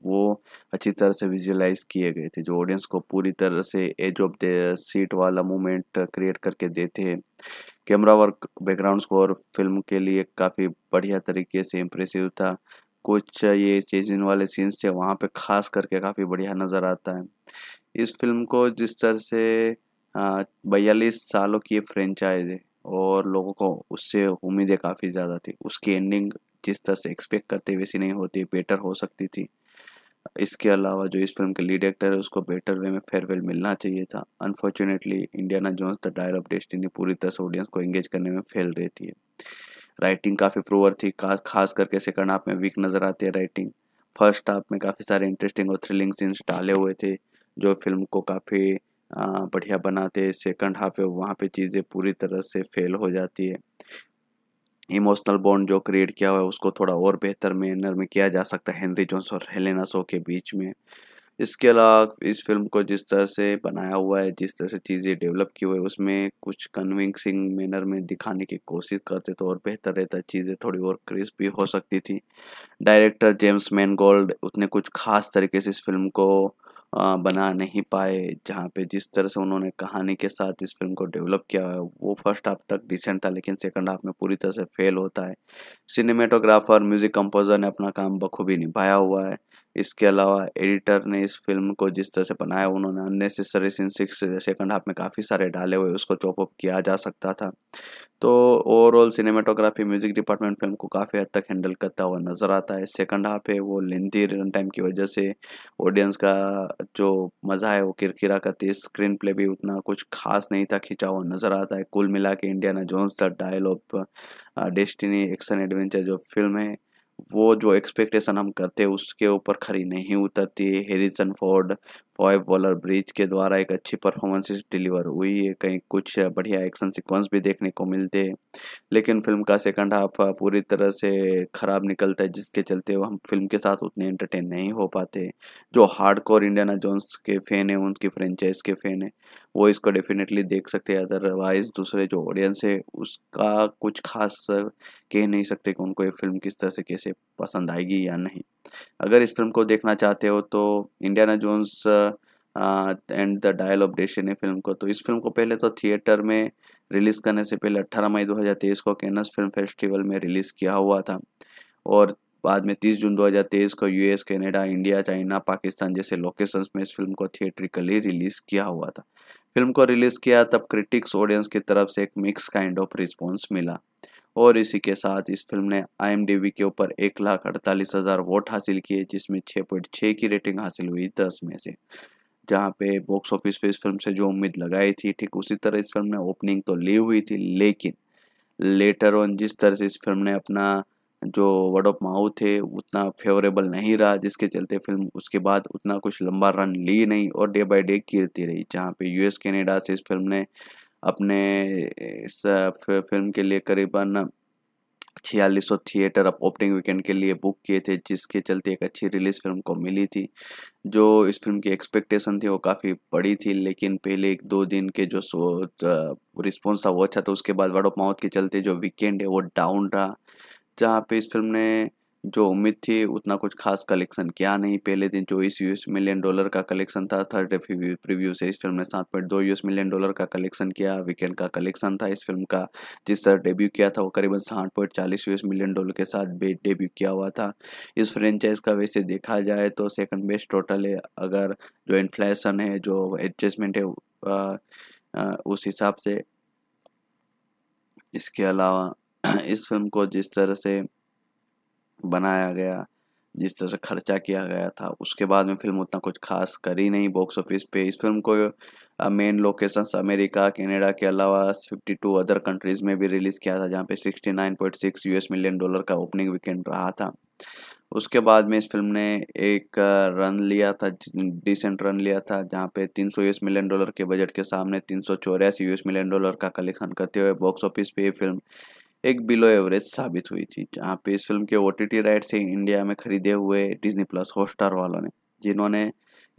वो अच्छी तरह से विजुअलाइज किए गए थे जो ऑडियंस को पूरी तरह से एज ऑफ द सीट वाला मूवमेंट क्रिएट करके देते हैं कैमरा वर्क बैकग्राउंड और फिल्म के लिए काफ़ी बढ़िया तरीके से इम्प्रेसिव था कुछ ये चेजिंग वाले सीन्स थे वहाँ पर खास करके काफ़ी बढ़िया नज़र आता है इस फिल्म को जिस तरह से बयालीस सालों की फ्रेंचाइज है और लोगों को उससे उम्मीदें काफ़ी ज़्यादा थी उसकी एंडिंग जिस तरह से एक्सपेक्ट करते वैसी नहीं होती बेटर हो सकती थी इसके अलावा जो इस फिल्म के लीड एक्टर है उसको बेटर वे में फेयरवेल मिलना चाहिए था unfortunately Indiana Jones the Dyer of destiny पूरी तरह से ऑडियंस को एंगेज करने में फेल रहती है राइटिंग काफ़ी प्रोवर थी खास करके सेकंड हाफ में वीक नज़र आती है राइटिंग फर्स्ट हाफ में काफ़ी सारे इंटरेस्टिंग और थ्रिलिंग सीन्स डाले हुए थे जो फिल्म को काफ़ी बढ़िया बनाते सेकंड हाफ है वहाँ पे चीज़ें पूरी तरह से फेल हो जाती है इमोशनल बॉन्ड जो क्रिएट किया हुआ है उसको थोड़ा और बेहतर मैनर में किया जा सकता है हेनरी जोन्स और हेलेना सो के बीच में इसके अलावा इस फिल्म को जिस तरह से बनाया हुआ है जिस तरह से चीज़ें डेवलप की हुई है उसमें कुछ कन्विंसिंग मैनर में दिखाने की कोशिश करते तो और बेहतर रहता चीज़ें थोड़ी और क्रिस्प भी हो सकती थी डायरेक्टर जेम्स मैनगोल्ड उसने कुछ खास तरीके से इस फिल्म को बना नहीं पाए जहाँ पे जिस तरह से उन्होंने कहानी के साथ इस फिल्म को डेवलप किया है वो फर्स्ट हाफ तक डिसेंट था लेकिन सेकंड हाफ में पूरी तरह से फेल होता है सिनेमेटोग्राफर म्यूज़िक कंपोजर ने अपना काम बखूबी निभाया हुआ है इसके अलावा एडिटर ने इस फिल्म को जिस तरह से बनाया उन्होंने unnecessary scene six second half में काफ़ी सारे डाले हुए उसको चॉपअप किया जा सकता था तो overall cinematography music department film को काफ़ी हद तक हैंडल करता हुआ नज़र आता है सेकंड हाफ है वो लेंथी रन टाइम की वजह से ऑडियंस का जो मज़ा है वो किरकिरा करती है स्क्रीन प्ले भी उतना कुछ खास नहीं था खिंचा हुआ नज़र आता है कुल मिला के Indiana Jones the dialogue destiny action adventure जो फिल्म है वो जो एक्सपेक्टेशन हम करते हैं उसके ऊपर खरी नहीं उतरती Harrison Ford Phoebe Waller Bridge के द्वारा एक अच्छी परफॉर्मेंस डिलीवर हुई है कहीं कुछ बढ़िया एक्शन सीक्वेंस भी देखने को मिलते हैं लेकिन फिल्म का सेकंड हाफ पूरी तरह से ख़राब निकलता है जिसके चलते हम फिल्म के साथ उतने एंटरटेन नहीं हो पाते जो हार्डकोर इंडियाना जोन्स के फ़ैन हैं उनकी फ्रेंचाइज के फ़ैन हैं वो इसको डेफिनेटली देख सकते हैं अदरवाइज़ दूसरे जो ऑडियंस है उसका कुछ खास कह नहीं सकते कि उनको ये फिल्म किस तरह से कैसे पसंद आएगी या नहीं अगर इस फिल्म को देखना चाहते हो तो Indiana Jones and the dial of डेशन है फिल्म को तो इस फिल्म को पहले तो थिएटर में रिलीज़ करने से पहले 18 मई 2023 को कैनस फिल्म फेस्टिवल में रिलीज़ किया हुआ था और बाद में 30 जून 2023 को US Canada India China Pakistan जैसे लोकेशंस में इस फिल्म को थिएट्रिकली रिलीज़ किया हुआ था फिल्म को रिलीज़ किया तब क्रिटिक्स ऑडियंस की तरफ से एक मिक्स काइंड ऑफ रिस्पॉन्स मिला और इसी के साथ इस फिल्म ने आई के ऊपर एक लाख अड़तालीस हज़ार वोट हासिल किए जिसमें छः पॉइंट छः की रेटिंग हासिल हुई दस में से जहाँ पे बॉक्स ऑफिस पे इस फिल्म से जो उम्मीद लगाई थी ठीक उसी तरह इस फिल्म ने ओपनिंग तो ली हुई थी लेकिन लेटर ऑन जिस तरह से इस फिल्म ने अपना जो वर्ड ऑफ माउथ है उतना फेवरेबल नहीं रहा जिसके चलते फिल्म उसके बाद उतना कुछ लंबा रन ली नहीं और डे बाय डे गिरती रही जहाँ पे यूएस कनाडा से इस फिल्म ने अपने इस फिल्म के लिए करीबन छियालीस सौ थिएटर अब ओपनिंग वीकेंड के लिए बुक किए थे जिसके चलते एक अच्छी रिलीज़ फिल्म को मिली थी जो इस फिल्म की एक्सपेक्टेशन थी वो काफ़ी बड़ी थी लेकिन पहले एक दो दिन के जो सो रिस्पॉन्स था वो अच्छा था उसके बाद वर्ड ऑफ माउथ के चलते जो वीकेंड है वो डाउन रहा जहाँ पे इस फिल्म ने जो उम्मीद थी उतना कुछ खास कलेक्शन किया नहीं पहले दिन चौबीस यूएस मिलियन डॉलर का कलेक्शन था थर्ड डे प्रीव्यू से इस फिल्म ने सात पॉइंट दो यूएस मिलियन डॉलर का कलेक्शन किया वीकेंड का कलेक्शन था इस फिल्म का जिस तरह डेब्यू किया था वो करीबन साठ पॉइंट चालीस यूएस मिलियन डॉलर के साथ डेब्यू किया हुआ था इस फ्रेंचाइज का वैसे देखा जाए तो सेकंड बेस्ट टोटल है अगर जो इन्फ्लेशन है जो एडजस्टमेंट है आ, आ, उस हिसाब से इसके अलावा इस फिल्म को जिस तरह से बनाया गया जिस तरह से खर्चा किया गया था उसके बाद में फिल्म उतना कुछ खास कर ही नहीं बॉक्स ऑफिस पे इस फिल्म को मेन लोकेशंस अमेरिका कनाडा के अलावा 52 अदर कंट्रीज़ में भी रिलीज़ किया था जहाँ पे 69.6 यूएस मिलियन डॉलर का ओपनिंग वीकेंड रहा था उसके बाद में इस फिल्म ने एक रन लिया था डिसेंट रन लिया था जहाँ पे 300 यूएस मिलियन डॉलर के बजट के सामने तीन यूएस मिलियन डॉलर का कलेक्शन करते हुए बॉक्स ऑफिस पे ये फिल्म एक बिलो एवरेज साबित हुई थी जहाँ पे इस फिल्म के O T T right India में खरीदे हुए डिजनी प्लस हॉटस्टार वालों ने जिन्होंने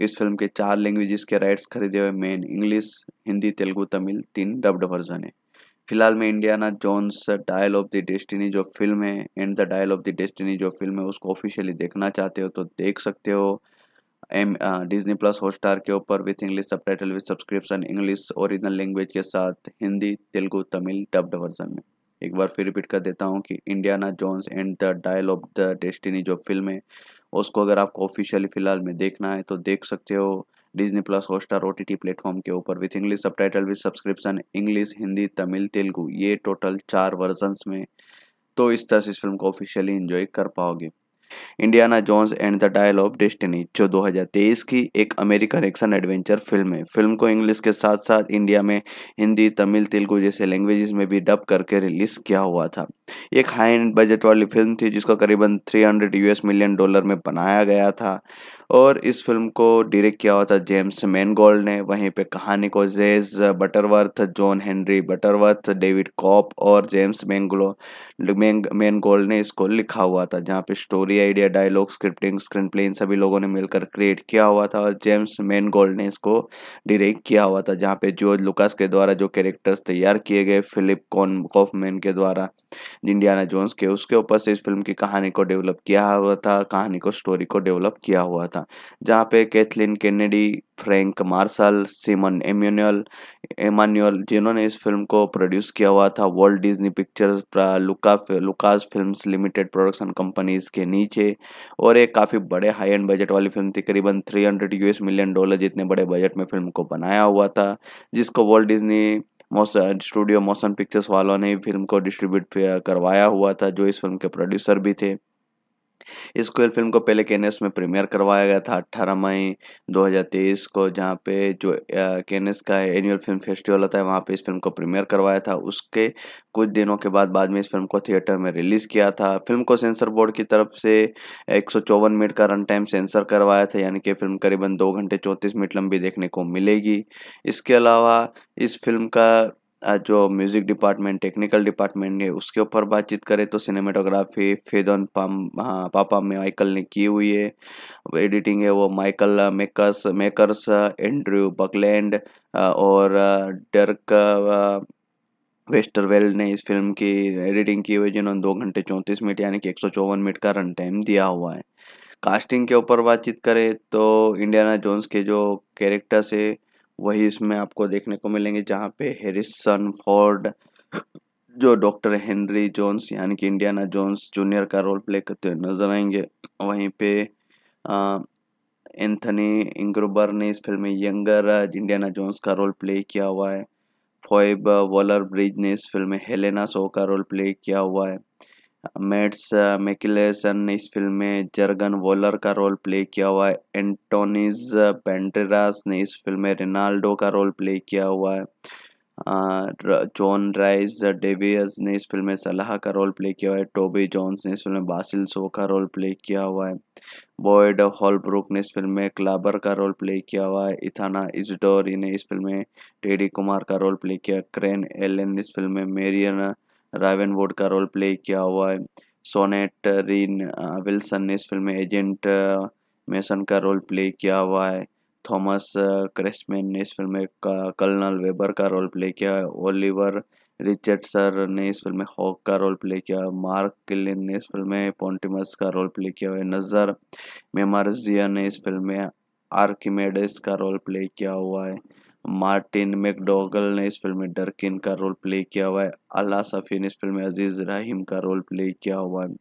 इस फिल्म के चार लैंग्वेजेस के राइट्स खरीदे हुए मेन इंग्लिश हिंदी तेलुगु तमिल तीन डब्ड वर्जन है फिलहाल में Indiana Jones dial of the destiny जो फिल्म है and the dial of the destiny जो फिल्म है उसको ऑफिशियली देखना चाहते हो तो देख सकते हो एम डिजनी प्लस स्टार के ऊपर with English subtitle with subscription English original language के साथ हिंदी तेलुगु तमिल डब्ड वर्जन में एक बार फिर रिपीट कर देता हूँ कि Indiana Jones and the dial of the destiny जो फिल्म है उसको अगर आपको ऑफिशियली फ़िलहाल में देखना है तो देख सकते हो Disney plus Hotstar O T platform के ऊपर with English subtitle with subscription English Hindi Tamil Telugu ये टोटल चार वर्जन्स में तो इस तरह से इस फिल्म को ऑफिशियली इन्जॉय कर पाओगे Indiana Jones and the dial of destiny जो 2023 की एक अमेरिकन एक्शन एडवेंचर फिल्म है फिल्म को इंग्लिश के साथ साथ इंडिया में हिंदी तमिल तेलुगु जैसे लैंग्वेजेस में भी डब करके रिलीज किया हुआ था एक हाई एंड बजट वाली फिल्म थी जिसको करीबन 300 यूएस मिलियन डॉलर में बनाया गया था और इस फिल्म को डायरेक्ट किया हुआ था जेम्स मैनगोल्ड ने वहीं पे कहानी को Jez Butterworth John Henry Butterworth David Koepp और जेम्स मैंगलो मैनगोल्ड ने इसको लिखा हुआ था जहाँ पे story idea dialogue scripting screenplay इन सभी लोगों ने मिलकर क्रिएट किया हुआ था और जेम्स मैनगोल्ड ने इसको डायरेक्ट किया हुआ था जहाँ पे जॉर्ज लुकास के द्वारा जो कैरेक्टर्स तैयार किए गए फिलिप कॉन कॉफमैन के द्वारा इंडियाना जोन्स के उसके ऊपर से इस फिल्म की कहानी को डेवलप किया हुआ था कहानी को स्टोरी को डेवलप किया हुआ था था जहाँ पे Kathleen Kennedy Frank Marshall Simon एम्यूनल एमान्यूअल जिन्होंने इस फिल्म को प्रोड्यूस किया हुआ था वर्ल्ड डिज्नी पिक्चर्स लुका Lucas films limited production companies के नीचे और एक काफ़ी बड़े हाई एंड बजट वाली फिल्म थी करीबन 300 यूएस मिलियन डॉलर जितने बड़े बजट में फिल्म को बनाया हुआ था जिसको world Disney motion studio motion pictures वालों ने फिल्म को डिस्ट्रीब्यूट करवाया हुआ था जो इस फिल्म के प्रोड्यूसर भी थे स्क्वेयर फिल्म को पहले केनेस में प्रीमियर करवाया गया था 18 मई 2023 को जहाँ पे जो केनेस का एनुअल फिल्म फेस्टिवल होता है वहाँ पे इस फिल्म को प्रीमियर करवाया था उसके कुछ दिनों के बाद बाद में इस फिल्म को थिएटर में रिलीज़ किया था फिल्म को सेंसर बोर्ड की तरफ से एक मिनट का रन टाइम सेंसर करवाया था यानी कि फिल्म करीबन दो घंटे चौंतीस मिनट लंबी देखने को मिलेगी इसके अलावा इस फिल्म का जो म्यूज़िक डिपार्टमेंट टेक्निकल डिपार्टमेंट है उसके ऊपर बातचीत करें तो सिनेमेटोग्राफी फेदन पाम हाँ पापा माइकल ने की हुई है एडिटिंग है वो Michael makers makers Andrew Buckland और डर्क वेस्टरवेल्ड ने इस फिल्म की एडिटिंग की हुई जिन्होंने दो घंटे चौंतीस मिनट यानी कि एक सौ चौवन मिनट का रन टाइम दिया हुआ है कास्टिंग के ऊपर बातचीत करें तो इंडियाना जोन्स के जो कैरेक्टर्स है वही इसमें आपको देखने को मिलेंगे जहाँ पे हेरिसन फोर्ड जो डॉक्टर हेनरी जोन्स यानी कि इंडियाना जोन्स जूनियर का रोल प्ले करते हुए नजर आएंगे वहीं पे एंथनी इंग्रोबर ने इस फिल्म में यंगर इंडियाना जोन्स का रोल प्ले किया हुआ है फॉइब वॉलर ब्रिज ने इस फिल्म में हेलेना सो का रोल प्ले किया हुआ है मेट्स मेकिलेसन ने इस फिल्म में जर्गन वॉलर का रोल प्ले किया हुआ है एंटोनीज पेंटेरास ने इस फिल्म में रेनाल्डो का रोल प्ले किया हुआ है जॉन राइज डेवियस ने इस फिल्म में सलाह का रोल प्ले किया हुआ है टोबी जॉन्स ने इस फिल्म में बासिल सो का रोल प्ले किया हुआ है बॉयड हॉलब्रुक ने इस फिल्म में क्लाबर का रोल प्ले किया हुआ है इथाना इजडोरी ने इस फिल्म में टेडी कुमार का रोल प्ले किया क्रेन एलन ने इस फिल्म में मेरियन रावन वोड का रोल प्ले किया हुआ है सोनेट रीन विल्सन ने इस फिल्म में एजेंट मेसन uh, का रोल प्ले किया हुआ है थॉमस क्रेसमैन uh, ने इस फिल्म में कर्नल वेबर का रोल प्ले किया है ओलिवर सर ने इस फिल्म में हॉक का रोल प्ले किया मार्क किलिन ने इस फिल्म में पॉन्टिमस का रोल प्ले किया हुआ नज़र मेमारजिया ने इस फिल्म में आर्किमेडिस का रोल प्ले किया हुआ है मार्टिन मैकडोगल ने इस फिल्म में डरकिन का रोल प्ले किया हुआ है अला सफ़ी ने इस फिल्म में अजीज़ रहीम का रोल प्ले किया हुआ है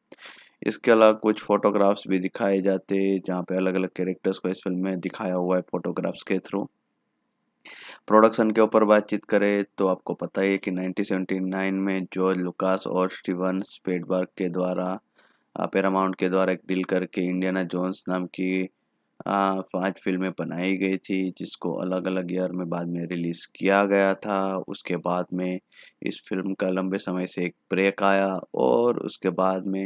इसके अलावा कुछ फ़ोटोग्राफ्स भी दिखाए जाते हैं जहाँ पे अलग अलग कैरेक्टर्स को इस फिल्म में दिखाया हुआ है फ़ोटोग्राफ्स के थ्रू प्रोडक्शन के ऊपर बातचीत करें तो आपको पता ही है कि 1979 में जॉर्ज लुकास और स्टीवन स्पेडबर्ग के द्वारा पेरामाउंट के द्वारा एक डील करके इंडियाना जोन्स नाम की पाँच फिल्में बनाई गई थी जिसको अलग अलग ईयर में बाद में रिलीज़ किया गया था उसके बाद में इस फिल्म का लंबे समय से एक ब्रेक आया और उसके बाद में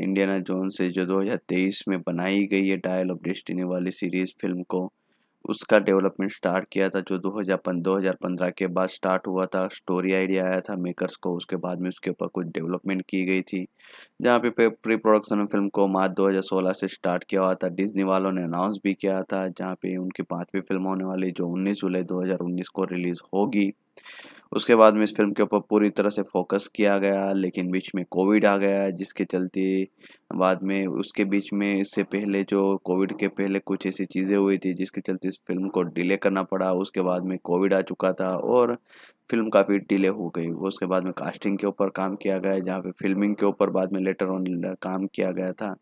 इंडियाना जोन से जो 2023 में बनाई गई है डायल ऑफ डेस्टिनी वाली सीरीज़ फिल्म को उसका डेवलपमेंट स्टार्ट किया था जो 2015 के बाद स्टार्ट हुआ था स्टोरी आइडिया आया था मेकर्स को उसके बाद में उसके ऊपर कुछ डेवलपमेंट की गई थी जहाँ पे प्री प्रोडक्शन फिल्म को मार्च 2016 से स्टार्ट किया हुआ था डिज्नी वालों ने अनाउंस भी किया था जहाँ पे उनकी पाँचवीं फिल्म होने वाली जो उन्नीस जुलाई 2019 को रिलीज़ होगी उसके बाद में इस फिल्म के ऊपर पूरी तरह से फोकस किया गया लेकिन बीच में कोविड आ गया जिसके चलते बाद में उसके बीच में इससे पहले जो कोविड के पहले कुछ ऐसी चीज़ें हुई थी जिसके चलते इस फिल्म को डिले करना पड़ा उसके बाद में कोविड आ चुका था और फिल्म काफ़ी डिले हो गई उसके बाद में कास्टिंग के ऊपर काम किया गया जहाँ पे फिल्मिंग के ऊपर बाद में लेटर ऑन काम किया गया था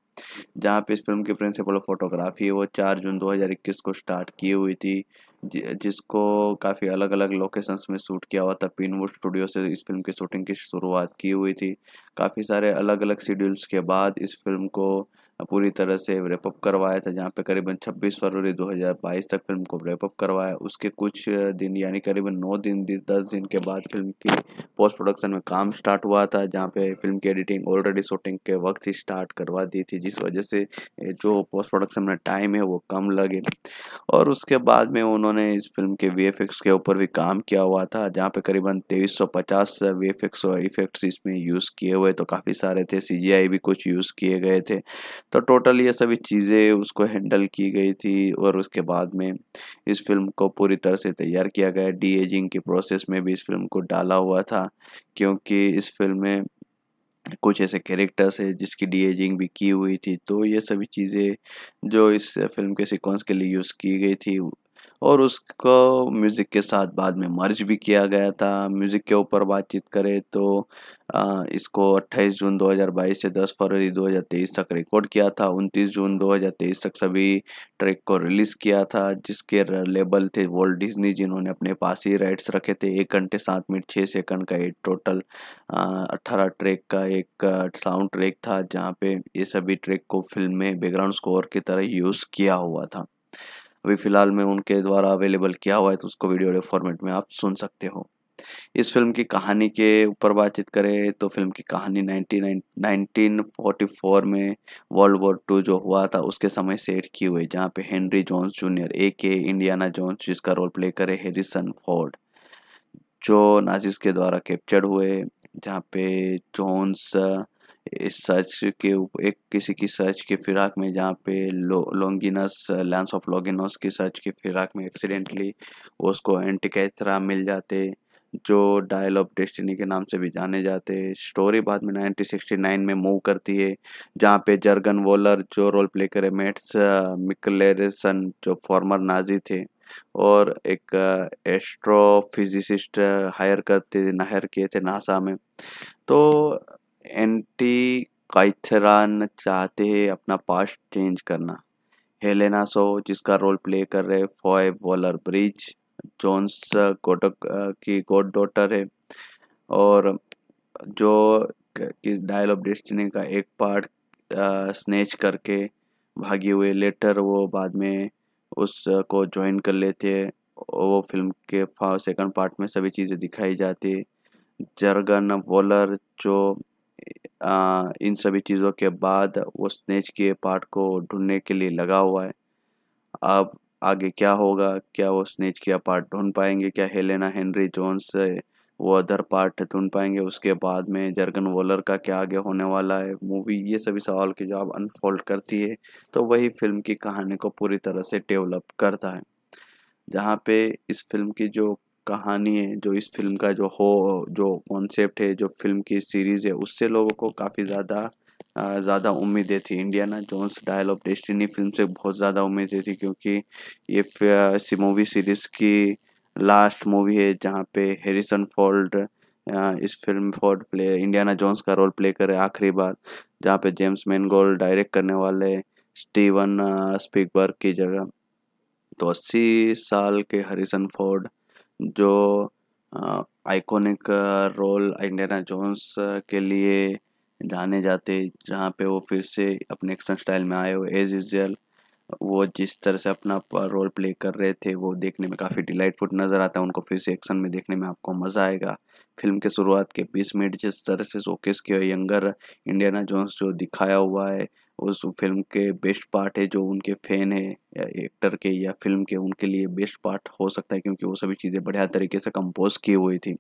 जहाँ पे इस फिल्म की प्रिंसिपल फोटोग्राफी वो चार जून 2021 को स्टार्ट की हुई थी जिसको काफ़ी अलग अलग लोकेशंस में शूट किया हुआ था पिनवुड स्टूडियो से इस फिल्म की शूटिंग की शुरुआत की हुई थी काफ़ी सारे अलग अलग शेड्यूल्स के बाद इस फिल्म को पूरी तरह से रेपअप करवाया था जहाँ पे करीबन 26 फरवरी 2022 तक फिल्म को रेपअप करवाया उसके कुछ दिन यानी करीबन 9 दिन दस दिन के बाद फिल्म की पोस्ट प्रोडक्शन में काम स्टार्ट हुआ था जहाँ पे फिल्म की एडिटिंग ऑलरेडी शूटिंग के वक्त ही स्टार्ट करवा दी थी जिस वजह से जो पोस्ट प्रोडक्शन में टाइम है वो कम लगे और उसके बाद में उन्होंने इस फिल्म के वी के ऊपर भी काम किया हुआ था जहाँ पे करीबन तेईस सौ पचास वी इफेक्ट्स इसमें यूज़ किए हुए तो काफ़ी सारे थे सी भी कुछ यूज़ किए गए थे तो टोटल ये सभी चीज़ें उसको हैंडल की गई थी और उसके बाद में इस फिल्म को पूरी तरह से तैयार किया गया डी एजिंग के प्रोसेस में भी इस फिल्म को डाला हुआ था क्योंकि इस फिल्म में कुछ ऐसे कैरेक्टर्स है जिसकी डी एजिंग भी की हुई थी तो ये सभी चीज़ें जो इस फिल्म के सिक्वेंस के लिए यूज़ की गई थी और उसको म्यूज़िक के साथ बाद में मर्ज भी किया गया था म्यूज़िक के ऊपर बातचीत करें तो आ, इसको 28 जून 2022 से 10 फरवरी 2023 तक रिकॉर्ड किया था 29 जून 2023 तक सभी ट्रैक को रिलीज़ किया था जिसके लेबल थे वर्ल्ड डिज्नी जिन्होंने अपने पास ही राइट्स रखे थे एक घंटे सात मिनट छः सेकंड का एक टोटल अट्ठारह ट्रैक का एक साउंड ट्रैक था जहाँ पे ये सभी ट्रैक को फिल्म में बैकग्राउंड स्कोर की तरह यूज़ किया हुआ था अभी फ़िलहाल में उनके द्वारा अवेलेबल किया हुआ है तो उसको वीडियो फॉर्मेट में आप सुन सकते हो इस फिल्म की कहानी के ऊपर बातचीत करें तो फिल्म की कहानी 1944 में वर्ल्ड वॉर टू जो हुआ था उसके समय सेट की हुई जहाँ पे हेनरी जॉन्स जूनियर ए के इंडियाना जॉन्स जिसका रोल प्ले करे हेरिसन फोर्ड जो नाजिस के द्वारा कैप्चर्ड हुए जहाँ पे जोन्स इस सर्च के एक किसी की सर्च के फिराक में जहाँ पे लो लैंस ऑफ लॉगिनस की सर्च के फिराक में एक्सीडेंटली उसको एंटिकैथरा मिल जाते जो डायल ऑफ डेस्टिनी के नाम से भी जाने जाते स्टोरी बाद में 1969 में मूव करती है जहाँ पे जर्गन वोलर जो रोल प्ले करे मेट्स मिकलेरसन जो फॉर्मर नाजी थे और एक एस्ट्रोफिजिसिस्ट हायर करते हायर किए थे नासा में तो एंटी काइथरान चाहते हैं अपना पास्ट चेंज करना हेलेना सो जिसका रोल प्ले कर रहे फॉय वॉलर ब्रिज जोन्स गोटक की गोड डॉटर है और जो किस डायल ऑफ डेस्टिनी का एक पार्ट स्नेच uh, करके भागी हुए लेटर वो बाद में उसको uh, ज्वाइन कर लेते हैं वो फिल्म के सेकंड पार्ट में सभी चीज़ें दिखाई जाती है जर्गन वॉलर जो इन सभी चीज़ों के बाद वो स्नेच के पार्ट को ढूंढने के लिए लगा हुआ है अब आगे क्या होगा क्या वो स्नेच के पार्ट ढूंढ पाएंगे क्या हेलेना हेनरी जोन्स वो अदर पार्ट ढूंढ पाएंगे उसके बाद में जर्गन वोलर का क्या आगे होने वाला है मूवी ये सभी सवाल के जवाब अनफोल्ड करती है तो वही फिल्म की कहानी को पूरी तरह से डेवलप करता है जहाँ पे इस फिल्म की जो कहानी है जो इस फिल्म का जो हो जो कॉन्सेप्ट है जो फिल्म की सीरीज़ है उससे लोगों को काफ़ी ज़्यादा ज़्यादा उम्मीदें थी Indiana Jones dial of destiny film से बहुत ज़्यादा उम्मीदें थी क्योंकि ये मूवी सीरीज़ की लास्ट मूवी है जहाँ पे हैरिसन फोल्ड इस film for play Indiana Jones का रोल प्ले करे आखिरी बार जहाँ पे जेम्स मैनगोल डायरेक्ट करने वाले स्टीवन स्पीकबर्ग की जगह तो अस्सी साल के हरिसन फोर्ड जो आइकॉनिक रोल इंडियाना जोन्स के लिए जाने जाते जहाँ पे वो फिर से अपने एक्शन स्टाइल में आए हो एज यूजल वो जिस तरह से अपना रोल प्ले कर रहे थे वो देखने में काफ़ी डिलाइटफुल नज़र आता है उनको फिर से एक्शन में देखने में आपको मज़ा आएगा फिल्म के शुरुआत के बीस मिनट जिस तरह से शोकेस किया यंगर इंडियाना जोन्स जो दिखाया हुआ है उस फिल्म के बेस्ट पार्ट है जो उनके फैन है या एक्टर के या फिल्म के उनके लिए बेस्ट पार्ट हो सकता है क्योंकि वो सभी चीज़ें बढ़िया तरीके से कंपोज की हुई थी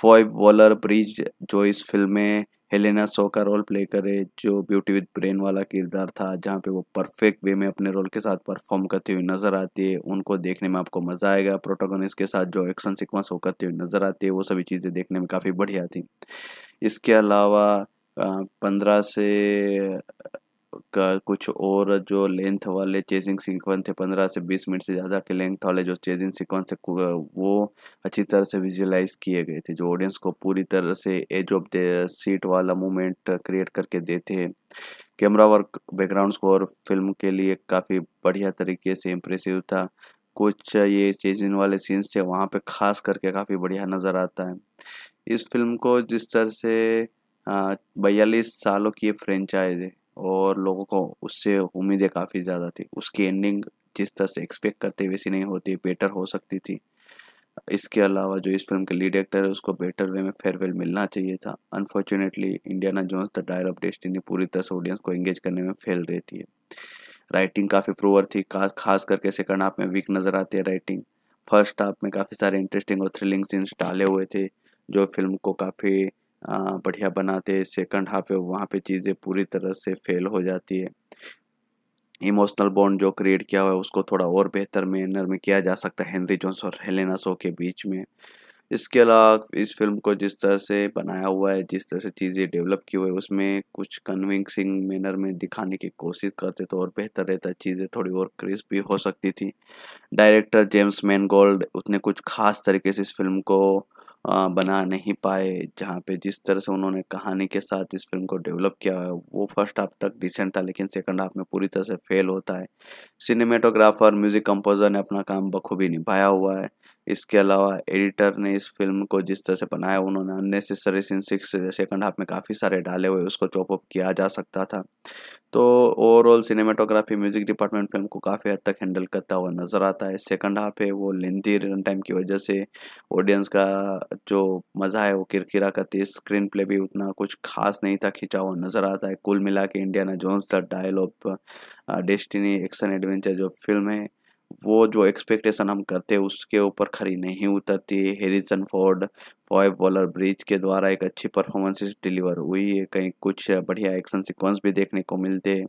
फॉइव वॉलर ब्रिज जो इस फिल्म में हेलेना सो का रोल प्ले करे जो ब्यूटी विद ब्रेन वाला किरदार था जहाँ पे वो परफेक्ट वे में अपने रोल के साथ परफॉर्म करती हुई नज़र आती है उनको देखने में आपको मज़ा आएगा प्रोटोगोनिस्ट के साथ जो एक्शन सिक्वेंस वो करती हुई नज़र आती है वो सभी चीज़ें देखने में काफ़ी बढ़िया थी इसके अलावा पंद्रह से का कुछ और जो लेंथ वाले चेजिंग सीक्वेंस थे पंद्रह से बीस मिनट से ज़्यादा के लेंथ वाले जो चेजिंग सीक्वेंस थे वो अच्छी तरह से विजुअलाइज किए गए थे जो ऑडियंस को पूरी तरह से एज ऑफ द सीट वाला मूवमेंट क्रिएट करके देते हैं कैमरा वर्क बैकग्राउंड और फिल्म के लिए काफ़ी बढ़िया तरीके से इम्प्रेसिव था कुछ ये चेजिंग वाले सीन्स थे वहाँ पर खास करके काफ़ी बढ़िया नज़र आता है इस फिल्म को जिस तरह से बयालीस सालों की फ्रेंचाइज है और लोगों को उससे उम्मीदें काफ़ी ज़्यादा थी उसकी एंडिंग जिस तरह से एक्सपेक्ट करते वैसी नहीं होती बेटर हो सकती थी इसके अलावा जो इस फिल्म के लीड एक्टर है उसको बेटर वे में फेयरवेल मिलना चाहिए था unfortunately Indiana Jones the Dyer of destiny पूरी तरह से ऑडियंस को एंगेज करने में फेल रहती है राइटिंग काफ़ी प्रोवर थी खास करके सेकंड हाफ में वीक नज़र आती है राइटिंग फर्स्ट हाफ में काफ़ी सारे इंटरेस्टिंग और थ्रिलिंग सीन्स डाले हुए थे जो फिल्म को काफ़ी बढ़िया बनाते हैं सेकंड हाफ है वहाँ पे चीज़ें पूरी तरह से फेल हो जाती है इमोशनल बॉन्ड जो क्रिएट किया हुआ है उसको थोड़ा और बेहतर मैनर में किया जा सकता है हेनरी जोन्स और हेलेना सो के बीच में इसके अलावा इस फिल्म को जिस तरह से बनाया हुआ है जिस तरह से चीज़ें डेवलप की हुई है उसमें कुछ कन्विंसिंग मैनर में दिखाने की कोशिश करते तो और बेहतर रहता चीज़ें थोड़ी और क्रिस्प भी हो सकती थी डायरेक्टर जेम्स मैनगोल्ड उसने कुछ खास तरीके से इस फिल्म को बना नहीं पाए जहाँ पे जिस तरह से उन्होंने कहानी के साथ इस फिल्म को डेवलप किया है वो फर्स्ट हाफ तक डिसेंट था लेकिन सेकंड हाफ में पूरी तरह से फेल होता है सिनेमेटोग्राफर म्यूज़िक कंपोजर ने अपना काम बखूबी निभाया हुआ है इसके अलावा एडिटर ने इस फिल्म को जिस तरह से बनाया उन्होंने unnecessary scene six second half में काफ़ी सारे डाले हुए उसको चॉपअप किया जा सकता था तो overall cinematography music department film को काफ़ी हद तक हैंडल करता हुआ नज़र आता है सेकंड हाफ है वो लेंथी रन टाइम की वजह से ऑडियंस का जो मज़ा है वो किरकिरा करती है स्क्रीन प्ले भी उतना कुछ खास नहीं था खिंचा हुआ नज़र आता है कुल मिला के Indiana Jones the dialogue destiny action adventure जो फिल्म है वो जो एक्सपेक्टेशन हम करते हैं उसके ऊपर खरी नहीं उतरती Harrison Ford Phoebe Waller Bridge के द्वारा एक अच्छी परफॉर्मेंस डिलीवर हुई है कहीं कुछ बढ़िया एक्शन सिक्वेंस भी देखने को मिलते हैं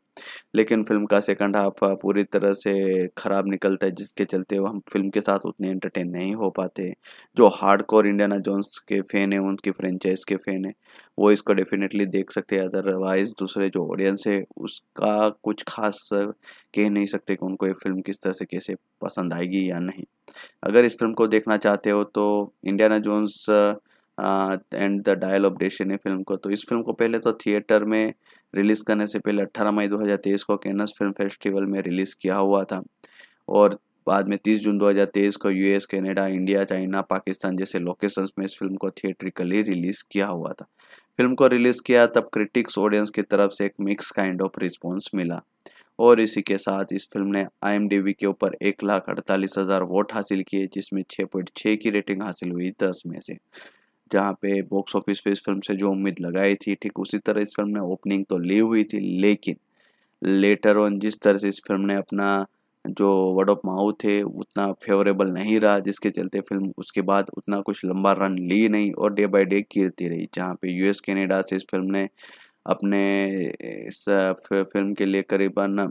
लेकिन फिल्म का सेकंड हाफ पूरी तरह से ख़राब निकलता है जिसके चलते हम फिल्म के साथ उतने एंटरटेन नहीं हो पाते जो कोर इंडियाना जोन्स के फ़ैन हैं उनकी फ्रेंचाइज के फ़ैन हैं वो इसको डेफिनेटली देख सकते हैं अदरवाइज़ दूसरे जो ऑडियंस है उसका कुछ खास कह नहीं सकते कि उनको ये फिल्म किस तरह से कैसे पसंद आएगी या नहीं अगर इस फिल्म को देखना चाहते हो तो Indiana Jones and the dial of डेशन है फिल्म को तो इस फिल्म को पहले तो थिएटर में रिलीज़ करने से पहले 18 मई 2023 को कैनस फिल्म फेस्टिवल में रिलीज़ किया हुआ था और बाद में 30 जून 2023 को US Canada India China Pakistan जैसे लोकेशंस में इस फिल्म को थिएट्रिकली रिलीज़ किया हुआ था फिल्म को रिलीज़ किया तब क्रिटिक्स ऑडियंस की तरफ से एक मिक्स काइंड ऑफ रिस्पॉन्स मिला और इसी के साथ इस फिल्म ने आई के ऊपर एक लाख अड़तालीस हज़ार वोट हासिल किए जिसमें छः पॉइंट छः की रेटिंग हासिल हुई दस में से जहाँ पे बॉक्स ऑफिस पे इस फिल्म से जो उम्मीद लगाई थी ठीक उसी तरह इस फिल्म ने ओपनिंग तो ली हुई थी लेकिन लेटर ऑन जिस तरह से इस फिल्म ने अपना जो वर्ड ऑफ माउथ है उतना फेवरेबल नहीं रहा जिसके चलते फिल्म उसके बाद उतना कुछ लंबा रन ली नहीं और डे बाय डे गिरती रही जहाँ पे यूएस कनाडा से इस फिल्म ने अपने इस फिल्म के लिए करीबन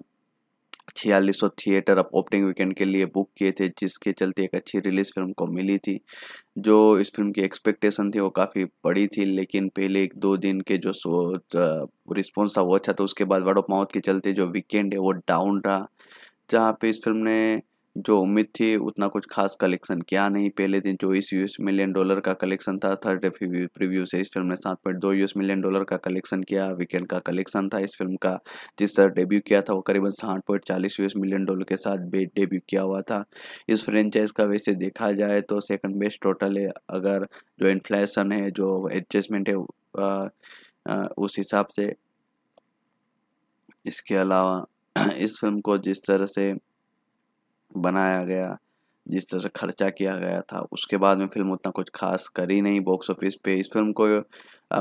छियालीस सौ थिएटर अब ओपनिंग वीकेंड के लिए बुक किए थे जिसके चलते एक अच्छी रिलीज़ फिल्म को मिली थी जो इस फिल्म की एक्सपेक्टेशन थी वो काफ़ी बड़ी थी लेकिन पहले एक दो दिन के जो सो रिस्पॉन्स था वो अच्छा था उसके बाद वर्ड ऑफ माउथ के चलते जो वीकेंड है वो डाउन रहा जहाँ पे इस फिल्म ने जो उम्मीद थी उतना कुछ खास कलेक्शन किया नहीं पहले दिन चौबीस यूएस मिलियन डॉलर का कलेक्शन था थर्ड डे प्रीव्यू से इस फिल्म ने सात पॉइंट दो यूएस मिलियन डॉलर का कलेक्शन किया वीकेंड का कलेक्शन था इस फिल्म का जिस तरह डेब्यू किया था वो करीबन साठ पॉइंट चालीस यूएस मिलियन डॉलर के साथ डेब्यू किया हुआ था इस फ्रेंचाइज का वैसे देखा जाए तो सेकंड बेस्ट टोटल है अगर जो इन्फ्लेशन है जो एडजस्टमेंट है आ, आ, उस हिसाब से इसके अलावा इस फिल्म को जिस तरह से बनाया गया जिस तरह से खर्चा किया गया था उसके बाद में फिल्म उतना कुछ खास करी नहीं बॉक्स ऑफिस पे इस फिल्म को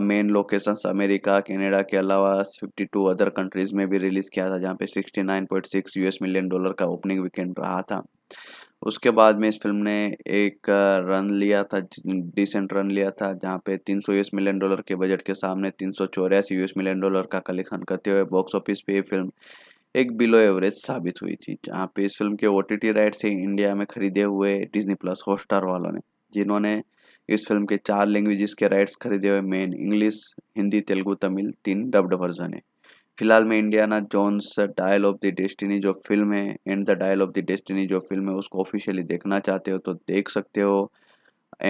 मेन लोकेशंस अमेरिका कनाडा के अलावा 52 अदर कंट्रीज़ में भी रिलीज़ किया था जहाँ पे 69.6 यूएस मिलियन डॉलर का ओपनिंग वीकेंड रहा था उसके बाद में इस फिल्म ने एक रन लिया था डिसेंट रन लिया था जहाँ पे 300 यूएस मिलियन डॉलर के बजट के सामने तीन यूएस मिलियन डॉलर का कलेक्शन करते हुए बॉक्स ऑफिस पे ये फिल्म एक बिलो एवरेज साबित हुई थी जहाँ पे इस फिल्म के O T T right India में खरीदे हुए डिजनी प्लस हॉटस्टार वालों ने जिन्होंने इस फिल्म के चार लैंग्वेजेस के राइट्स खरीदे हुए मेन इंग्लिश हिंदी तेलुगु तमिल तीन डब्ड वर्जन है फिलहाल में Indiana Jones dial of the destiny जो फिल्म है and the dial of the destiny जो फिल्म है उसको ऑफिशियली देखना चाहते हो तो देख सकते हो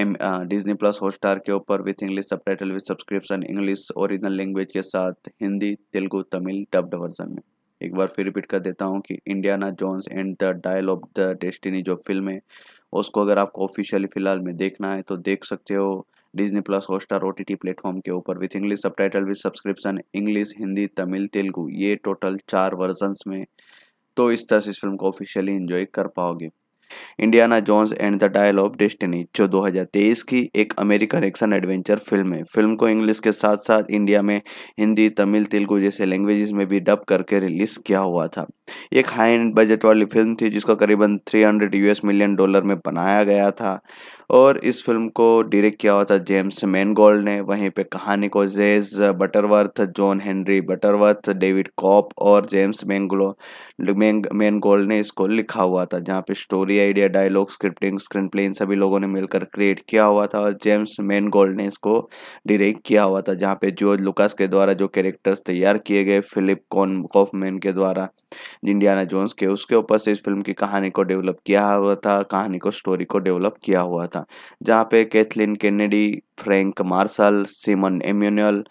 एम डिजनी प्लस हॉटस्टार के ऊपर with English subtitle with subscription English original language के साथ हिंदी तेलुगु तमिल डब्ड वर्जन में एक बार फिर रिपीट कर देता हूँ कि Indiana Jones and the dial of the destiny जो फिल्म है उसको अगर आपको ऑफिशियली फ़िलहाल में देखना है तो देख सकते हो Disney plus Hotstar O T platform के ऊपर with English subtitle with subscription English Hindi Tamil Telugu ये टोटल चार वर्जन्स में तो इस तरह से इस फिल्म को ऑफिशियली इन्जॉय कर पाओगे Indiana Jones and the dial of destiny जो 2023 की एक अमेरिकन एक्शन एडवेंचर फिल्म है फिल्म को इंग्लिश के साथ साथ इंडिया में हिंदी तमिल तेलुगु जैसे लैंग्वेजेस में भी डब करके रिलीज किया हुआ था एक हाई एंड बजट वाली फिल्म थी जिसको करीबन 300 यूएस मिलियन डॉलर में बनाया गया था और इस फिल्म को डायरेक्ट किया हुआ था जेम्स मैनगोल्ड ने वहीं पे कहानी को Jez Butterworth John Henry Butterworth David Koepp और जेम्स मैंगलो मैनगोल्ड ने इसको लिखा हुआ था जहाँ पे story idea dialogue scripting screenplay इन सभी लोगों ने मिलकर क्रिएट किया हुआ था और जेम्स मेन गोल्ड ने इसको डिरेक्ट किया हुआ था जहाँ पे जॉर्ज लुकास के द्वारा जो कैरेक्टर्स तैयार किए गए फिलिप कॉन कॉफमैन के द्वारा इंडियाना जोन्स के उसके ऊपर से इस फिल्म की कहानी को डेवलप किया हुआ था कहानी को स्टोरी को डेवलप किया हुआ था जहाँ पे Kathleen Kennedy Frank Marshall Simon एम्यूनल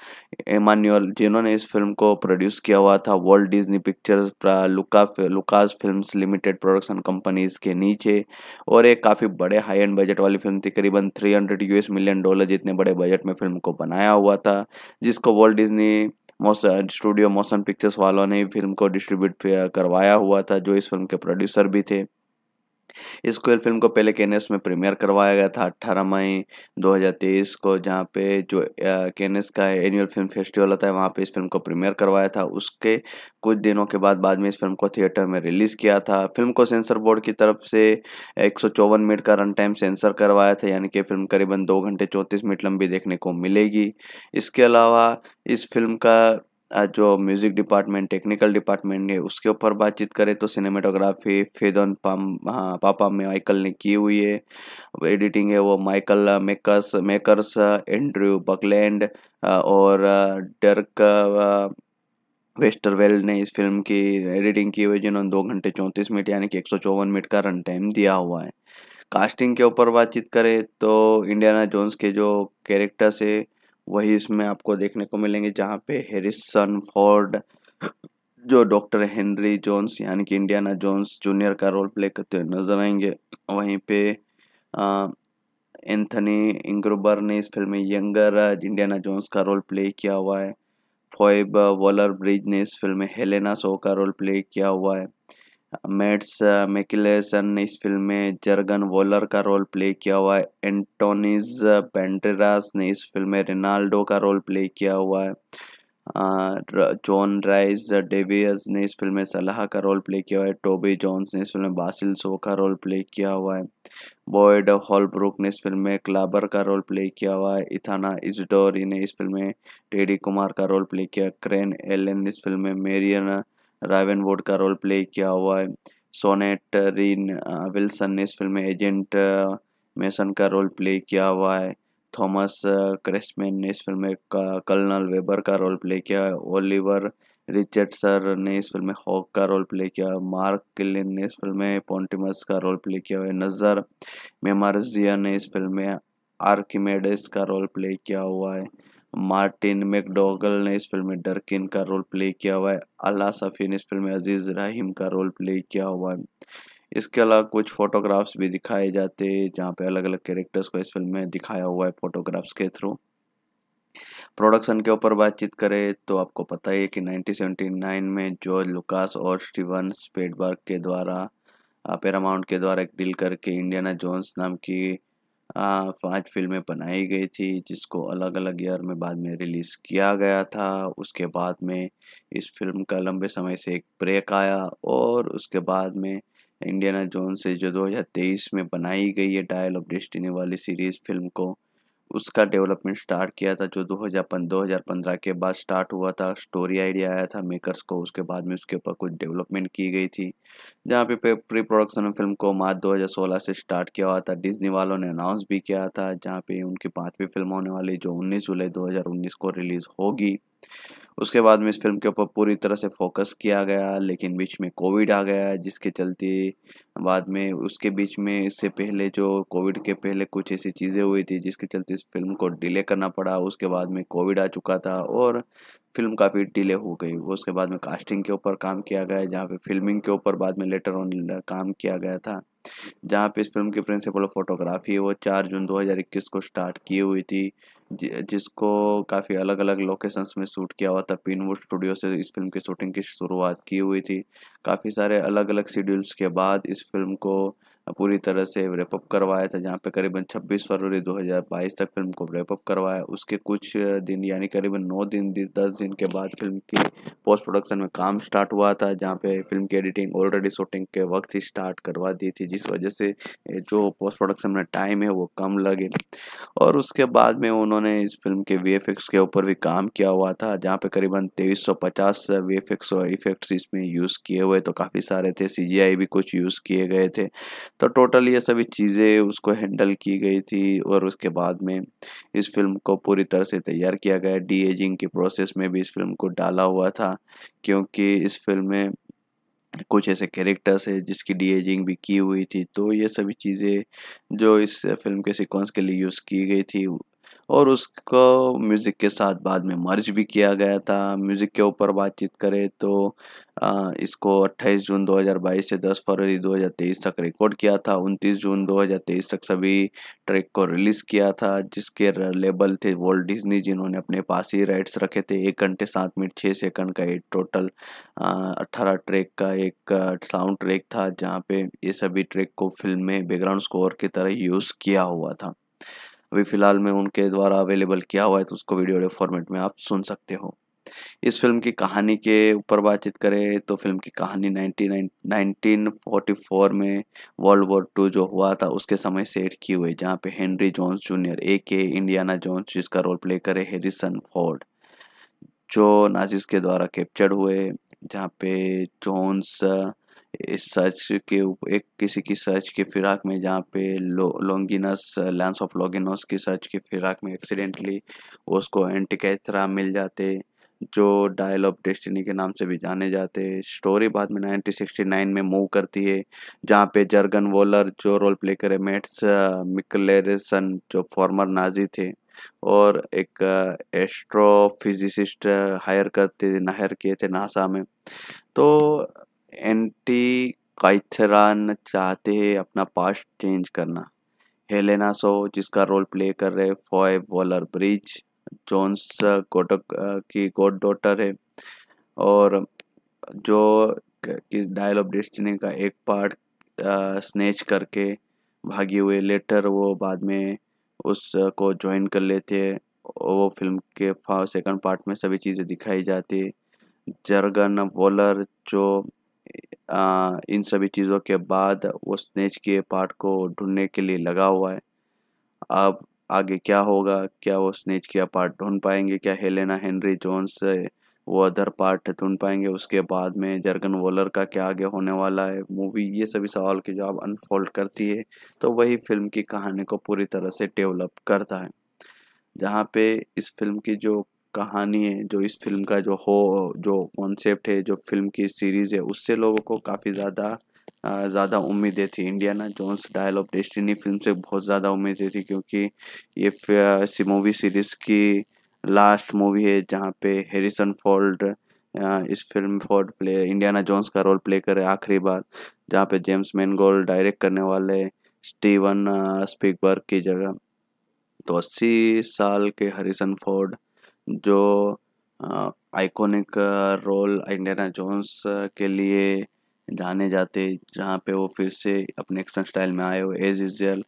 एमान्यूअल जिन्होंने इस फिल्म को प्रोड्यूस किया हुआ था वर्ल्ड डिज्नी पिक्चर्स लुका Lucas films limited production companies के नीचे और एक काफ़ी बड़े हाई एंड बजट वाली फिल्म थी करीबन 300 यूएस मिलियन डॉलर जितने बड़े बजट में फिल्म को बनाया हुआ था जिसको world Disney motion studio motion pictures वालों ने फिल्म को डिस्ट्रीब्यूट करवाया हुआ था जो इस फिल्म के प्रोड्यूसर भी थे इस कोयल फिल्म को पहले केनेस में प्रीमियर करवाया गया था 18 मई 2023 को जहाँ पे जो केनेस का एनुअल फिल्म फेस्टिवल होता है वहाँ पे इस फिल्म को प्रीमियर करवाया था उसके कुछ दिनों के बाद बाद में इस फिल्म को थिएटर में रिलीज़ किया था फिल्म को सेंसर बोर्ड की तरफ से एक मिनट का रन टाइम सेंसर करवाया था यानी कि फिल्म करीबन दो घंटे चौंतीस मिनट लंबी देखने को मिलेगी इसके अलावा इस फिल्म का जो म्यूज़िक डिपार्टमेंट टेक्निकल डिपार्टमेंट है उसके ऊपर बातचीत करें तो सिनेमेटोग्राफी फेदन पाम हाँ पापा माइकल ने की हुई है एडिटिंग है वो Michael makers makers Andrew Buckland और डर्क वेस्टरवेल्ड ने इस फिल्म की एडिटिंग की हुई जिन्होंने दो घंटे चौंतीस मिनट यानी कि एक सौ चौवन मिनट का रन टाइम दिया हुआ है कास्टिंग के ऊपर बातचीत करें तो इंडियाना जोन्स के जो कैरेक्टर्स है वही इसमें आपको देखने को मिलेंगे जहाँ पे हेरिसन फोर्ड जो डॉक्टर हेनरी जोन्स यानी कि इंडियाना जोन्स जूनियर का रोल प्ले करते हुए नजर आएंगे वहीं पे एंथनी इंग्रोबर ने इस फिल्म में यंगर इंडियाना जोन्स का रोल प्ले किया हुआ है फॉइब वॉलर ब्रिज ने इस फिल्म में हेलेना सो का रोल प्ले किया हुआ है मेट्स मेकिलेसन ने इस फिल्म में जर्गन वॉलर का रोल प्ले किया हुआ है एंटोनीज पेंटेरास ने इस फिल्म में रेनाल्डो का रोल प्ले किया हुआ है जॉन राइज डेवियस ने इस फिल्म में सलाह का रोल प्ले किया हुआ है टोबी जॉन्स ने इस फिल्म में बासिल सो का रोल प्ले किया हुआ है बॉयड हॉलब्रुक ने इस फिल्म में क्लाबर का रोल प्ले किया हुआ है इथाना इजडोरी ने इस फिल्म में टेडी कुमार का रोल प्ले किया क्रेन एलन ने इस फिल्म में मेरियन रावन वोड का रोल प्ले किया हुआ है सोनेट रीन विल्सन ने इस फिल्म में एजेंट मेसन का रोल प्ले किया हुआ है थॉमस क्रेसमैन ने इस फिल्म में कर्नल वेबर का रोल प्ले किया है ओलिवर रिचर्ड सर ने इस फिल्म में हॉक का रोल प्ले किया मार्क किलिन ने इस फिल्म में पॉन्टिमस का रोल प्ले किया हुआ नज़र मेमारजिया ने इस फिल्म में आर्किमेडिस का रोल प्ले किया हुआ है मार्टिन मैकडोगल ने इस फिल्म में डरकिन का रोल प्ले किया हुआ है अला सफ़ी ने इस फिल्म में अजीज़ रहीम का रोल प्ले किया हुआ है इसके अलावा कुछ फ़ोटोग्राफ्स भी दिखाए जाते हैं जहाँ पे अलग अलग कैरेक्टर्स को इस फिल्म में दिखाया हुआ है फ़ोटोग्राफ्स के थ्रू प्रोडक्शन के ऊपर बातचीत करें तो आपको पता ही है कि 1979 में जॉर्ज लुकास और स्टीवन स्पेडबर्ग के द्वारा पेरामाउंट के द्वारा एक डील करके इंडियाना जोन्स नाम की पांच फिल्में बनाई गई थी जिसको अलग अलग ईयर में बाद में रिलीज़ किया गया था उसके बाद में इस फिल्म का लंबे समय से एक ब्रेक आया और उसके बाद में इंडियाना जोन से जो 2023 में बनाई गई है डायल ऑफ डेस्टिनी वाली सीरीज़ फिल्म को उसका डेवलपमेंट स्टार्ट किया था जो 2015 के बाद स्टार्ट हुआ था स्टोरी आइडिया आया था मेकर्स को उसके बाद में उसके ऊपर कुछ डेवलपमेंट की गई थी जहाँ पे प्री प्रोडक्शन फिल्म को मार्च 2016 से स्टार्ट किया हुआ था डिज्नी वालों ने अनाउंस भी किया था जहाँ पे उनकी पाँचवीं फिल्म होने वाली जो उन्नीस जुलाई 2019 को रिलीज़ होगी उसके बाद में इस फिल्म के ऊपर पूरी तरह से फोकस किया गया लेकिन बीच में कोविड आ गया जिसके चलते बाद में उसके बीच में इससे पहले जो कोविड के पहले कुछ ऐसी चीज़ें हुई थी जिसके चलते इस फिल्म को डिले करना पड़ा उसके बाद में कोविड आ चुका था और फिल्म काफ़ी डिले हो गई उसके बाद में कास्टिंग के ऊपर काम किया गया जहाँ पे फिल्मिंग के ऊपर बाद में लेटर ऑन काम किया गया था जहाँ पे इस फिल्म की प्रिंसिपल ऑफ फोटोग्राफी वो चार जून 2021 को स्टार्ट की हुई थी जिसको काफ़ी अलग अलग लोकेशंस में शूट किया हुआ था पिनवुड स्टूडियो से इस फिल्म की शूटिंग की शुरुआत की हुई थी काफ़ी सारे अलग अलग शेड्यूल्स के बाद इस फिल्म को पूरी तरह से रेपअप करवाया था जहाँ पे करीबन 26 फरवरी 2022 तक फिल्म को रेपअप करवाया उसके कुछ दिन यानी करीबन 9 दिन दस दिन के बाद फिल्म की पोस्ट प्रोडक्शन में काम स्टार्ट हुआ था जहाँ पे फिल्म की एडिटिंग ऑलरेडी शूटिंग के वक्त ही स्टार्ट करवा दी थी जिस वजह से जो पोस्ट प्रोडक्शन में टाइम है वो कम लगे और उसके बाद में उन्होंने इस फिल्म के वी के ऊपर भी काम किया हुआ था जहाँ पे करीबन तेईस सौ पचास वी इफेक्ट्स इसमें यूज़ किए हुए तो काफ़ी सारे थे सी भी कुछ यूज़ किए गए थे तो टोटल ये सभी चीज़ें उसको हैंडल की गई थी और उसके बाद में इस फिल्म को पूरी तरह से तैयार किया गया डी एजिंग के प्रोसेस में भी इस फिल्म को डाला हुआ था क्योंकि इस फिल्म में कुछ ऐसे कैरेक्टर्स है जिसकी डी एजिंग भी की हुई थी तो ये सभी चीज़ें जो इस फिल्म के सिक्वेंस के लिए यूज़ की गई थी और उसको म्यूज़िक के साथ बाद में मर्ज भी किया गया था म्यूज़िक के ऊपर बातचीत करें तो आ, इसको 28 जून 2022 से 10 फरवरी 2023 तक रिकॉर्ड किया था 29 जून 2023 तक सभी ट्रैक को रिलीज़ किया था जिसके लेबल थे वर्ल्ड डिज्नी जिन्होंने अपने पास ही राइट्स रखे थे एक घंटे सात मिनट छः सेकंड का एक टोटल अट्ठारह ट्रैक का एक साउंड ट्रैक था जहाँ पे ये सभी ट्रैक को फिल्म में बैकग्राउंड स्कोर की तरह यूज़ किया हुआ था अभी फ़िलहाल में उनके द्वारा अवेलेबल किया हुआ है तो उसको वीडियो फॉर्मेट में आप सुन सकते हो इस फिल्म की कहानी के ऊपर बातचीत करें तो फिल्म की कहानी 1944 में वर्ल्ड वॉर टू जो हुआ था उसके समय सेट की हुई जहाँ पे हेनरी जॉन्स जूनियर ए के इंडियाना जोन्स जिसका रोल प्ले करे हेरिसन फोर्ड जो नाजिस के द्वारा कैप्चर्ड हुए जहाँ पे जोन्स इस सर्च के एक किसी की सर्च के फिराक में जहाँ पे लो लैंस ऑफ लॉगिनस की सर्च के फिराक में एक्सीडेंटली उसको एंटिकैथरा मिल जाते जो डायल ऑफ डेस्टिनी के नाम से भी जाने जाते स्टोरी बाद में 1969 में मूव करती है जहाँ पे जर्गन वोलर जो रोल प्ले करे मेट्स मिकलेरसन uh, जो फॉर्मर नाजी थे और एक एस्ट्रोफिजिसिस्ट uh, हायर uh, करते हायर किए थे नासा में तो एंटी काइथरान चाहते हैं अपना पास्ट चेंज करना हेलेना सो जिसका रोल प्ले कर रहे फॉय वॉलर ब्रिज जोन्स गोटक की गोड डॉटर है और जो किस डायल ऑफ डेस्टिनी का एक पार्ट स्नेच uh, करके भागी हुए लेटर वो बाद में उसको uh, ज्वाइन कर लेते हैं वो फिल्म के फा सेकंड पार्ट में सभी चीज़ें दिखाई जाती है जर्गन वॉलर जो इन सभी चीज़ों के बाद वो स्नेच के पार्ट को ढूंढने के लिए लगा हुआ है अब आगे क्या होगा क्या वो स्नेच के पार्ट ढूंढ पाएंगे क्या हेलेना हेनरी जोन्स वो अदर पार्ट ढूंढ पाएंगे उसके बाद में जर्गन वोलर का क्या आगे होने वाला है मूवी ये सभी सवाल के जवाब अनफोल्ड करती है तो वही फिल्म की कहानी को पूरी तरह से डेवलप करता है जहाँ पे इस फिल्म की जो कहानी है जो इस फिल्म का जो हो जो कॉन्सेप्ट है जो फिल्म की सीरीज़ है उससे लोगों को काफ़ी ज़्यादा ज़्यादा उम्मीदें थी Indiana Jones dial of destiny film से बहुत ज़्यादा उम्मीदें थी क्योंकि ये मूवी सीरीज़ की लास्ट मूवी है जहाँ पे हैरिसन फोल्ड इस film for play Indiana Jones का रोल प्ले करे आखिरी बार जहाँ पे जेम्स मैनगोल डायरेक्ट करने वाले स्टीवन स्पीकबर्ग की जगह तो अस्सी साल के हरिसन फोर्ड जो आइकॉनिक रोल इंडियाना जोन्स के लिए जाने जाते जहाँ पे वो फिर से अपने एक्शन स्टाइल में आए हो एज यूजल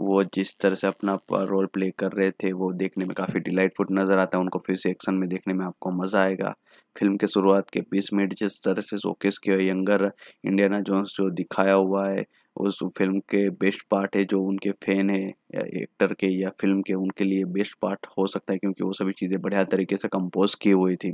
वो जिस तरह से अपना रोल प्ले कर रहे थे वो देखने में काफ़ी डिलाइटफुल नज़र आता है उनको फिर से एक्शन में देखने में आपको मज़ा आएगा फिल्म के शुरुआत के बीस मिनट जिस तरह से शोकेस किया यंगर इंडियाना जोन्स जो दिखाया हुआ है उस फिल्म के बेस्ट पार्ट है जो उनके फैन है या एक्टर के या फिल्म के उनके लिए बेस्ट पार्ट हो सकता है क्योंकि वो सभी चीज़ें बढ़िया तरीके से कंपोज की हुई थी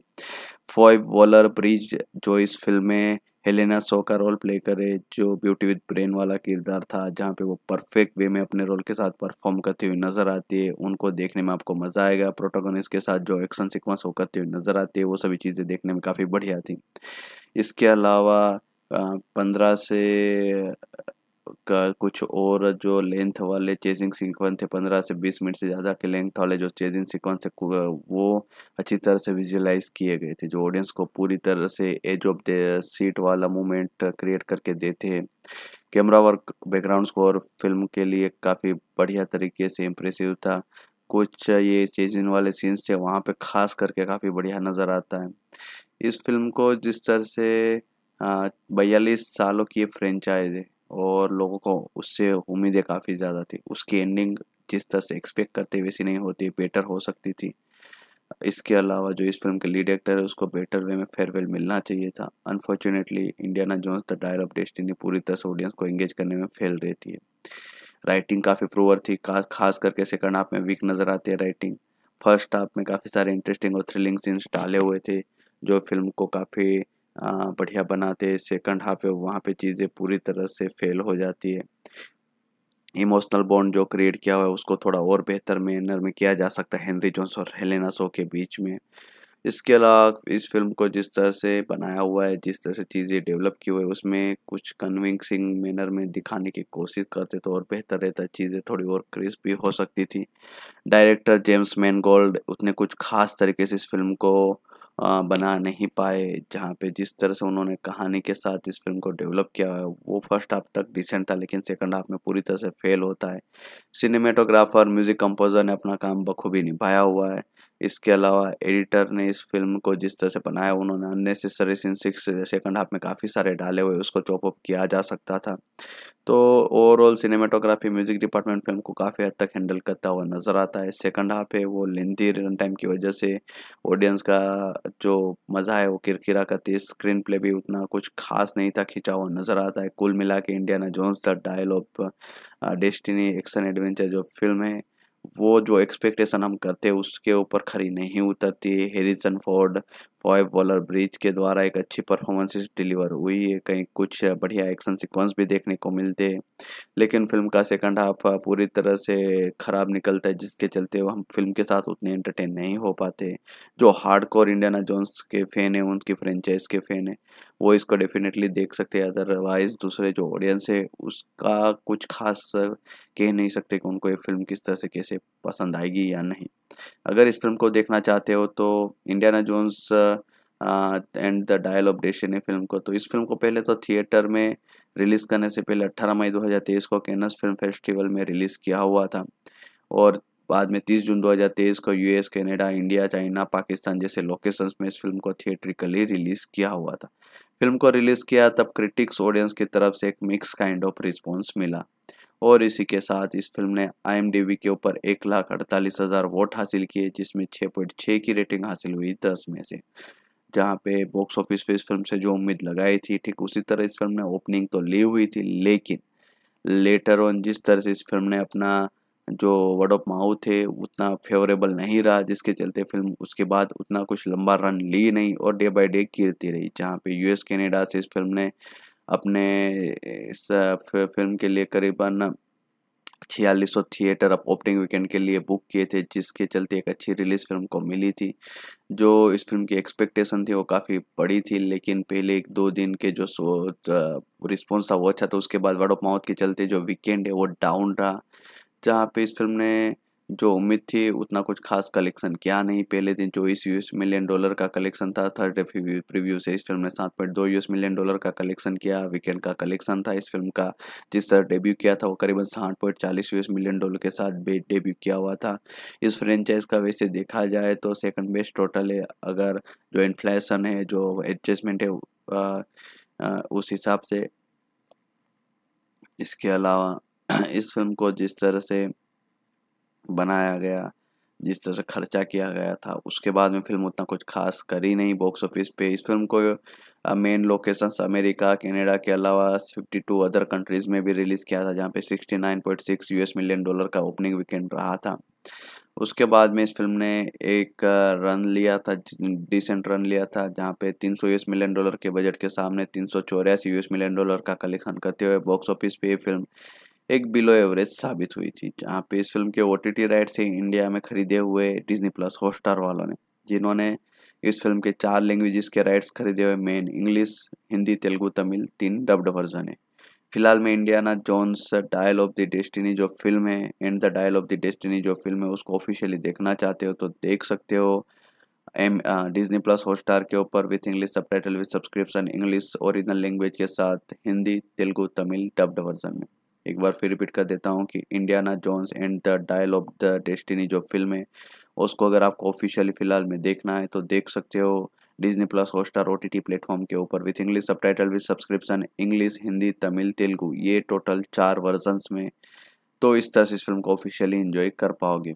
फॉइव वॉलर ब्रिज जो इस फिल्म में हेलेना सो का रोल प्ले करे जो ब्यूटी विद ब्रेन वाला किरदार था जहाँ पे वो परफेक्ट वे में अपने रोल के साथ परफॉर्म करती हुई नज़र आती है उनको देखने में आपको मज़ा आएगा प्रोटोगोनिस्ट के साथ जो एक्शन सिक्वेंस वो करती हुई नज़र आती है वो सभी चीज़ें देखने में काफ़ी बढ़िया थी इसके अलावा पंद्रह से का कुछ और जो लेंथ वाले चेजिंग सीक्वेंस थे पंद्रह से बीस मिनट से ज़्यादा के लेंथ वाले जो चेजिंग सीक्वेंस थे वो अच्छी तरह से विजुअलाइज किए गए थे जो ऑडियंस को पूरी तरह से एज ऑफ द सीट वाला मूवमेंट क्रिएट करके देते हैं कैमरा वर्क बैकग्राउंड और फिल्म के लिए काफ़ी बढ़िया तरीके से इम्प्रेसिव था कुछ ये चेजिंग वाले सीन्स थे वहाँ पर खास करके काफ़ी बढ़िया नज़र आता है इस फिल्म को जिस तरह से बयालीस सालों की फ्रेंचाइज है और लोगों को उससे उम्मीदें काफ़ी ज़्यादा थी उसकी एंडिंग जिस तरह से एक्सपेक्ट करते वैसी नहीं होती बेटर हो सकती थी इसके अलावा जो इस फिल्म के लीड एक्टर है उसको बेटर वे में फेयरवेल मिलना चाहिए था unfortunately Indiana Jones the Dyer of destiny पूरी तरह से ऑडियंस को एंगेज करने में फेल रहती है राइटिंग काफ़ी प्रोवर थी खास करके सेकंड हाफ में वीक नज़र आती है राइटिंग फर्स्ट हाफ में काफ़ी सारे इंटरेस्टिंग और थ्रिलिंग सीन्स डाले हुए थे जो फिल्म को काफ़ी बढ़िया बनाते सेकंड हाफ है वहाँ पे चीज़ें पूरी तरह से फेल हो जाती है इमोशनल बॉन्ड जो क्रिएट किया हुआ है उसको थोड़ा और बेहतर मैनर में किया जा सकता है हेनरी जोन्स और हेलेना सो के बीच में इसके अलावा इस फिल्म को जिस तरह से बनाया हुआ है जिस तरह से चीज़ें डेवलप की हुई है उसमें कुछ कन्विंसिंग मैनर में दिखाने की कोशिश करते तो और बेहतर रहता चीज़ें थोड़ी और क्रिस्प भी हो सकती थी डायरेक्टर जेम्स मैनगोल्ड उसने कुछ खास तरीके से इस फिल्म को बना नहीं पाए जहाँ पे जिस तरह से उन्होंने कहानी के साथ इस फिल्म को डेवलप किया है वो फर्स्ट हाफ तक डिसेंट था लेकिन सेकंड हाफ में पूरी तरह से फेल होता है सिनेमेटोग्राफर म्यूज़िक कंपोजर ने अपना काम बखूबी निभाया हुआ है इसके अलावा एडिटर ने इस फिल्म को जिस तरह से बनाया उन्होंने unnecessary scene six second half में काफ़ी सारे डाले हुए उसको चॉपअप किया जा सकता था तो overall cinematography music department film को काफ़ी हद तक हैंडल करता हुआ नज़र आता है सेकंड हाफ है वो लेंथी रन टाइम की वजह से ऑडियंस का जो मज़ा है वो किरकिरा करती है स्क्रीन प्ले भी उतना कुछ खास नहीं था खिंचा हुआ नज़र आता है कुल मिला के Indiana Jones the dialogue destiny action adventure जो फिल्म है वो जो एक्सपेक्टेशन हम करते हैं उसके ऊपर खरी नहीं उतरती है Harrison Ford Phoebe Waller Bridge के द्वारा एक अच्छी परफॉर्मेंस डिलीवर हुई है कहीं कुछ बढ़िया एक्शन सीक्वेंस भी देखने को मिलते हैं लेकिन फिल्म का सेकंड हाफ पूरी तरह से ख़राब निकलता है जिसके चलते हम फिल्म के साथ उतने एंटरटेन नहीं हो पाते जो हार्डकोर इंडियाना जोन्स के फ़ैन हैं उनकी फ्रेंचाइज के फ़ैन हैं वो इसको डेफिनेटली देख सकते हैं अदरवाइज़ दूसरे जो ऑडियंस है उसका कुछ खास कह नहीं सकते कि उनको ये फिल्म किस तरह से कैसे पसंद आएगी या नहीं अगर इस फिल्म को देखना चाहते हो तो Indiana Jones and the dial of डेशन है फिल्म को तो इस फिल्म को पहले तो थिएटर में रिलीज़ करने से पहले 18 मई 2023 को कैनस फिल्म फेस्टिवल में रिलीज़ किया हुआ था और बाद में 30 जून 2023 को US Canada India China Pakistan जैसे लोकेशंस में इस फिल्म को थिएट्रिकली रिलीज़ किया हुआ था फिल्म को रिलीज़ किया तब क्रिटिक्स ऑडियंस की तरफ से एक मिक्स काइंड ऑफ रिस्पॉन्स मिला और इसी के साथ इस फिल्म ने आई के ऊपर एक लाख अड़तालीस हज़ार वोट हासिल किए जिसमें छः पॉइंट छः की रेटिंग हासिल हुई दस में से जहाँ पे बॉक्स ऑफिस पे इस फिल्म से जो उम्मीद लगाई थी ठीक उसी तरह इस फिल्म ने ओपनिंग तो ली हुई थी लेकिन लेटर ऑन जिस तरह से इस फिल्म ने अपना जो वर्ड ऑफ माउथ है उतना फेवरेबल नहीं रहा जिसके चलते फिल्म उसके बाद उतना कुछ लंबा रन ली नहीं और डे बाय डे गिरती रही जहाँ पे यूएस कनाडा से इस फिल्म ने अपने इस फिल्म के लिए करीबन छियालीस सौ थिएटर अब ओपनिंग वीकेंड के लिए बुक किए थे जिसके चलते एक अच्छी रिलीज़ फिल्म को मिली थी जो इस फिल्म की एक्सपेक्टेशन थी वो काफ़ी बड़ी थी लेकिन पहले एक दो दिन के जो सो रिस्पॉन्स था वो अच्छा था उसके बाद वर्ड ऑफ माउथ के चलते जो वीकेंड है वो डाउन रहा जहाँ पे इस फिल्म ने जो उम्मीद थी उतना कुछ खास कलेक्शन किया नहीं पहले दिन चौबीस यूएस मिलियन डॉलर का कलेक्शन था थर्ड प्रीव्यू से इस फिल्म ने सात पॉइंट दो यूएस मिलियन डॉलर का कलेक्शन किया वीकेंड का कलेक्शन था इस फिल्म का जिस तरह डेब्यू किया था वो करीबन साठ पॉइंट चालीस यूएस मिलियन डॉलर के साथ डेब्यू किया हुआ था इस फ्रेंचाइज का वैसे देखा जाए तो सेकंड बेस्ट टोटल है अगर जो इन्फ्लेशन है जो एडजस्टमेंट है आ, आ, उस हिसाब से इसके अलावा इस फिल्म को जिस तरह से बनाया गया जिस तरह से खर्चा किया गया था उसके बाद में फिल्म उतना कुछ खास कर ही नहीं बॉक्स ऑफिस पे इस फिल्म को मेन लोकेशंस अमेरिका कनाडा के अलावा 52 अदर कंट्रीज़ में भी रिलीज़ किया था जहाँ पे 69.6 यूएस मिलियन डॉलर का ओपनिंग वीकेंड रहा था उसके बाद में इस फिल्म ने एक रन लिया था डिसेंट रन लिया था जहाँ पे 300 यूएस मिलियन डॉलर के बजट के सामने तीन यूएस मिलियन डॉलर का कलेक्शन करते हुए बॉक्स ऑफिस पे ये फिल्म एक बिलो एवरेज साबित हुई थी जहाँ पे इस फिल्म के O T right rights India में खरीदे हुए डिजनी प्लस हॉटस्टार वालों ने जिन्होंने इस फिल्म के चार लैंग्वेजेस के राइट्स खरीदे हुए मेन इंग्लिश हिंदी तेलुगु तमिल तीन डब्ड वर्जन है फिलहाल में Indiana Jones dial of the destiny जो फिल्म है and the dial of the destiny जो फिल्म है उसको ऑफिशियली देखना चाहते हो तो देख सकते हो एम डिजनी प्लस स्टार के ऊपर with English subtitle with subscription English original language के साथ हिंदी तेलुगु तमिल डब्ड वर्जन में एक बार फिर रिपीट कर देता हूँ कि Indiana Jones and the dial of the destiny जो फिल्म है उसको अगर आपको ऑफिशियली फ़िलहाल में देखना है तो देख सकते हो Disney plus Hotstar O T T platform के ऊपर with English subtitle with subscription English Hindi Tamil Telugu ये टोटल चार वर्जन्स में तो इस तरह से इस फिल्म को ऑफिशियली इन्जॉय कर पाओगे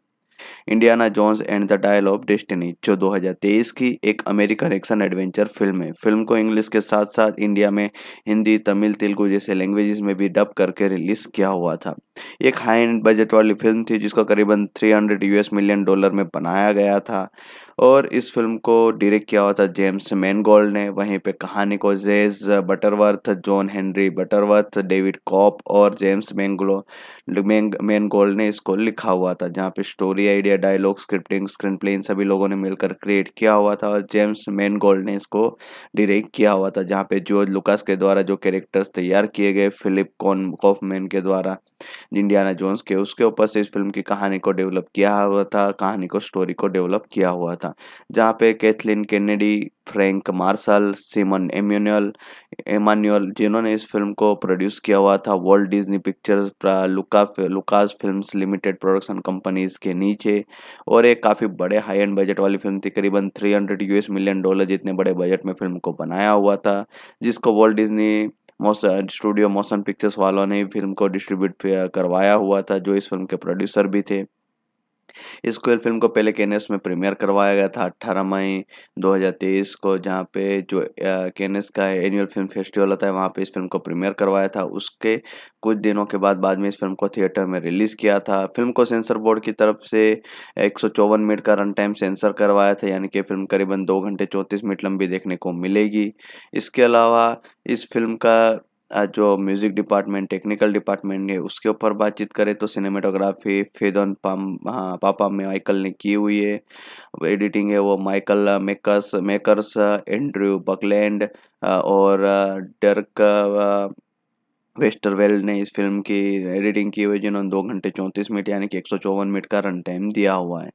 Indiana Jones and the dial of destiny जो 2023 की एक अमेरिकन एक्शन एडवेंचर फिल्म है फिल्म को इंग्लिश के साथ साथ इंडिया में हिंदी तमिल तेलुगु जैसे लैंग्वेजेस में भी डब करके रिलीज किया हुआ था एक हाई एंड बजट वाली फिल्म थी जिसको करीबन 300 यूएस मिलियन डॉलर में बनाया गया था और इस फिल्म को डायरेक्ट किया हुआ था जेम्स मैनगोल्ड ने वहीं पे कहानी को Jez Butterworth John Henry Butterworth David Koepp और जेम्स मैंगलो मैनगोल्ड ने इसको लिखा हुआ था जहाँ पे story idea dialogue scripting screenplay इन सभी लोगों ने मिलकर क्रिएट किया हुआ था और जेम्स मैनगोल्ड ने इसको डायरेक्ट किया हुआ था जहाँ पे जॉर्ज लुकास के द्वारा जो कैरेक्टर्स तैयार किए गए फिलिप कॉन कॉफमैन के द्वारा इंडियाना जोन्स के उसके ऊपर से इस फिल्म की कहानी को डेवलप किया हुआ था कहानी को स्टोरी को डेवलप किया हुआ था था जहाँ पे Kathleen Kennedy Frank Marshall Simon एम्यूनल एमान्यूअल जिन्होंने इस फिल्म को प्रोड्यूस किया हुआ था वर्ल्ड डिज्नी पिक्चर्स लुका Lucas film limited production companies के नीचे और एक काफ़ी बड़े हाई एंड बजट वाली फिल्म थी करीबन 300 यूएस मिलियन डॉलर जितने बड़े बजट में फिल्म को बनाया हुआ था जिसको world Disney motion studio motion pictures वालों ने फिल्म को डिस्ट्रीब्यूट करवाया हुआ था जो इस फिल्म के प्रोड्यूसर भी थे इस कोयल फिल्म को पहले केनेस में प्रीमियर करवाया गया था 18 मई 2023 को जहाँ पे जो केनेस का एनुअल फिल्म फेस्टिवल होता है वहाँ पे इस फिल्म को प्रीमियर करवाया था उसके कुछ दिनों के बाद बाद में इस फिल्म को थिएटर में रिलीज़ किया था फिल्म को सेंसर बोर्ड की तरफ से एक मिनट का रन टाइम सेंसर करवाया था यानी कि फिल्म करीबन दो घंटे चौंतीस मिनट लंबी देखने को मिलेगी इसके अलावा इस फिल्म का जो म्यूज़िक डिपार्टमेंट टेक्निकल डिपार्टमेंट है उसके ऊपर बातचीत करें तो सिनेमेटोग्राफी फेदन पाम हाँ पापा माइकल ने की हुई है एडिटिंग है वो Michael makers makers Andrew Buckland और डर्क वेस्टरवेल ने इस फिल्म की एडिटिंग की हुई जिन्होंने दो घंटे चौंतीस मिनट यानी कि एक सौ चौवन मिनट का रन टाइम दिया हुआ है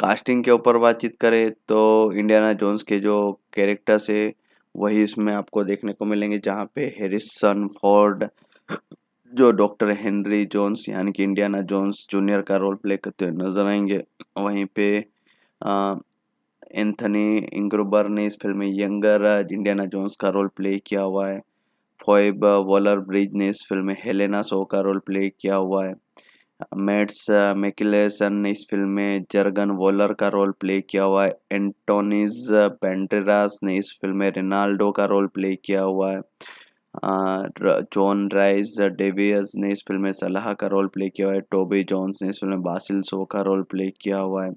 कास्टिंग के ऊपर बातचीत करें तो इंडियाना जोन्स के जो कैरेक्टर्स है वही इसमें आपको देखने को मिलेंगे जहाँ पे हेरिसन फोर्ड जो डॉक्टर हेनरी जोन्स यानी कि इंडियाना जोन्स जूनियर का रोल प्ले करते हुए नजर आएंगे वहीं पे एंथनी इंग्रोबर ने इस फिल्म में यंगर इंडियाना जोन्स का रोल प्ले किया हुआ है फॉइब वॉलर ब्रिज ने इस फिल्म में हेलेना सो का रोल प्ले किया हुआ है मेट्स मेकिलेसन ने इस फिल्म में जर्गन वॉलर का रोल प्ले किया हुआ है एंटोनिज बैंड्रेरास ने इस फिल्म में रेनाल्डो का रोल प्ले किया हुआ है जॉन राइज डेवियस ने इस फिल्म में सलाह का रोल प्ले किया हुआ है टोबी जॉन्स ने इस फिल्म में बासिल सो का रोल प्ले किया हुआ है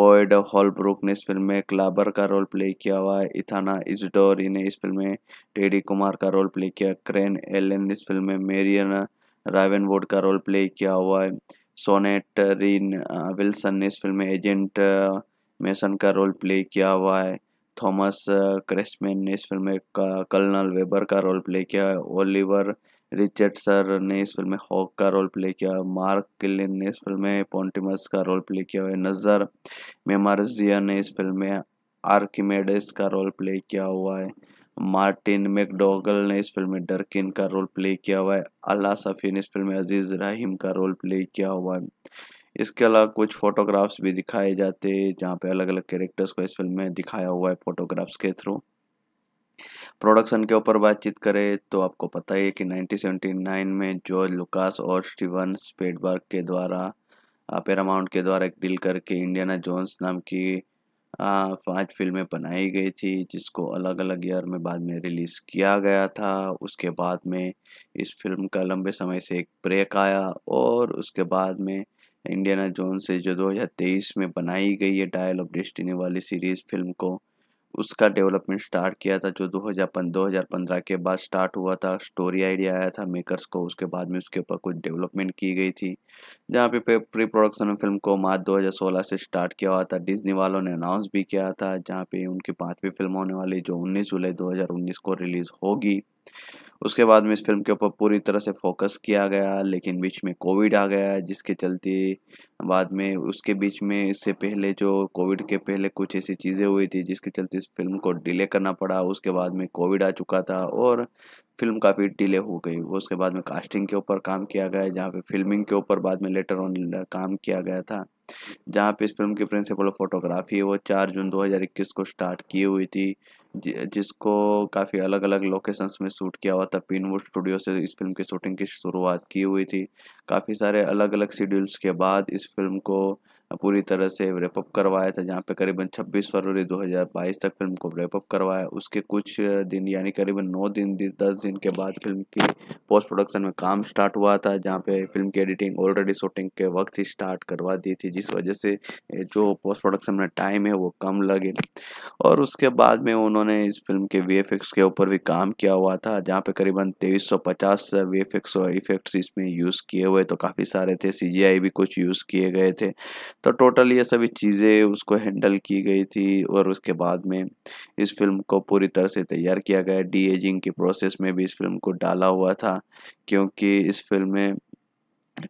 बॉयड हॉलब्रुक ने इस फिल्म में क्लाबर का रोल प्ले किया हुआ है इथाना इजडोरी ने इस फिल्म में टेडी कुमार का रोल प्ले किया क्रेन एलन ने इस फिल्म में मेरियन रावन वोड का रोल प्ले किया हुआ है सोनेट रीन विल्सन ने इस फिल्म में एजेंट मेसन uh, का रोल प्ले किया हुआ है थॉमस क्रेसमैन uh, ने इस फिल्म में कर्नल वेबर का रोल प्ले किया है ओलिवर रिचर्ड सर ने इस फिल्म में हॉक का रोल प्ले किया मार्क किलिन ने इस फिल्म में पॉन्टिमस का रोल प्ले किया है नज़र मेमारजिया ने इस फिल्म में आर्किमेडिस का रोल प्ले किया हुआ है मार्टिन मैकडोगल ने इस फिल्म में डरकिन का रोल प्ले किया हुआ है अल्लाह सफ़ी ने इस फिल्म में अजीज़ रहीम का रोल प्ले किया हुआ है इसके अलावा कुछ फ़ोटोग्राफ्स भी दिखाए जाते हैं जहाँ पे अलग अलग कैरेक्टर्स को इस फिल्म में दिखाया हुआ है फ़ोटोग्राफ्स के थ्रू प्रोडक्शन के ऊपर बातचीत करें तो आपको पता ही है कि 1979 में जॉर्ज लुकास और स्टीवन स्पेडबर्ग के द्वारा पेरामाउंट के द्वारा एक डील करके इंडियाना जोन्स नाम की पांच फिल्में बनाई गई थी जिसको अलग अलग ईयर में बाद में रिलीज़ किया गया था उसके बाद में इस फिल्म का लंबे समय से एक ब्रेक आया और उसके बाद में इंडियाना जोन से जो 2023 में बनाई गई है डायल ऑफ डेस्टिनी वाली सीरीज़ फिल्म को उसका डेवलपमेंट स्टार्ट किया था जो 2015 के बाद स्टार्ट हुआ था स्टोरी आइडिया आया था मेकर्स को उसके बाद में उसके ऊपर कुछ डेवलपमेंट की गई थी जहाँ पे प्री प्रोडक्शन फिल्म को मार्च 2016 से स्टार्ट किया हुआ था डिज्नी वालों ने अनाउंस भी किया था जहाँ पे उनकी पाँचवीं फिल्म होने वाली जो उन्नीस जुलाई दो को रिलीज़ होगी उसके बाद में इस फिल्म के ऊपर पूरी तरह से फोकस किया गया लेकिन बीच में कोविड आ गया जिसके चलते बाद में उसके बीच में इससे पहले जो कोविड के पहले कुछ ऐसी चीज़ें हुई थी जिसके चलते इस फिल्म को डिले करना पड़ा उसके बाद में कोविड आ चुका था और फिल्म काफ़ी डिले हो गई वो उसके बाद में कास्टिंग के ऊपर काम किया गया जहाँ पे फिल्मिंग के ऊपर बाद में लेटर ऑन काम किया गया था जहाँ पे इस फिल्म की प्रिंसिपल फोटोग्राफी वो चार जून 2021 को स्टार्ट की हुई थी जिसको काफ़ी अलग अलग लोकेशंस में शूट किया हुआ था पिनवुड स्टूडियो से इस फिल्म की शूटिंग की शुरुआत की हुई थी काफ़ी सारे अलग अलग शेड्यूल्स के बाद इस फिल्म को पूरी तरह से रेपअप करवाया था जहाँ पे करीबन 26 फरवरी 2022 तक फिल्म को रेपअप करवाया उसके कुछ दिन यानी करीबन 9 दिन दस दिन के बाद फिल्म की पोस्ट प्रोडक्शन में काम स्टार्ट हुआ था जहाँ पे फिल्म की एडिटिंग ऑलरेडी शूटिंग के वक्त ही स्टार्ट करवा दी थी जिस वजह से जो पोस्ट प्रोडक्शन में टाइम है वो कम लगे और उसके बाद में उन्होंने इस फिल्म के वी के ऊपर भी काम किया हुआ था जहाँ पे करीबन तेईस सौ पचास वी इफेक्ट्स इसमें यूज़ किए हुए तो काफ़ी सारे थे सी भी कुछ यूज़ किए गए थे तो टोटल ये सभी चीज़ें उसको हैंडल की गई थी और उसके बाद में इस फिल्म को पूरी तरह से तैयार किया गया डी एजिंग के प्रोसेस में भी इस फिल्म को डाला हुआ था क्योंकि इस फिल्म में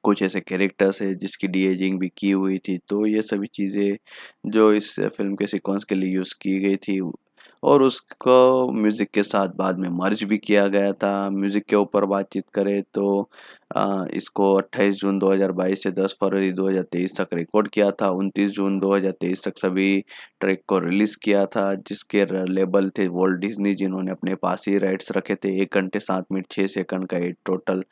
कुछ ऐसे कैरेक्टर्स है जिसकी डी एजिंग भी की हुई थी तो ये सभी चीज़ें जो इस फिल्म के सिक्वेंस के लिए यूज़ की गई थी और उसको म्यूज़िक के साथ बाद में मर्ज भी किया गया था म्यूज़िक के ऊपर बातचीत करें तो इसको 28 जून 2022 से 10 फरवरी 2023 तक रिकॉर्ड किया था 29 जून 2023 तक सभी ट्रैक को रिलीज़ किया था जिसके लेबल थे वर्ल्ड डिज्नी जिन्होंने अपने पास ही राइट्स रखे थे एक घंटे सात मिनट छः सेकंड का एक टोटल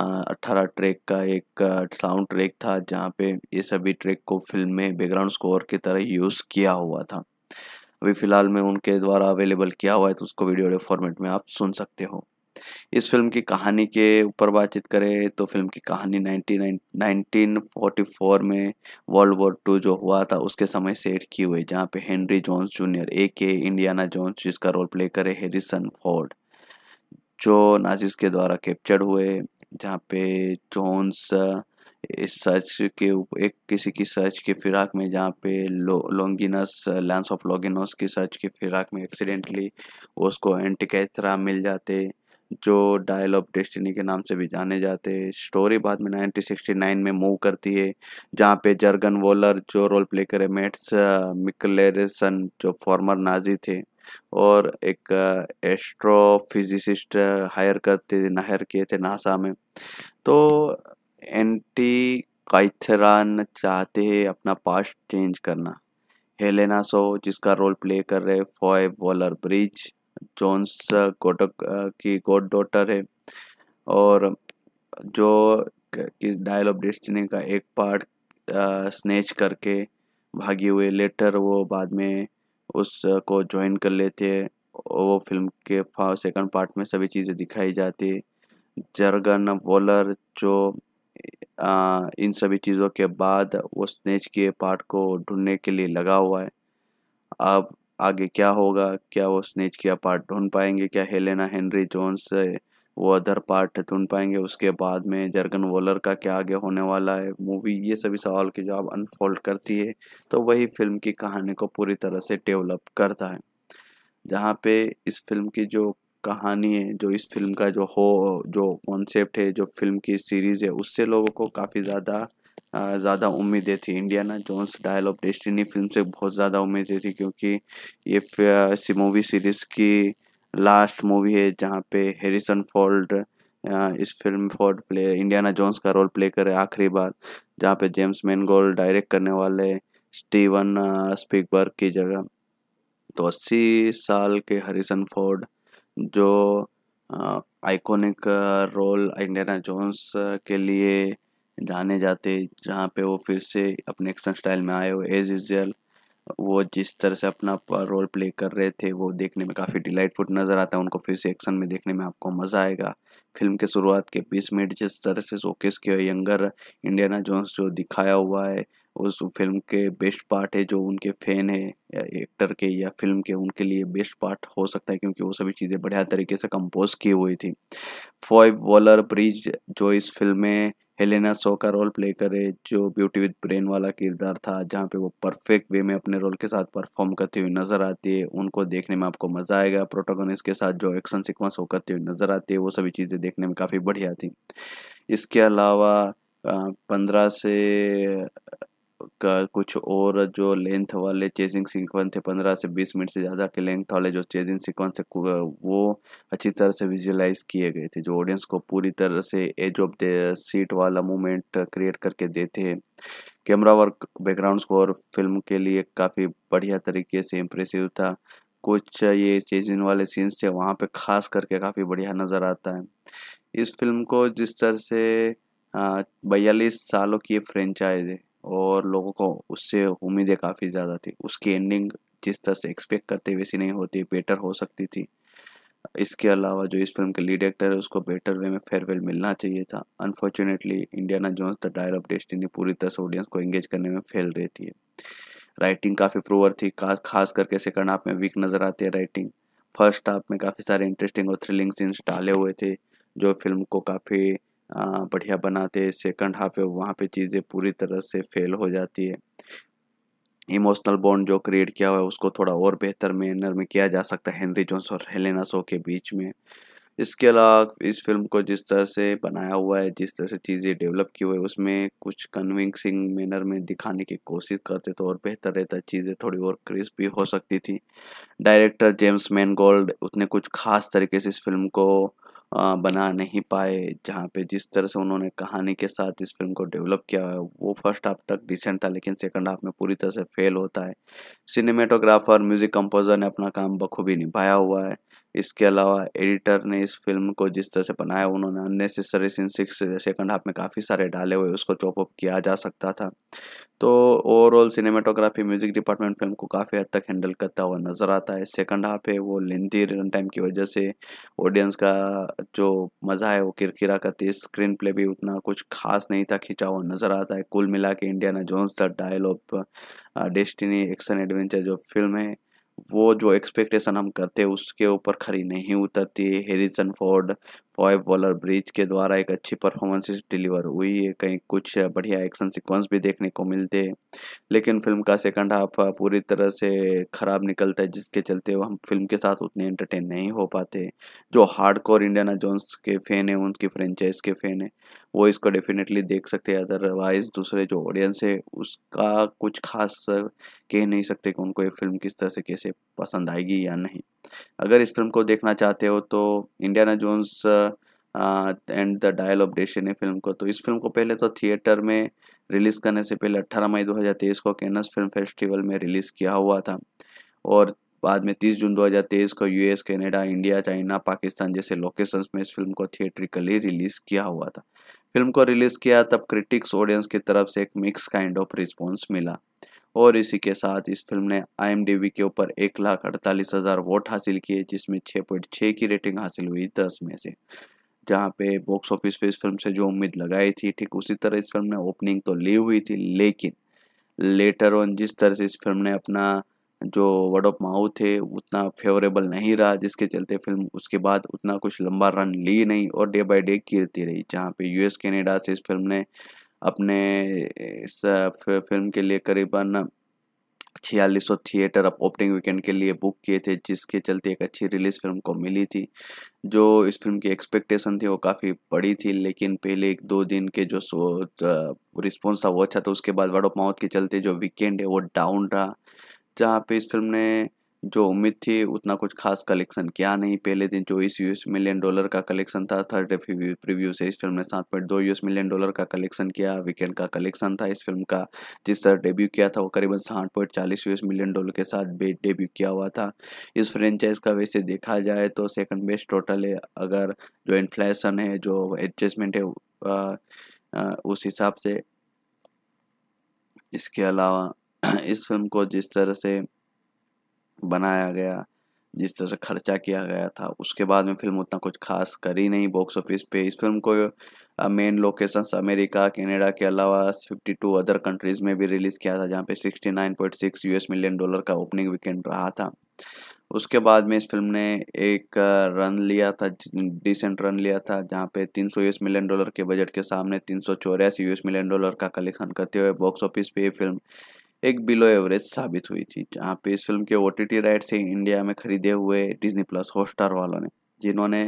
अट्ठारह ट्रैक का एक साउंड ट्रैक था जहाँ पे ये सभी ट्रैक को फिल्म में बैकग्राउंड स्कोर की तरह यूज़ किया हुआ था अभी फ़िलहाल में उनके द्वारा अवेलेबल किया हुआ है तो उसको वीडियो फॉर्मेट में आप सुन सकते हो इस फिल्म की कहानी के ऊपर बातचीत करें तो फिल्म की कहानी 1944 में वर्ल्ड वॉर टू जो हुआ था उसके समय सेट की हुई जहाँ पे हेनरी जॉन्स जूनियर ए के इंडियाना जोन्स जिसका रोल प्ले करे हेरिसन फोर्ड जो नाजिस के द्वारा कैप्चर्ड हुए जहाँ पे जोन्स इस सर्च के एक किसी की सर्च के फिराक में जहाँ पे लो लैंस ऑफ लॉगिनस की सर्च के फिराक में एक्सीडेंटली उसको एंटिकैथरा मिल जाते जो डायल ऑफ डेस्टिनी के नाम से भी जाने जाते स्टोरी बाद में 1969 में मूव करती है जहाँ पे जर्गन वॉलर जो रोल प्ले करे मेट्स मिकलेरसन uh, जो फॉर्मर नाजी थे और एक एस्ट्रोफिजिसिस्ट uh, हायर uh, करते हायर किए थे नासा में तो एंटी काइथरान चाहते हैं अपना पास्ट चेंज करना हेलेना सो जिसका रोल प्ले कर रहे फॉय वॉलर ब्रिज जोन्स गोटक की गोड डॉटर है और जो किस डायल ऑफ डेस्टिनी का एक पार्ट स्नेच uh, करके भागे हुए लेटर वो बाद में उसको uh, ज्वाइन कर लेते हैं वो फिल्म के फा सेकंड पार्ट में सभी चीज़ें दिखाई जाती है जर्गन वॉलर जो इन सभी चीज़ों के बाद वो स्नेच के पार्ट को ढूंढने के लिए लगा हुआ है अब आगे क्या होगा क्या वो स्नेच के पार्ट ढूंढ पाएंगे क्या हेलेना हेनरी जोन्स वो अदर पार्ट ढूंढ पाएंगे उसके बाद में जर्गन वोलर का क्या आगे होने वाला है मूवी ये सभी सवाल के जवाब अनफोल्ड करती है तो वही फिल्म की कहानी को पूरी तरह से डेवलप करता है जहाँ पे इस फिल्म की जो कहानी है जो इस फिल्म का जो हो जो कॉन्सेप्ट है जो फिल्म की सीरीज़ है उससे लोगों को काफ़ी ज़्यादा ज़्यादा उम्मीदें थी Indiana Jones dial of destiny film से बहुत ज़्यादा उम्मीदें थी क्योंकि ये मूवी सीरीज़ की लास्ट मूवी है जहाँ पे हैरिसन फोल्ड इस film for play Indiana Jones का रोल प्ले करे आखिरी बार जहाँ पे जेम्स मैनगोल डायरेक्ट करने वाले स्टीवन स्पीकबर्ग की जगह तो अस्सी साल के हरिसन फोर्ड जो आइकॉनिक रोल इंडियाना जोन्स के लिए जाने जाते जहाँ पे वो फिर से अपने एक्शन स्टाइल में आए हुए एज यूजल वो जिस तरह से अपना रोल प्ले कर रहे थे वो देखने में काफ़ी डिलाइटफुल नज़र आता है उनको फिर से एक्शन में देखने में आपको मज़ा आएगा फिल्म के शुरुआत के बीस मिनट जिस तरह से शोकेस किया यंगर इंडियाना जोन्स जो दिखाया हुआ है उस फिल्म के बेस्ट पार्ट है जो उनके फैन है एक्टर के या फिल्म के उनके लिए बेस्ट पार्ट हो सकता है क्योंकि वो सभी चीज़ें बढ़िया तरीके से कंपोज की हुई थी फॉइव वॉलर ब्रिज जो इस फिल्म में हेलेना सो का रोल प्ले करे जो ब्यूटी विद ब्रेन वाला किरदार था जहाँ पे वो परफेक्ट वे में अपने रोल के साथ परफॉर्म करती हुई नज़र आती है उनको देखने में आपको मज़ा आएगा प्रोटोगोनिस्ट के साथ जो एक्शन सिक्वेंस हो करती हुई नज़र आती है वो सभी चीज़ें देखने में काफ़ी बढ़िया थी इसके अलावा पंद्रह से का कुछ और जो लेंथ वाले चेजिंग सीक्वेंस थे पंद्रह से बीस मिनट से ज़्यादा के लेंथ वाले जो चेजिंग सीक्वेंस थे वो अच्छी तरह से विजुअलाइज किए गए थे जो ऑडियंस को पूरी तरह से एज ऑफ द सीट वाला मूवमेंट क्रिएट करके देते कैमरा वर्क बैकग्राउंड को और फिल्म के लिए काफ़ी बढ़िया तरीके से इम्प्रेसिव था कुछ ये चेजिंग वाले सीन्स थे वहाँ पर खास करके काफ़ी बढ़िया नज़र आता है इस फिल्म को जिस तरह से बयालीस सालों की फ्रेंचाइज है और लोगों को उससे उम्मीदें काफ़ी ज़्यादा थी उसकी एंडिंग जिस तरह से एक्सपेक्ट करते वैसी नहीं होती बेटर हो सकती थी इसके अलावा जो इस फिल्म के लीड एक्टर है उसको बेटर वे में फेयरवेल मिलना चाहिए था unfortunately Indiana Jones the Dyer of destiny पूरी तरह से ऑडियंस को एंगेज करने में फेल रहती है राइटिंग काफ़ी प्रोवर थी खास करके सेकंड हाफ में वीक नज़र आती है राइटिंग फर्स्ट हाफ में काफ़ी सारे इंटरेस्टिंग और थ्रिलिंग सीन्स डाले हुए थे जो फिल्म को काफ़ी बढ़िया बनाते सेकंड हाफ है वहाँ पे चीज़ें पूरी तरह से फेल हो जाती है इमोशनल बॉन्ड जो क्रिएट किया हुआ है उसको थोड़ा और बेहतर मैनर में किया जा सकता है हेनरी जोन्स और हेलेना सो के बीच में इसके अलावा इस फिल्म को जिस तरह से बनाया हुआ है जिस तरह से चीज़ें डेवलप की हुई है उसमें कुछ कन्विंसिंग मैनर में दिखाने की कोशिश करते तो और बेहतर रहता चीज़ें थोड़ी और क्रिस्प भी हो सकती थी डायरेक्टर जेम्स मैनगोल्ड उसने कुछ खास तरीके से इस फिल्म को बना नहीं पाए जहाँ पे जिस तरह से उन्होंने कहानी के साथ इस फिल्म को डेवलप किया है वो फर्स्ट हाफ तक डिसेंट था लेकिन सेकंड हाफ में पूरी तरह से फेल होता है सिनेमेटोग्राफर म्यूज़िक कंपोजर ने अपना काम बखूबी निभाया हुआ है इसके अलावा एडिटर ने इस फिल्म को जिस तरह से बनाया उन्होंने unnecessary scene six second half में काफ़ी सारे डाले हुए उसको चॉपअप किया जा सकता था तो overall cinematography music department film को काफ़ी हद तक हैंडल करता हुआ नज़र आता है सेकंड हाफ है वो लेंथी रन टाइम की वजह से ऑडियंस का जो मज़ा है वो किरकिरा करती है स्क्रीन प्ले भी उतना कुछ खास नहीं था खिंचा हुआ नज़र आता है कुल मिला के Indiana Jones the dialogue destiny action adventure जो फिल्म है वो जो एक्सपेक्टेशन हम करते हैं उसके ऊपर खरी नहीं उतरती Harrison Ford Phoebe Waller Bridge के द्वारा एक अच्छी परफॉर्मेंस डिलीवर हुई है कहीं कुछ बढ़िया एक्शन सीक्वेंस भी देखने को मिलते हैं लेकिन फिल्म का सेकंड हाफ पूरी तरह से ख़राब निकलता है जिसके चलते हम फिल्म के साथ उतने एंटरटेन नहीं हो पाते जो हार्डकोर इंडियाना जोन्स के फ़ैन हैं उनकी फ्रेंचाइज के फ़ैन हैं वो इसको डेफिनेटली देख सकते हैं अदरवाइज़ दूसरे जो ऑडियंस है उसका कुछ खास कह नहीं सकते कि उनको ये फिल्म किस तरह से कैसे पसंद आएगी या नहीं अगर इस फिल्म को देखना चाहते हो तो Indiana Jones and the dial of डेशन है फिल्म को तो इस फिल्म को पहले तो थिएटर में रिलीज़ करने से पहले 18 मई 2023 को कैनस फिल्म फेस्टिवल में रिलीज़ किया हुआ था और बाद में 30 जून 2023 को US Canada India China Pakistan जैसे लोकेशंस में इस फिल्म को थिएट्रिकली रिलीज़ किया हुआ था फिल्म को रिलीज़ किया तब क्रिटिक्स ऑडियंस की तरफ से एक मिक्स काइंड ऑफ रिस्पॉन्स मिला और इसी के साथ इस फिल्म ने आई के ऊपर एक लाख अड़तालीस हज़ार वोट हासिल किए जिसमें छः पॉइंट छः की रेटिंग हासिल हुई दस में से जहाँ पे बॉक्स ऑफिस पे इस फिल्म से जो उम्मीद लगाई थी ठीक उसी तरह इस फिल्म ने ओपनिंग तो ली हुई थी लेकिन लेटर ऑन जिस तरह से इस फिल्म ने अपना जो वर्ड ऑफ माउथ है उतना फेवरेबल नहीं रहा जिसके चलते फिल्म उसके बाद उतना कुछ लंबा रन ली नहीं और डे बाय डे गिरती रही जहाँ पे यूएस कनाडा से इस फिल्म ने अपने इस फिल्म के लिए करीबन छियालीस सौ थिएटर अब ओपनिंग वीकेंड के लिए बुक किए थे जिसके चलते एक अच्छी रिलीज़ फिल्म को मिली थी जो इस फिल्म की एक्सपेक्टेशन थी वो काफ़ी बड़ी थी लेकिन पहले एक दो दिन के जो सो रिस्पॉन्स था वो अच्छा था उसके बाद वर्ड ऑफ माउथ के चलते जो वीकेंड है वो डाउन रहा जहाँ पे इस फिल्म ने जो उम्मीद थी उतना कुछ खास कलेक्शन किया नहीं पहले दिन चौबीस यूएस मिलियन डॉलर का कलेक्शन था थर्ड प्रीव्यू से इस फिल्म ने सात पॉइंट दो यूएस मिलियन डॉलर का कलेक्शन किया वीकेंड का कलेक्शन था इस फिल्म का जिस तरह डेब्यू किया था वो करीबन साठ पॉइंट चालीस यूएस मिलियन डॉलर के साथ डेब्यू किया हुआ था इस फ्रेंचाइज का वैसे देखा जाए तो सेकंड बेस्ट टोटल है अगर जो इन्फ्लेशन है जो एडजस्टमेंट है आ, आ, उस हिसाब से इसके अलावा इस फिल्म को जिस तरह से बनाया गया जिस तरह से खर्चा किया गया था उसके बाद में फिल्म उतना कुछ खास कर ही नहीं बॉक्स ऑफिस पे इस फिल्म को मेन लोकेशंस अमेरिका कनाडा के अलावा 52 अदर कंट्रीज़ में भी रिलीज़ किया था जहाँ पे 69.6 यूएस मिलियन डॉलर का ओपनिंग वीकेंड रहा था उसके बाद में इस फिल्म ने एक रन लिया था डिसेंट रन लिया था जहाँ पे 300 यूएस मिलियन डॉलर के बजट के सामने तीन यूएस मिलियन डॉलर का कलेक्शन करते हुए बॉक्स ऑफिस पे ये फिल्म एक बिलो एवरेज साबित हुई थी जहाँ पे इस फिल्म के O T right rights India में खरीदे हुए डिजनी प्लस हॉटस्टार वालों ने जिन्होंने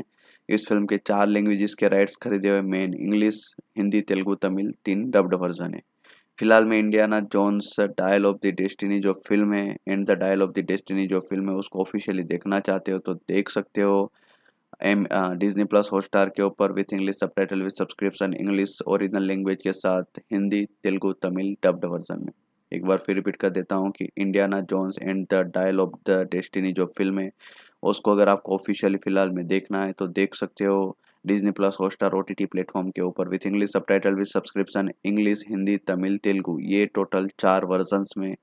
इस फिल्म के चार लैंग्वेजेस के राइट्स खरीदे हुए मेन इंग्लिश हिंदी तेलुगु तमिल तीन डब्ड वर्जन है फिलहाल में Indiana Jones dial of the destiny जो फिल्म है and the dial of the destiny जो फिल्म है उसको ऑफिशियली देखना चाहते हो तो देख सकते हो एम डिजनी प्लस स्टार के ऊपर with English subtitle with subscription English original language के साथ हिंदी तेलुगु तमिल डब्ड वर्जन में एक बार फिर रिपीट कर देता हूँ कि Indiana Jones and the dial of the destiny जो फिल्म है उसको अगर आपको ऑफिशियली फ़िलहाल में देखना है तो देख सकते हो Disney plus Hotstar O T T platform के ऊपर with English subtitle with subscription English Hindi Tamil Telugu ये टोटल चार वर्जन्स में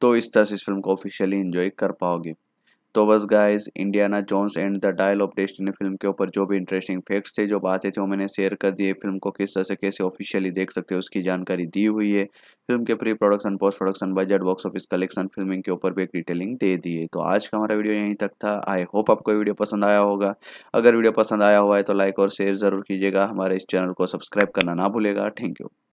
तो इस तरह से इस फिल्म को ऑफिशियली इन्जॉय कर पाओगे तो बस guys Indiana Jones and the dial of destiny film के ऊपर जो भी इंटरेस्टिंग फैक्ट्स थे जो बातें थे वो मैंने शेयर कर दिए फिल्म को किस तरह से कैसे ऑफिशियली देख सकते हो उसकी जानकारी दी हुई है फिल्म के pre production post production budget box office collection filming के ऊपर भी एक डिटेलिंग दे दी है तो आज का हमारा वीडियो यहीं तक था आई होप आपको वीडियो पसंद आया होगा अगर वीडियो पसंद आया हुआ है तो लाइक और शेयर ज़रूर कीजिएगा हमारे इस चैनल को सब्सक्राइब करना ना भूलेगा थैंक यू